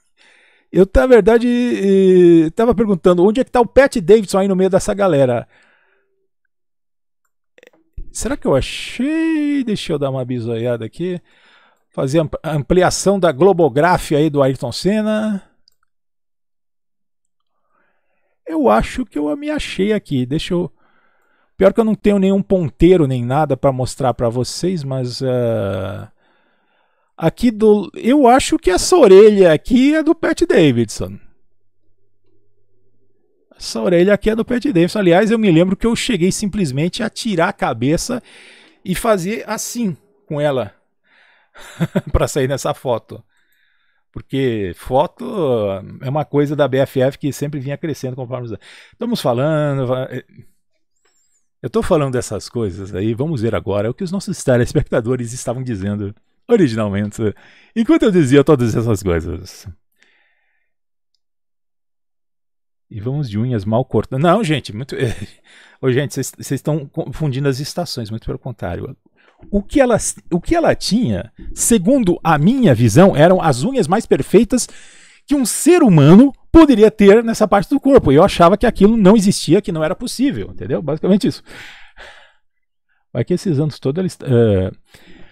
Eu, na verdade, estava perguntando onde é que está o Pat Davidson aí no meio dessa galera. Será que eu achei? Deixa eu dar uma bisoiada aqui. Fazer ampliação da globografia aí do Ayrton Senna. Eu acho que eu me achei aqui. Deixa eu Pior que eu não tenho nenhum ponteiro nem nada para mostrar para vocês, mas uh, aqui do, eu acho que essa orelha aqui é do Pat Davidson. Essa orelha aqui é do Pat Davidson. Aliás, eu me lembro que eu cheguei simplesmente a tirar a cabeça e fazer assim com ela para sair nessa foto. Porque foto é uma coisa da BFF que sempre vinha crescendo conforme Estamos falando eh, eu estou falando dessas coisas aí, vamos ver agora o que os nossos telespectadores estavam dizendo originalmente, enquanto eu dizia todas essas coisas. E vamos de unhas mal cortadas. Não, gente, muito. Eh, ô, gente, vocês estão confundindo as estações, muito pelo contrário. O que, ela, o que ela tinha, segundo a minha visão, eram as unhas mais perfeitas que um ser humano poderia ter nessa parte do corpo. E eu achava que aquilo não existia, que não era possível, entendeu? Basicamente isso. Vai que esses anos todos ela. Está... Uh...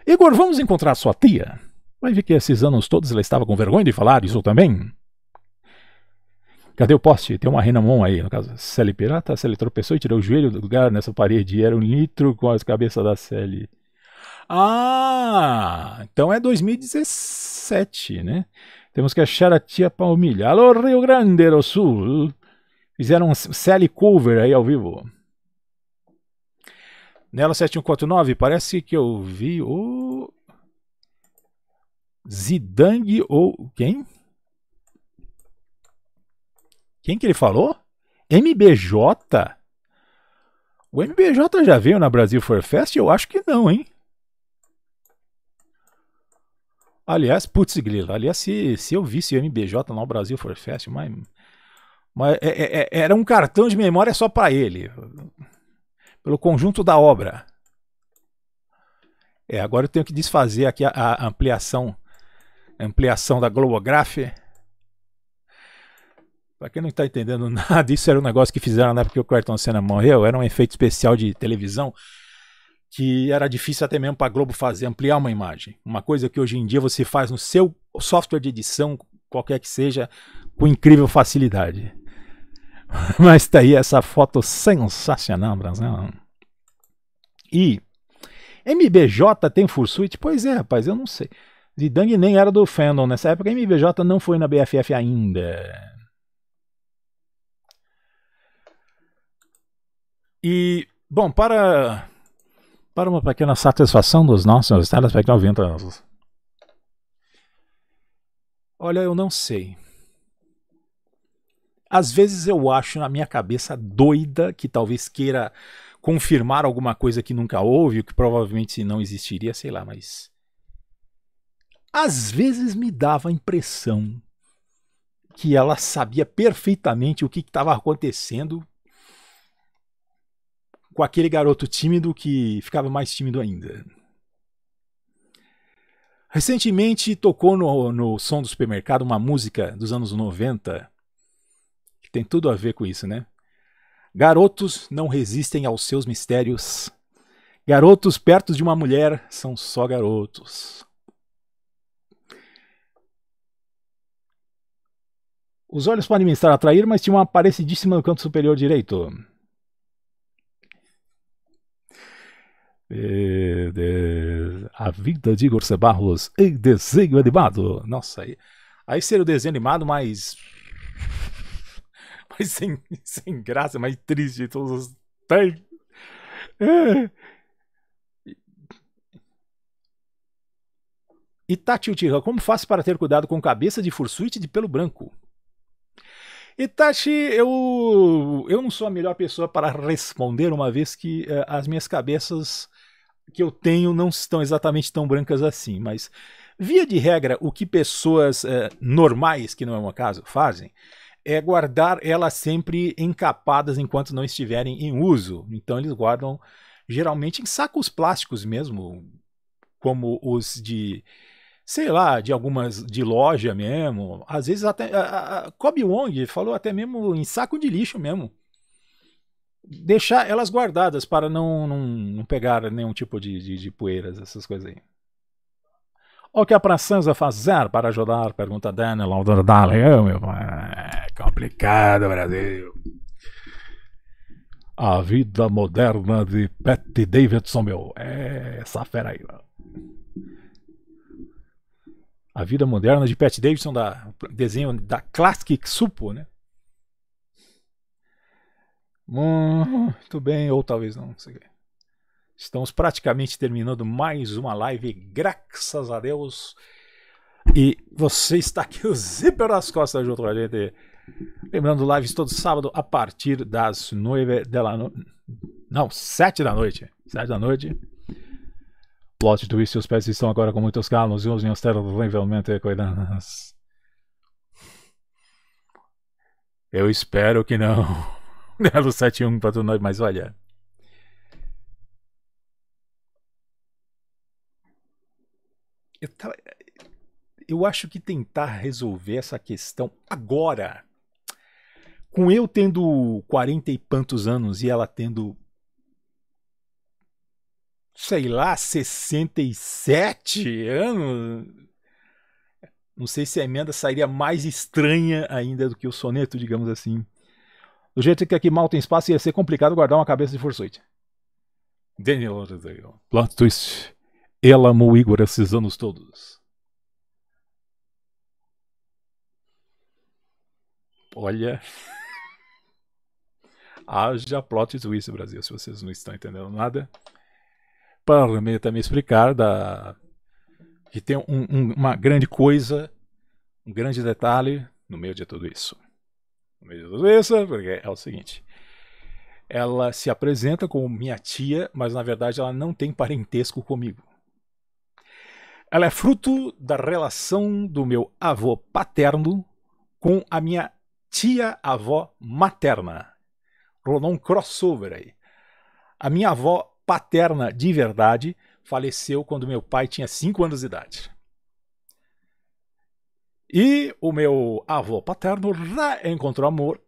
Eh, Igor, vamos encontrar sua tia? Vai ver que esses anos todos ela estava com vergonha de falar isso também? Cadê o poste? Tem uma renamon aí, no caso. Sally Pirata, Sally tropeçou e tirou o joelho do lugar nessa parede. Era um litro com as cabeças da Sally. Ah, então é 2017, né? Temos que achar a tia Palmilha. Alô, Rio Grande do Sul! Fizeram um Sally Cover aí ao vivo. Nela 7149, parece que eu vi o. Zidang ou quem? Quem que ele falou? MBJ? O MBJ já veio na Brasil For Fest? Eu acho que não, hein? Aliás, putz, Grilo, aliás, se, se eu visse o MBJ no Brasil for Fest, mas, mas é, é, é era um cartão de memória só para ele, pelo conjunto da obra. É, agora eu tenho que desfazer aqui a, a ampliação, a ampliação da Globograph. Para quem não está entendendo nada, isso era um negócio que fizeram na época que o cartão Senna morreu, era um efeito especial de televisão que era difícil até mesmo para a Globo fazer, ampliar uma imagem. Uma coisa que hoje em dia você faz no seu software de edição, qualquer que seja, com incrível facilidade. Mas tá aí essa foto sensacional, Brasil. E MBJ tem Fursuit? Pois é, rapaz, eu não sei. Zidane nem era do fandom nessa época, MBJ não foi na BFF ainda. E, bom, para para uma pequena satisfação dos nossos telespectadores. Olha, eu não sei. Às vezes eu acho na minha cabeça doida que talvez queira confirmar alguma coisa que nunca houve, o que provavelmente não existiria, sei lá, mas. Às vezes me dava a impressão que ela sabia perfeitamente o que estava acontecendo com aquele garoto tímido que ficava mais tímido ainda. Recentemente tocou no, no som do supermercado uma música dos anos 90, que tem tudo a ver com isso, né? Garotos não resistem aos seus mistérios. Garotos perto de uma mulher são só garotos. Os olhos podem me estar a atrair, mas tinha uma parecidíssima no canto superior direito. É, é, a vida de Igor Cebarros em desenho animado. Nossa, aí, aí seria o desenho animado mais. mais sem, sem graça, mais triste de todos os tempos. É. Itati Uchiha, como faço para ter cuidado com cabeça de fursuit de pelo branco? Itachi, eu, eu não sou a melhor pessoa para responder, uma vez que uh, as minhas cabeças que eu tenho não estão exatamente tão brancas assim, mas via de regra, o que pessoas é, normais, que não é o meu caso, fazem é guardar elas sempre encapadas enquanto não estiverem em uso. Então eles guardam geralmente em sacos plásticos mesmo, como os de sei lá, de algumas de loja mesmo, às vezes até a, a Kobe Wong falou até mesmo em saco de lixo mesmo deixar elas guardadas para não, não, não pegar nenhum tipo de, de, de poeiras, essas coisas aí. O que a Praçanza fazer para ajudar? Pergunta Daniel Aldardaléu, meu pai. É complicado, Brasil. A vida moderna de Pat Davidson, meu. É essa fera aí, mano. A vida moderna de Pat Davidson, da desenho da Classic Supo, né? Muito bem, ou talvez não. Estamos praticamente terminando mais uma live, graças a Deus. E você está aqui, o Zíper das Costas, junto com a gente. Lembrando, lives todo sábado a partir das nove da noite. Não, sete da noite. sete da noite. Plot twist, os pés estão agora com muitos calos e os meus ternos levemente cuidados. Eu espero que não. Galo 71 patrocinou, mas olha. Eu, tava, eu acho que tentar resolver essa questão agora, com eu tendo 40 e tantos anos e ela tendo sei lá, 67 anos. Não sei se a emenda sairia mais estranha ainda do que o soneto, digamos assim. Do jeito que aqui mal tem espaço, ia ser complicado guardar uma cabeça de Fursuit. Daniel Lauderdale. Plot twist. Ela amou Igor esses anos todos. Olha. Haja plot twist, Brasil, se vocês não estão entendendo nada. Permita-me explicar da... que tem um, um, uma grande coisa, um grande detalhe no meio de tudo isso no meio de tudo porque é o seguinte. Ela se apresenta como minha tia, mas na verdade ela não tem parentesco comigo. Ela é fruto da relação do meu avô paterno com a minha tia-avó materna. Rolou um crossover aí. A minha avó paterna de verdade faleceu quando meu pai tinha 5 anos de idade. E o meu avô paterno reencontrou amor,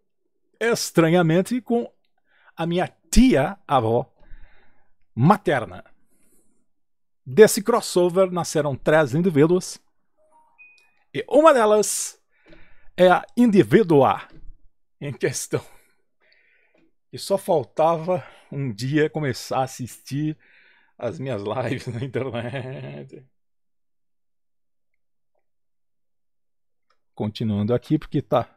estranhamente, com a minha tia avó materna. Desse crossover nasceram três indivíduos. E uma delas é a indivídua em questão. E só faltava um dia começar a assistir as minhas lives na internet. continuando aqui, porque tá.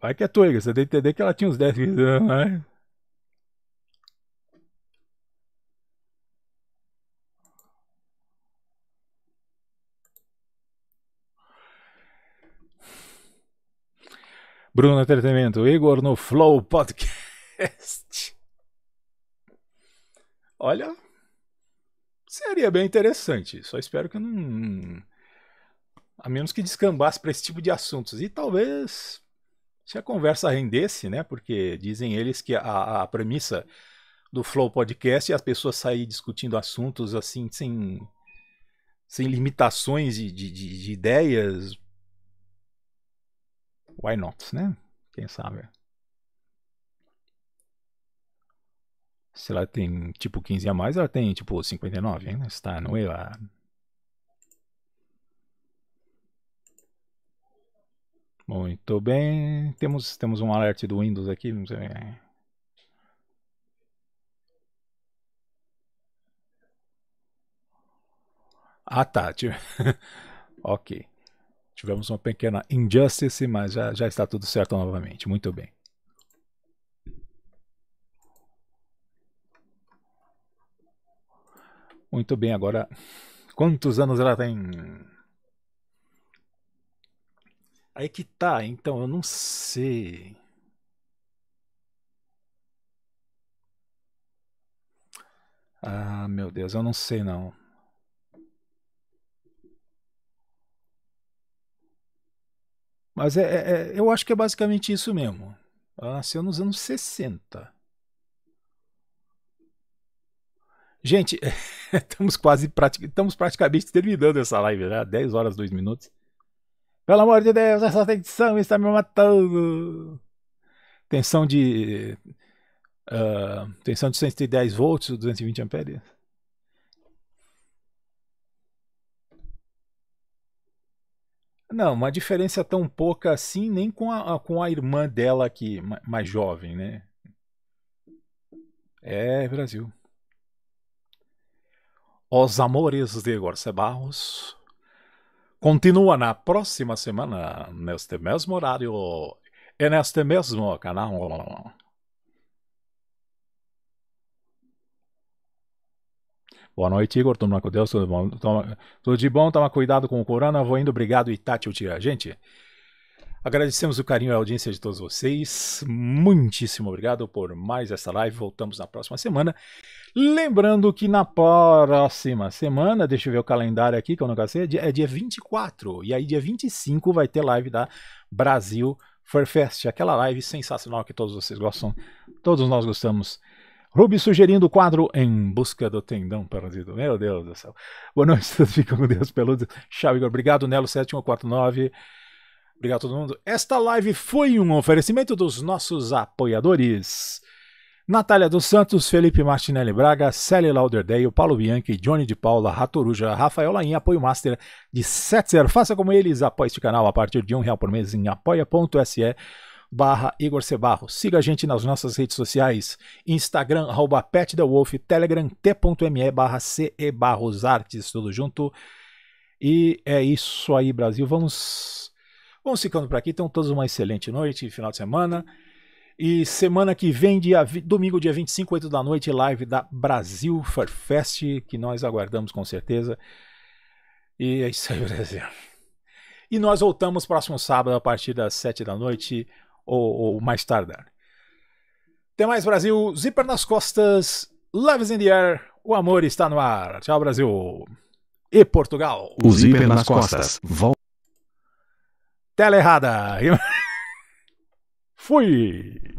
Vai que é toiga, você tem que entender que ela tinha uns 10 anos, né? Bruno Entretenimento, Igor no Flow Podcast. Olha. Seria bem interessante. Só espero que não. A menos que descambasse para esse tipo de assuntos. E talvez se a conversa rendesse, né? Porque dizem eles que a, a premissa do Flow Podcast é as pessoas saírem discutindo assuntos assim, sem, sem limitações de, de, de ideias. Why not, né? Quem sabe? Se ela tem tipo 15 a mais, ela tem tipo 59, hein? Está no EVA. Ah. Muito bem. Temos, temos um alert do Windows aqui. Ah, tá. ok. Tivemos uma pequena injustice, mas já, já está tudo certo novamente. Muito bem. Muito bem, agora quantos anos ela tem? Aí que tá, então eu não sei. Ah, meu Deus, eu não sei não. Mas é, é, é eu acho que é basicamente isso mesmo. Ela ah, nasceu nos anos 60. Gente, estamos quase estamos praticamente terminando essa live né? 10 horas, 2 minutos. Pelo amor de Deus, essa tensão está me matando. Tensão de uh, tensão de 110 volts, 220 amperes. Não, uma diferença tão pouca assim, nem com a, com a irmã dela aqui, mais jovem, né? É, Brasil. Os Amores de Igor Sebarros. continua na próxima semana, neste mesmo horário e neste mesmo canal. Boa noite, Igor. Toma com Deus, tudo bom? Toma, tudo de bom, toma cuidado com o corona. Vou indo, obrigado, tchau tchau Gente, Agradecemos o carinho e a audiência de todos vocês. Muitíssimo obrigado por mais essa live. Voltamos na próxima semana. Lembrando que na próxima semana, deixa eu ver o calendário aqui, que eu nunca sei, é dia, 24. É e aí, dia 25, vai ter live da Brasil Furfest, aquela live sensacional que todos vocês gostam, todos nós gostamos. Rubi sugerindo o quadro Em Busca do Tendão Perdido. Meu Deus do céu. Boa noite, todos ficam com Deus peludo. Tchau, Igor. Obrigado, Nelo7149. Obrigado a todo mundo. Esta live foi um oferecimento dos nossos apoiadores. Natália dos Santos, Felipe Martinelli Braga, Sally Lauderdale, Paulo Bianchi, Johnny de Paula, Ratoruja, Rafael Laim, Apoio Master de 70. Faça como eles, apoie este canal a partir de um real por mês em apoia.se barra Igor Cebarro. Siga a gente nas nossas redes sociais, Instagram, arroba PetTheWolf, Telegram, t.me barra Cebarros Artes, tudo junto. E é isso aí, Brasil. Vamos Vamos ficando por aqui. Então, todos uma excelente noite, final de semana. E semana que vem, dia, domingo, dia 25, 8 da noite, live da Brasil Fest que nós aguardamos com certeza. E é isso aí, Brasil. E nós voltamos próximo sábado, a partir das 7 da noite, ou, ou mais tardar. Até mais, Brasil. Zíper nas costas, lives in the air. O amor está no ar. Tchau, Brasil. E Portugal. O zíper nas costas. Volta. Tela errada. Fui!